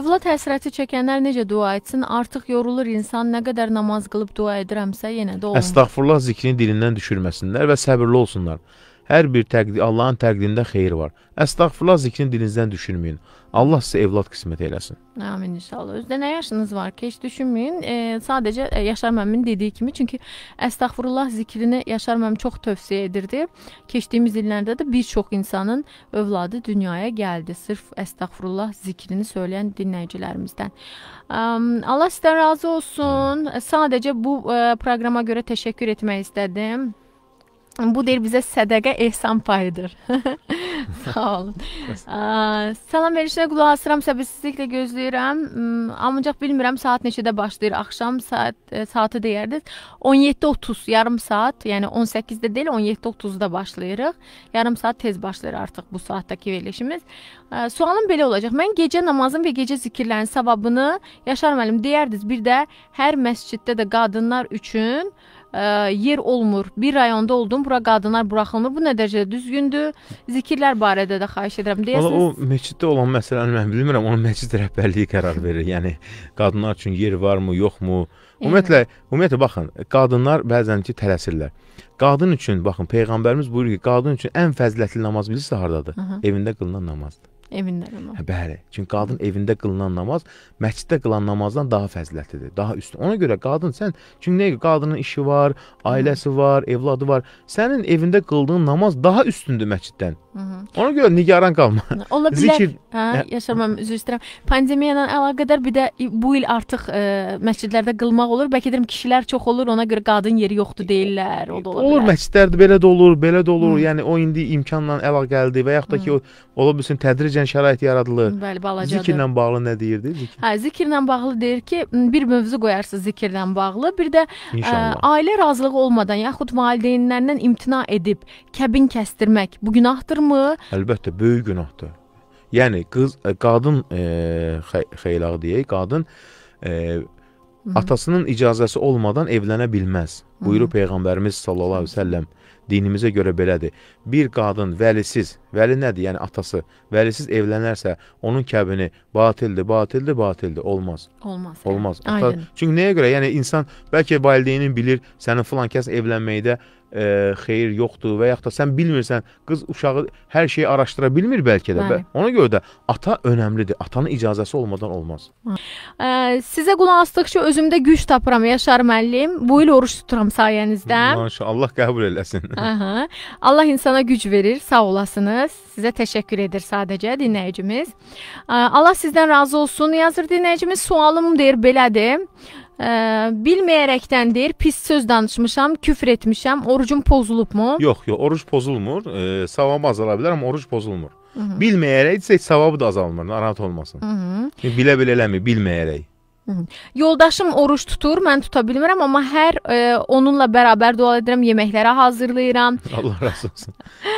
Övlad həsrəti çəkənlər necə dua etsin? Artıq yorulur insan, nə qədər namaz qılıb dua edirəmsə, yenə də olmur. Əstəğfurullah zikrini dilindən düşürməsinlər və səbirli olsunlar. Hər bir təqdi Allahın təqdimində xeyir var. Əstəğfurullah zikrini dilinizdən düşürməyin. Allah sizə evlad qismət eləsin. Amin inşallah. Özdə nə yaşınız var ki, heç düşünməyin. E, sadəcə e, Yaşar müəllimin dediyi kimi, çünki əstəğfurullah zikrini Yaşar müəllim çox tövsiyə edirdi. Keçdiyimiz illərdə də bir çox insanın övladı dünyaya gəldi sırf əstəğfurullah zikrini söyləyən dinləyicilərimizdən. Allah sizdən razı olsun. Sadəcə bu e, proqrama görə təşəkkür etmək istədim. Bu deyir bizə sədəqə ehsan payıdır. Sağ olun. Salam verişinə qulaq asıram, səbirsizliklə gözləyirəm. Hmm, ancaq bilmirəm saat neçədə başlayır. Axşam saat e, saatı deyərdiniz. 17:30, yarım saat, yəni 18-də deyil, 17:30-da başlayırıq. Yarım saat tez başlayır artıq bu saatdakı verilişimiz. E, sualım belə olacaq. Mən gecə namazın və gecə zikirlərinin savabını Yaşar müəllim deyərdiniz. Bir də hər məsciddə də qadınlar üçün e, ə, yer olmur. Bir rayonda oldum, bura qadınlar buraxılmır. Bu nə dərəcədə düzgündür? Zikirlər barədə də xahiş edirəm. Deyəsiniz. Valla o məsciddə olan məsələni mən bilmirəm. Onu məscid rəhbərliyi qərar verir. Yəni qadınlar üçün yer varmı, yoxmu? Ümumiyyətlə, ümumiyyətlə baxın, qadınlar bəzən ki tələsirlər. Qadın üçün baxın, peyğəmbərimiz buyurur ki, qadın üçün ən fəzilətli namaz bilirsiniz hardadır? Hı -hı. Evində qılınan namazdır. Evində qılmaq. Hə, bəli. Çünki qadın evində qılınan namaz məsciddə qılan namazdan daha fəzilətlidir, daha üstün. Ona görə qadın sən çünki nə qadının işi var, ailəsi var, evladı var. Sənin evində qıldığın namaz daha üstündür məsciddən. Hı -hı. Ona görə nigaran qalma. Ola bilər. Zikir, hə, yaşamam, üzr istəyirəm. Pandemiya ilə əlaqədar bir də bu il artıq ə, e, məscidlərdə qılmaq olur. Bəlkə deyirəm kişilər çox olur, ona görə qadın yeri yoxdur deyirlər. O da ola bilər. Olur məscidlərdə belə də olur, belə də olur. Hı. Yəni o indi imkanla əlaqəlidir və yaxud da ki o ola bilsin tədricən şərait yaradılır. Bəli, balacadır. Zikirlə bağlı nə deyirdi? Zikir. Hə, zikirlə bağlı deyir ki, bir mövzu qoyarsınız zikirlə bağlı, bir də e, İnşallah. ə, ailə razılığı olmadan yaxud valideynlərindən imtina edib kəbin kəsdirmək bu günahdır mı? günahdır? Əlbəttə, böyük günahdır. Yəni qız e, qadın e, xeylağı deyək, qadın e, atasının icazəsi olmadan evlənə bilməz. Buyurur peyğəmbərimiz sallallahu əleyhi və səlləm. Dinimizə görə belədir. Bir qadın vəlisiz, vəli nədir? Yəni atası vəlisiz evlənərsə, onun kəbini batildir, batildir, batildir, olmaz. Olmaz. Olmaz. Hə? Ata, Aydın. çünki nəyə görə? Yəni insan bəlkə valideynin bilir, sənin filan kəs evlənməkdə e, xeyir yoxdur və yaxud da sən bilmirsən, qız uşağı hər şeyi araşdıra bilmir bəlkə də. Bəli. Ona görə də ata önəmlidir. Atanın icazəsi olmadan olmaz. Ə, sizə qulaq asdıqca özümdə güc tapıram Yaşar müəllim. Bu il oruç tuturam sayənizdə. Maşallah, Allah qəbul eləsin. Aha. Allah insana güc verir. Sağ olasınız. Sizə təşəkkür edir sadəcə dinləyicimiz. Ə, Allah sizdən razı olsun. Yazır dinləyicimiz sualım deyir belədir. Ə, bilməyərəkdən deyir, pis söz danışmışam, küfr etmişəm, orucum pozulubmu? Yox, yox, oruc pozulmur. E, savabı azala bilər, amma oruc pozulmur. Hı -hı. Bilməyərək isə savabı da azalmır, narahat olmasın. Bilə-bilə eləmir, bilməyərək. Hı -hı. Yoldaşım oruç tutur, mən tuta bilmirəm, amma hər e, onunla bərabər dua edirəm, yeməklərə hazırlayıram. Allah razı olsun.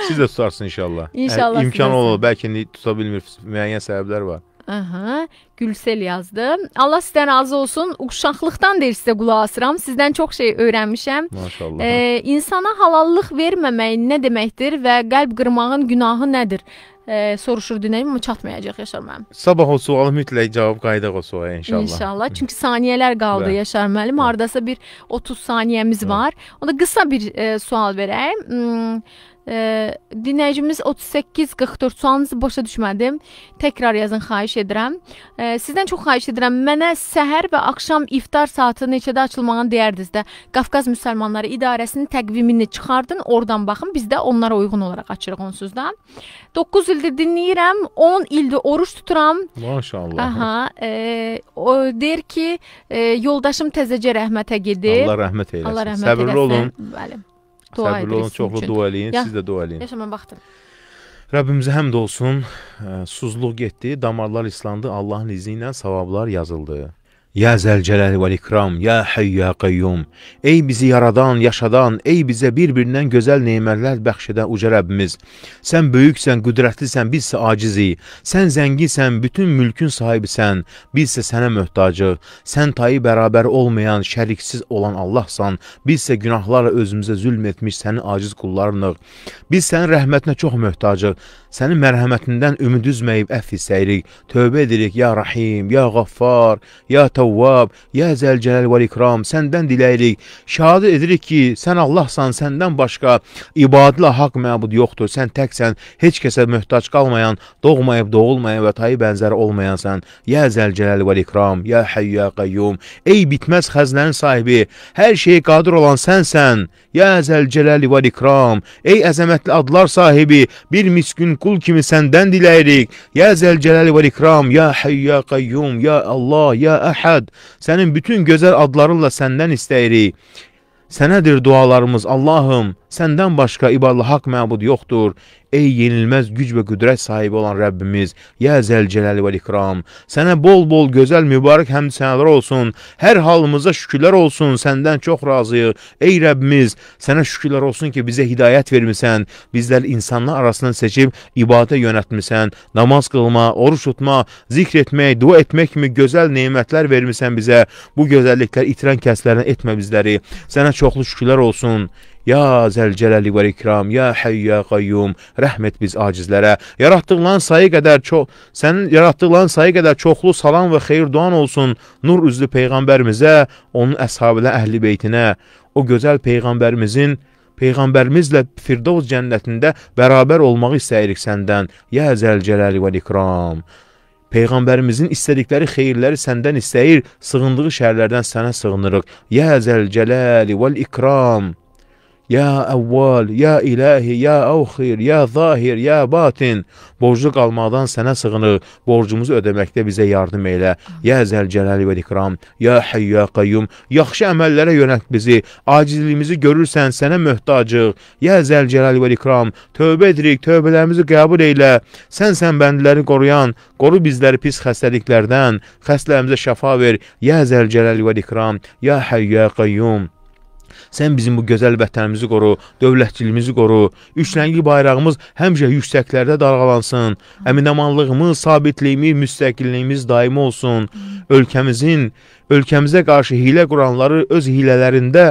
Siz də tutarsınız inşallah. İnşallah. Ə, imkan olur, bəlkə indi tuta bilmir, müəyyən səbəblər var. Aha, Gülsel yazdı. Allah sizdən razı olsun. Uşaqlıqdan deyir sizə qulaq asıram. Sizdən çox şey öyrənmişəm. Maşallah. E, insana halallıq verməmək nə deməkdir və qəlb qırmağın günahı nədir? E, soruşur dünən, amma çatmayacaq Yaşar müəllim. Sabah o sualı mütləq cavab qayıdaq o suala inşallah. İnşallah. Çünki saniyələr qaldı Bəli. Yaşar müəllim. Hardasa bir 30 saniyəmiz Bəli. var. Onda qısa bir e, sual verəyim. Hmm, Ə, dinləyicimiz 3844 sualınızı başa düşmədim. Təkrar yazın xahiş edirəm. Ə, sizdən çox xahiş edirəm mənə səhər və axşam iftar saatı neçədə açılmağını deyərdiniz də. Qafqaz müsəlmanları idarəsinin təqvimini çıxardın, oradan baxın. Biz də onlara uyğun olaraq açırıq onsuz da. 9 ildir dinləyirəm, 10 ildir oruç tuturam. Maşallah. Aha, ə, e, o deyir ki, ə, e, yoldaşım təzəcə rəhmətə gedib. Allah rəhmət eyləsin. Allah rəhmət eyləsin. Səbirli olun. Bəli. Dua səbirli olun, çoxlu üçün. dua eləyin, siz də dua eləyin. Yaşa mən baxdım. Rəbbimizə həmd olsun. E, Suzluq getdi, damarlar islandı, Allahın izni ilə savablar yazıldı. Ya Zəlcələl və İkram, ya Hayy ya Qayyum. Ey bizi yaradan, yaşadan, ey bizə bir-birindən gözəl nemətlər bəxş edən uca Rəbbimiz. Sən böyüksən, qüdrətlisən, bizsə acizik. Sən zənginsən, bütün mülkün sahibisən, bizsə sənə möhtacıq. Sən tayı bərabər olmayan, şəriksiz olan Allahsan, bizsə günahlarla özümüzə zülm etmiş sənin aciz qullarınıq. Biz sənin rəhmətinə çox möhtacıq. Sənin mərhəmətindən ümid üzməyib əff istəyirik. Tövbə edirik, ya Rahim, ya Qaffar, ya Tə Təvvab, ya Zəlcələl və İkram, səndən diləyirik. Şahid edirik ki, sən Allahsan, səndən başqa ibadla haqq məbud yoxdur. Sən təksən, heç kəsə möhtac qalmayan, doğmayıb doğulmayan və tayı bənzər olmayansan. Ya Zəlcələl və İkram, ya Hayy ya Qayyum. Ey bitməz xəzinənin sahibi, hər şeyə qadir olan sənsən. Ya Zəlcələl və İkram, ey əzəmətli adlar sahibi, bir miskin kul kimi səndən diləyirik. Ya Zəlcələl və İkram, ya Hayy ya Qayyum, ya Allah, ya Ahad Əhəd, sənin bütün gözəl adlarınla səndən istəyirik. Sənədir dualarımız, Allahım. Səndən başqa ibarlı haqq məbud yoxdur. Ey yenilməz güc və qüdrət sahibi olan Rəbbimiz, ya Zəlcəlalı və İkram, sənə bol-bol gözəl mübarək həmd sənələr olsun. Hər halımıza şükürlər olsun. Səndən çox razıyıq. Ey Rəbbimiz, sənə şükürlər olsun ki, bizə hidayət vermisən. Bizləri insanlar arasından seçib ibadətə yönəltmisən. Namaz qılma, oruç tutma, zikr etmək, dua etmək kimi gözəl nemətlər vermisən bizə. Bu gözəlliklər itirən kəslərdən etmə bizləri. Sənə çoxlu şükürlər olsun. Ya Zəlcələli və İkram, ya Hayy ya Qayyum, rəhm et biz acizlərə. Yaratdıqların sayı qədər çox, sənin yaratdıqların sayı qədər çoxlu salam və xeyir duan olsun nur üzlü peyğəmbərimizə, onun əshabına, əhlibeytinə, o gözəl peyğəmbərimizin Peyğəmbərimizlə Firdevs cənnətində bərabər olmağı istəyirik səndən, ya Zəlcələli və İkram. Peyğəmbərimizin istədikləri xeyirləri səndən istəyir, sığındığı şərlərdən sənə sığınırıq. Ya Zəlcələli vəl İkram. Ya əvvəl, ya ilahi, ya əvxir, ya zahir, ya batin. Borclu qalmaqdan sənə sığınır. Borcumuzu ödəməkdə bizə yardım elə. Ya Zəlcəlalı və İkram, ya Hayy, ya Qayyum. Yaxşı əməllərə yönəlt bizi. Acizliyimizi görürsən, sənə möhtacıq. Ya Zəlcəlalı və İkram, tövbə edirik, tövbələrimizi qəbul elə. Sənsən bəndləri qoruyan, qoru bizləri pis xəstəliklərdən, xəstələrimizə şəfa ver. Ya Zəlcəlalı və İkram, ya Hayy, ya Qayyum. Sən bizim bu gözəl vətənimizi qoru, dövlətçiliyimizi qoru. Üçrəngli bayrağımız həmişə yüksəklərdə dalğalansın. Əminəmanlığımız, sabitliyimiz, müstəqilliyimiz daimi olsun. Ölkəmizin, ölkəmizə qarşı hilə quranları öz hilələrində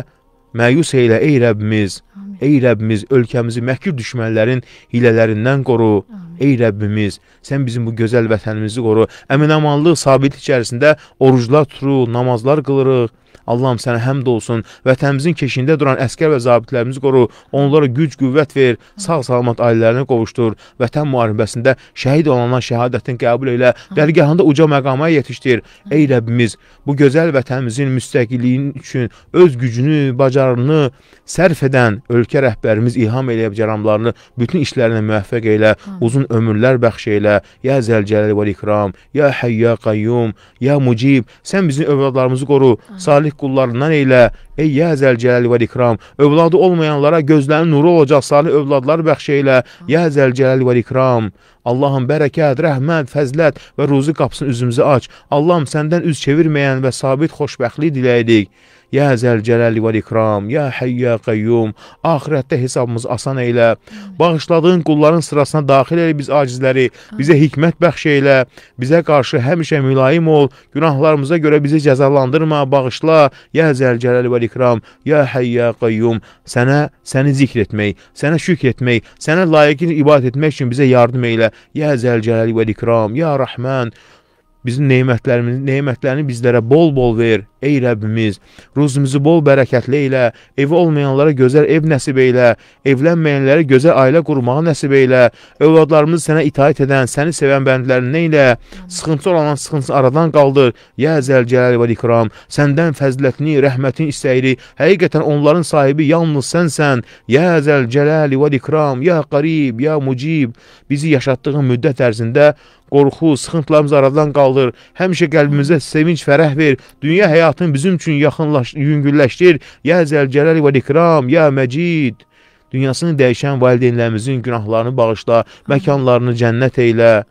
məyus eylə, ey Rəbbimiz. Ey Rəbbimiz, ölkəmizi məkir düşmənlərin hilələrindən qoru. Ey Rəbbimiz, sən bizim bu gözəl vətənimizi qoru. Əminəmanlıq sabit içərisində oruclar tuturuq, namazlar qılırıq. Allahım sənə həmd olsun, vətəmizin keşində duran əskər və zabitlərimizi qoru, onlara güc, qüvvət ver, sağ-salamat ailələrinə qovuşdur, vətən müharibəsində şəhid olanlar şəhadətin qəbul elə, dərgahında uca məqama yetişdir. Ey Rəbbimiz, bu gözəl vətənimizin müstəqilliyinin üçün öz gücünü, bacarını sərf edən ölkə rəhbərimiz ilham eləyə bicaramlarını bütün işlərinə müvəffəq elə, uzun ömürlər bəxş elə, ya zəlcəl və ikram, ya həyya qayyum, ya mucib, sən bizim övladlarımızı qoru, salih qullarından eylə, ey ya zəlcəl və ikram, övladı olmayanlara gözlərinin nuru olacaqları övladlar bəxş eylə, ya zəlcəl və ikram. Allahım bərəkət, rəhmət, fəzlət və ruzi qapısını üzümüzə aç. Allahım səndən üz çevirməyən və sabit xoşbəxtlik diləyirik. Yə Zəlcələli və İkram, Yə Hayy ya Qayyum, axirətdə hesabımız asan elə. Bağışladığın qulların sırasına daxil elə biz acizləri, bizə hikmət bəxş elə, bizə qarşı həmişə mülayim ol, günahlarımıza görə bizi cəzalandırma, bağışla. Yə Zəlcələli və İkram, Yə Hayy ya Qayyum, sənə səni zikr etmək, sənə şükr etmək, sənə layiqincə ibadət etmək üçün bizə yardım elə. Yə Zəlcələli və İkram, Yə Rəhman bizi nemətlərimizi, nemətlərini bizlərə bol-bol ver. Ey Rəbbimiz, ruzumuzu bol bərəkətli elə, evi olmayanlara gözəl ev nəsib elə, evlənməyənlərə gözəl ailə qurmağı nəsib elə, övladlarımız sənə itaət edən, səni sevən bəndlərinə elə, sıxıntı olanın sıxıntısını aradan qaldır. Ya Zəlcəl və İkram, səndən fəzilətini, rəhmətini istəyirik. Həqiqətən onların sahibi yalnız sənsən. Ya Zəlcəl və İkram, ya Qarib, ya Mucib, bizi yaşatdığın müddət ərzində qorxu, sıxıntılarımızı aradan qaldır. Həmişə qəlbimizə sevinc, fərəh ver. Dünya həyatı həyatını bizim üçün yaxınlaş, yüngülləşdir. Ya Zəlcələli və İkram, ya Məcid. Dünyasını dəyişən valideynlərimizin günahlarını bağışla, məkanlarını cənnət eylə.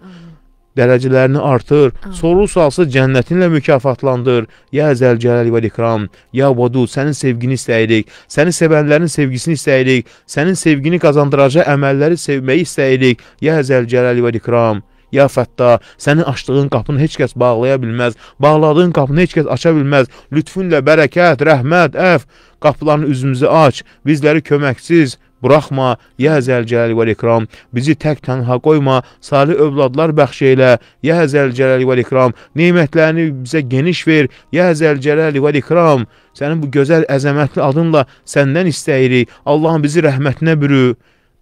Dərəcələrini artır, soru sualsız cənnətinlə mükafatlandır. Ya Zəlcələli və İkram, ya Vadud, sənin sevgini istəyirik, səni sevənlərin sevgisini istəyirik, sənin sevgini qazandıracaq əməlləri sevməyi istəyirik. Ya Zəlcələli və İkram. Ya Fəttah, sənin açdığın qapını heç kəs bağlaya bilməz, bağladığın qapını heç kəs aça bilməz. Lütfünlə bərəkət, rəhmət, əf, qapılarını üzümüzü aç, bizləri köməksiz, Buraxma, ya Zəlcəl və İkram, bizi tək tənha qoyma, salih övladlar bəxş elə, ya Zəlcəl və İkram, neymətlərini bizə geniş ver, ya Zəlcəl və İkram, sənin bu gözəl əzəmətli adınla səndən istəyirik, Allahın bizi rəhmətinə bürü.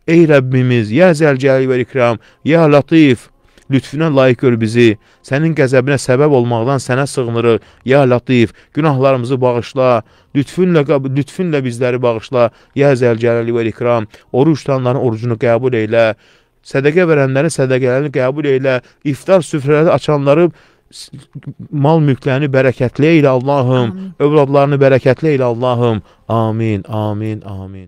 Ey Rəbbimiz, ya Zəlcəl və İkram, ya Latif, lütfünə layiq gör bizi, sənin qəzəbinə səbəb olmaqdan sənə sığınırıq. Ya Latif, günahlarımızı bağışla, lütfünlə, lütfünlə bizləri bağışla, ya Zəlcələli və İkram, oruç tutanların orucunu qəbul eylə, sədəqə verənlərin sədəqələrini qəbul eylə, iftar süfrələri açanları mal mülklərini bərəkətli eylə Allahım, övladlarını bərəkətli eylə Allahım. Amin, amin, amin.